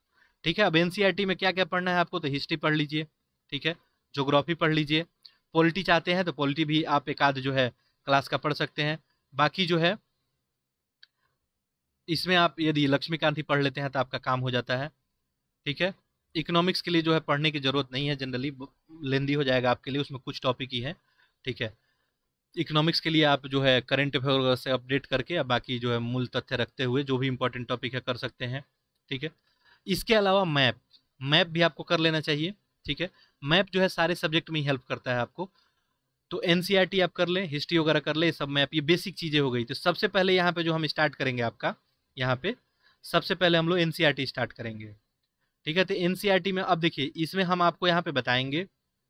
ठीक है अब एनसीईआरटी e में क्या क्या पढ़ना है आपको तो हिस्ट्री पढ़ लीजिए ठीक है जोग्राफी पढ़ लीजिए पोलिटी चाहते हैं तो पोलिटी भी आप एक आध जो है क्लास का पढ़ सकते हैं बाकी जो है इसमें आप यदि लक्ष्मीकांत ही पढ़ लेते हैं तो आपका काम हो जाता है ठीक है इकोनॉमिक्स के लिए जो है पढ़ने की ज़रूरत नहीं है जनरली लेंदी हो जाएगा आपके लिए उसमें कुछ टॉपिक ही है ठीक है इकोनॉमिक्स के लिए आप जो है करंट अफेयर से अपडेट करके या बाकी जो है मूल तथ्य रखते हुए जो भी इंपॉर्टेंट टॉपिक है कर सकते हैं ठीक है इसके अलावा मैप मैप भी आपको कर लेना चाहिए ठीक है मैप जो है सारे सब्जेक्ट में ही हेल्प करता है आपको तो एन e आप कर लें हिस्ट्री वगैरह कर लें सब मैप ये बेसिक चीज़ें हो गई तो सबसे पहले यहाँ पे जो हम स्टार्ट करेंगे आपका यहाँ पे सबसे पहले हम लोग एन e स्टार्ट करेंगे ठीक है तो एन e में अब देखिए इसमें हम आपको यहाँ पे बताएंगे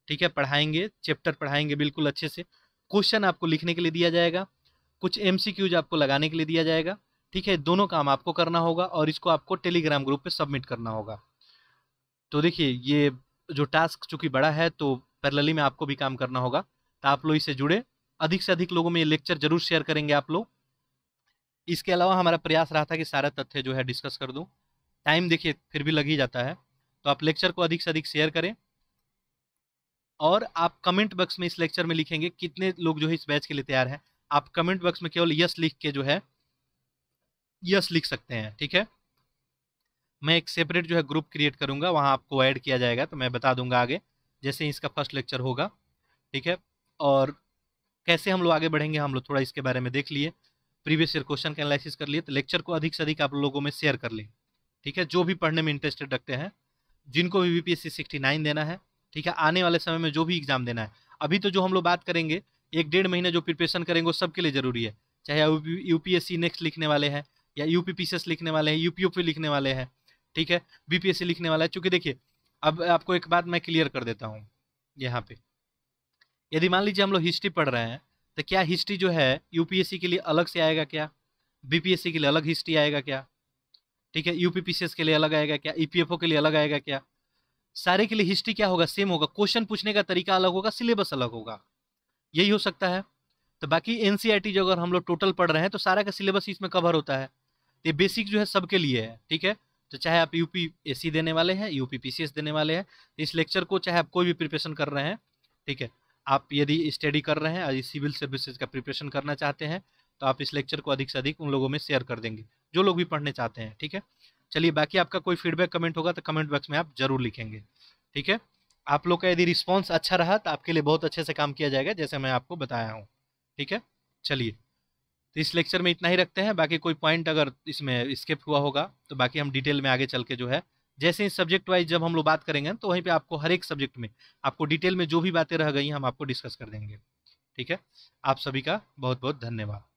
ठीक है पढ़ाएंगे चैप्टर पढ़ाएंगे बिल्कुल अच्छे से क्वेश्चन आपको लिखने के लिए दिया जाएगा कुछ एम आपको लगाने के लिए दिया जाएगा ठीक है दोनों काम आपको करना होगा और इसको आपको टेलीग्राम ग्रुप पे सबमिट करना होगा तो देखिए ये जो टास्क चूंकि बड़ा है तो पैरलली में आपको भी काम करना होगा तो आप लोग इससे जुड़े अधिक से अधिक लोगों में ये लेक्चर जरूर शेयर करेंगे आप लोग इसके अलावा हमारा प्रयास रहा था कि सारा तथ्य जो है डिस्कस कर दूँ टाइम देखिए फिर भी लग ही जाता है तो आप लेक्चर को अधिक से अधिक शेयर करें और आप कमेंट बॉक्स में इस लेक्चर में लिखेंगे कितने लोग जो है इस बैच के लिए तैयार हैं आप कमेंट बॉक्स में केवल यस लिख के जो है यस लिख सकते हैं ठीक है मैं एक सेपरेट जो है ग्रुप क्रिएट करूँगा वहाँ आपको ऐड किया जाएगा तो मैं बता दूंगा आगे जैसे ही इसका फर्स्ट लेक्चर होगा ठीक है और कैसे हम लोग आगे बढ़ेंगे हम लोग थोड़ा इसके बारे में देख लिए प्रीवियस ईयर क्वेश्चन का एनालिसिस कर लिए तो लेक्चर को अधिक से अधिक आप लोगों में शेयर कर लें ठीक है जो भी पढ़ने में इंटरेस्टेड रखते हैं जिनको भी बी पी देना है ठीक है आने वाले समय में जो भी एग्जाम देना है अभी तो जो हम लोग बात करेंगे एक डेढ़ महीने जो प्रिपरेशन करेंगे वो सबके लिए जरूरी है चाहे यू पी नेक्स्ट लिखने वाले हैं या यू पी लिखने वाले हैं यू लिखने वाले हैं ठीक है बीपीएससी लिखने वाला है चूंकि देखिए अब आपको एक बात मैं क्लियर कर देता हूँ यहाँ पे यदि मान लीजिए हम लोग हिस्ट्री पढ़ रहे हैं तो क्या हिस्ट्री जो है यूपीएससी के लिए अलग से आएगा क्या बीपीएससी के लिए अलग हिस्ट्री आएगा क्या ठीक है यूपीपीसीएस के लिए अलग आएगा क्या ईपीएफओ e के लिए अलग आएगा क्या सारे के लिए हिस्ट्री क्या होगा सेम होगा क्वेश्चन पूछने का तरीका अलग होगा सिलेबस अलग होगा यही हो सकता है तो बाकी एनसीईआरटी e जो अगर हम लोग टोटल पढ़ रहे हैं तो सारा का सिलेबस इसमें कवर होता है ये बेसिक जो है सबके लिए है ठीक है तो चाहे आप यूपी पी देने वाले हैं यूपी पीसीएस देने वाले हैं इस लेक्चर को चाहे आप कोई भी प्रिपरेशन कर रहे हैं ठीक है आप यदि स्टडी कर रहे हैं सिविल सर्विसेज का प्रिपरेशन करना चाहते हैं तो आप इस लेक्चर को अधिक से अधिक उन लोगों में शेयर कर देंगे जो लोग भी पढ़ने चाहते हैं ठीक है चलिए बाकी आपका कोई फीडबैक कमेंट होगा तो कमेंट बॉक्स में आप जरूर लिखेंगे ठीक है आप लोग का यदि रिस्पॉन्स अच्छा रहा तो आपके लिए बहुत अच्छे से काम किया जाएगा जैसे मैं आपको बताया हूँ ठीक है चलिए तो इस लेक्चर में इतना ही रखते हैं बाकी कोई पॉइंट अगर इसमें स्किप हुआ होगा तो बाकी हम डिटेल में आगे चल के जो है जैसे ही सब्जेक्ट वाइज जब हम लोग बात करेंगे तो वहीं पे आपको हर एक सब्जेक्ट में आपको डिटेल में जो भी बातें रह गई हम आपको डिस्कस कर देंगे ठीक है आप सभी का बहुत बहुत धन्यवाद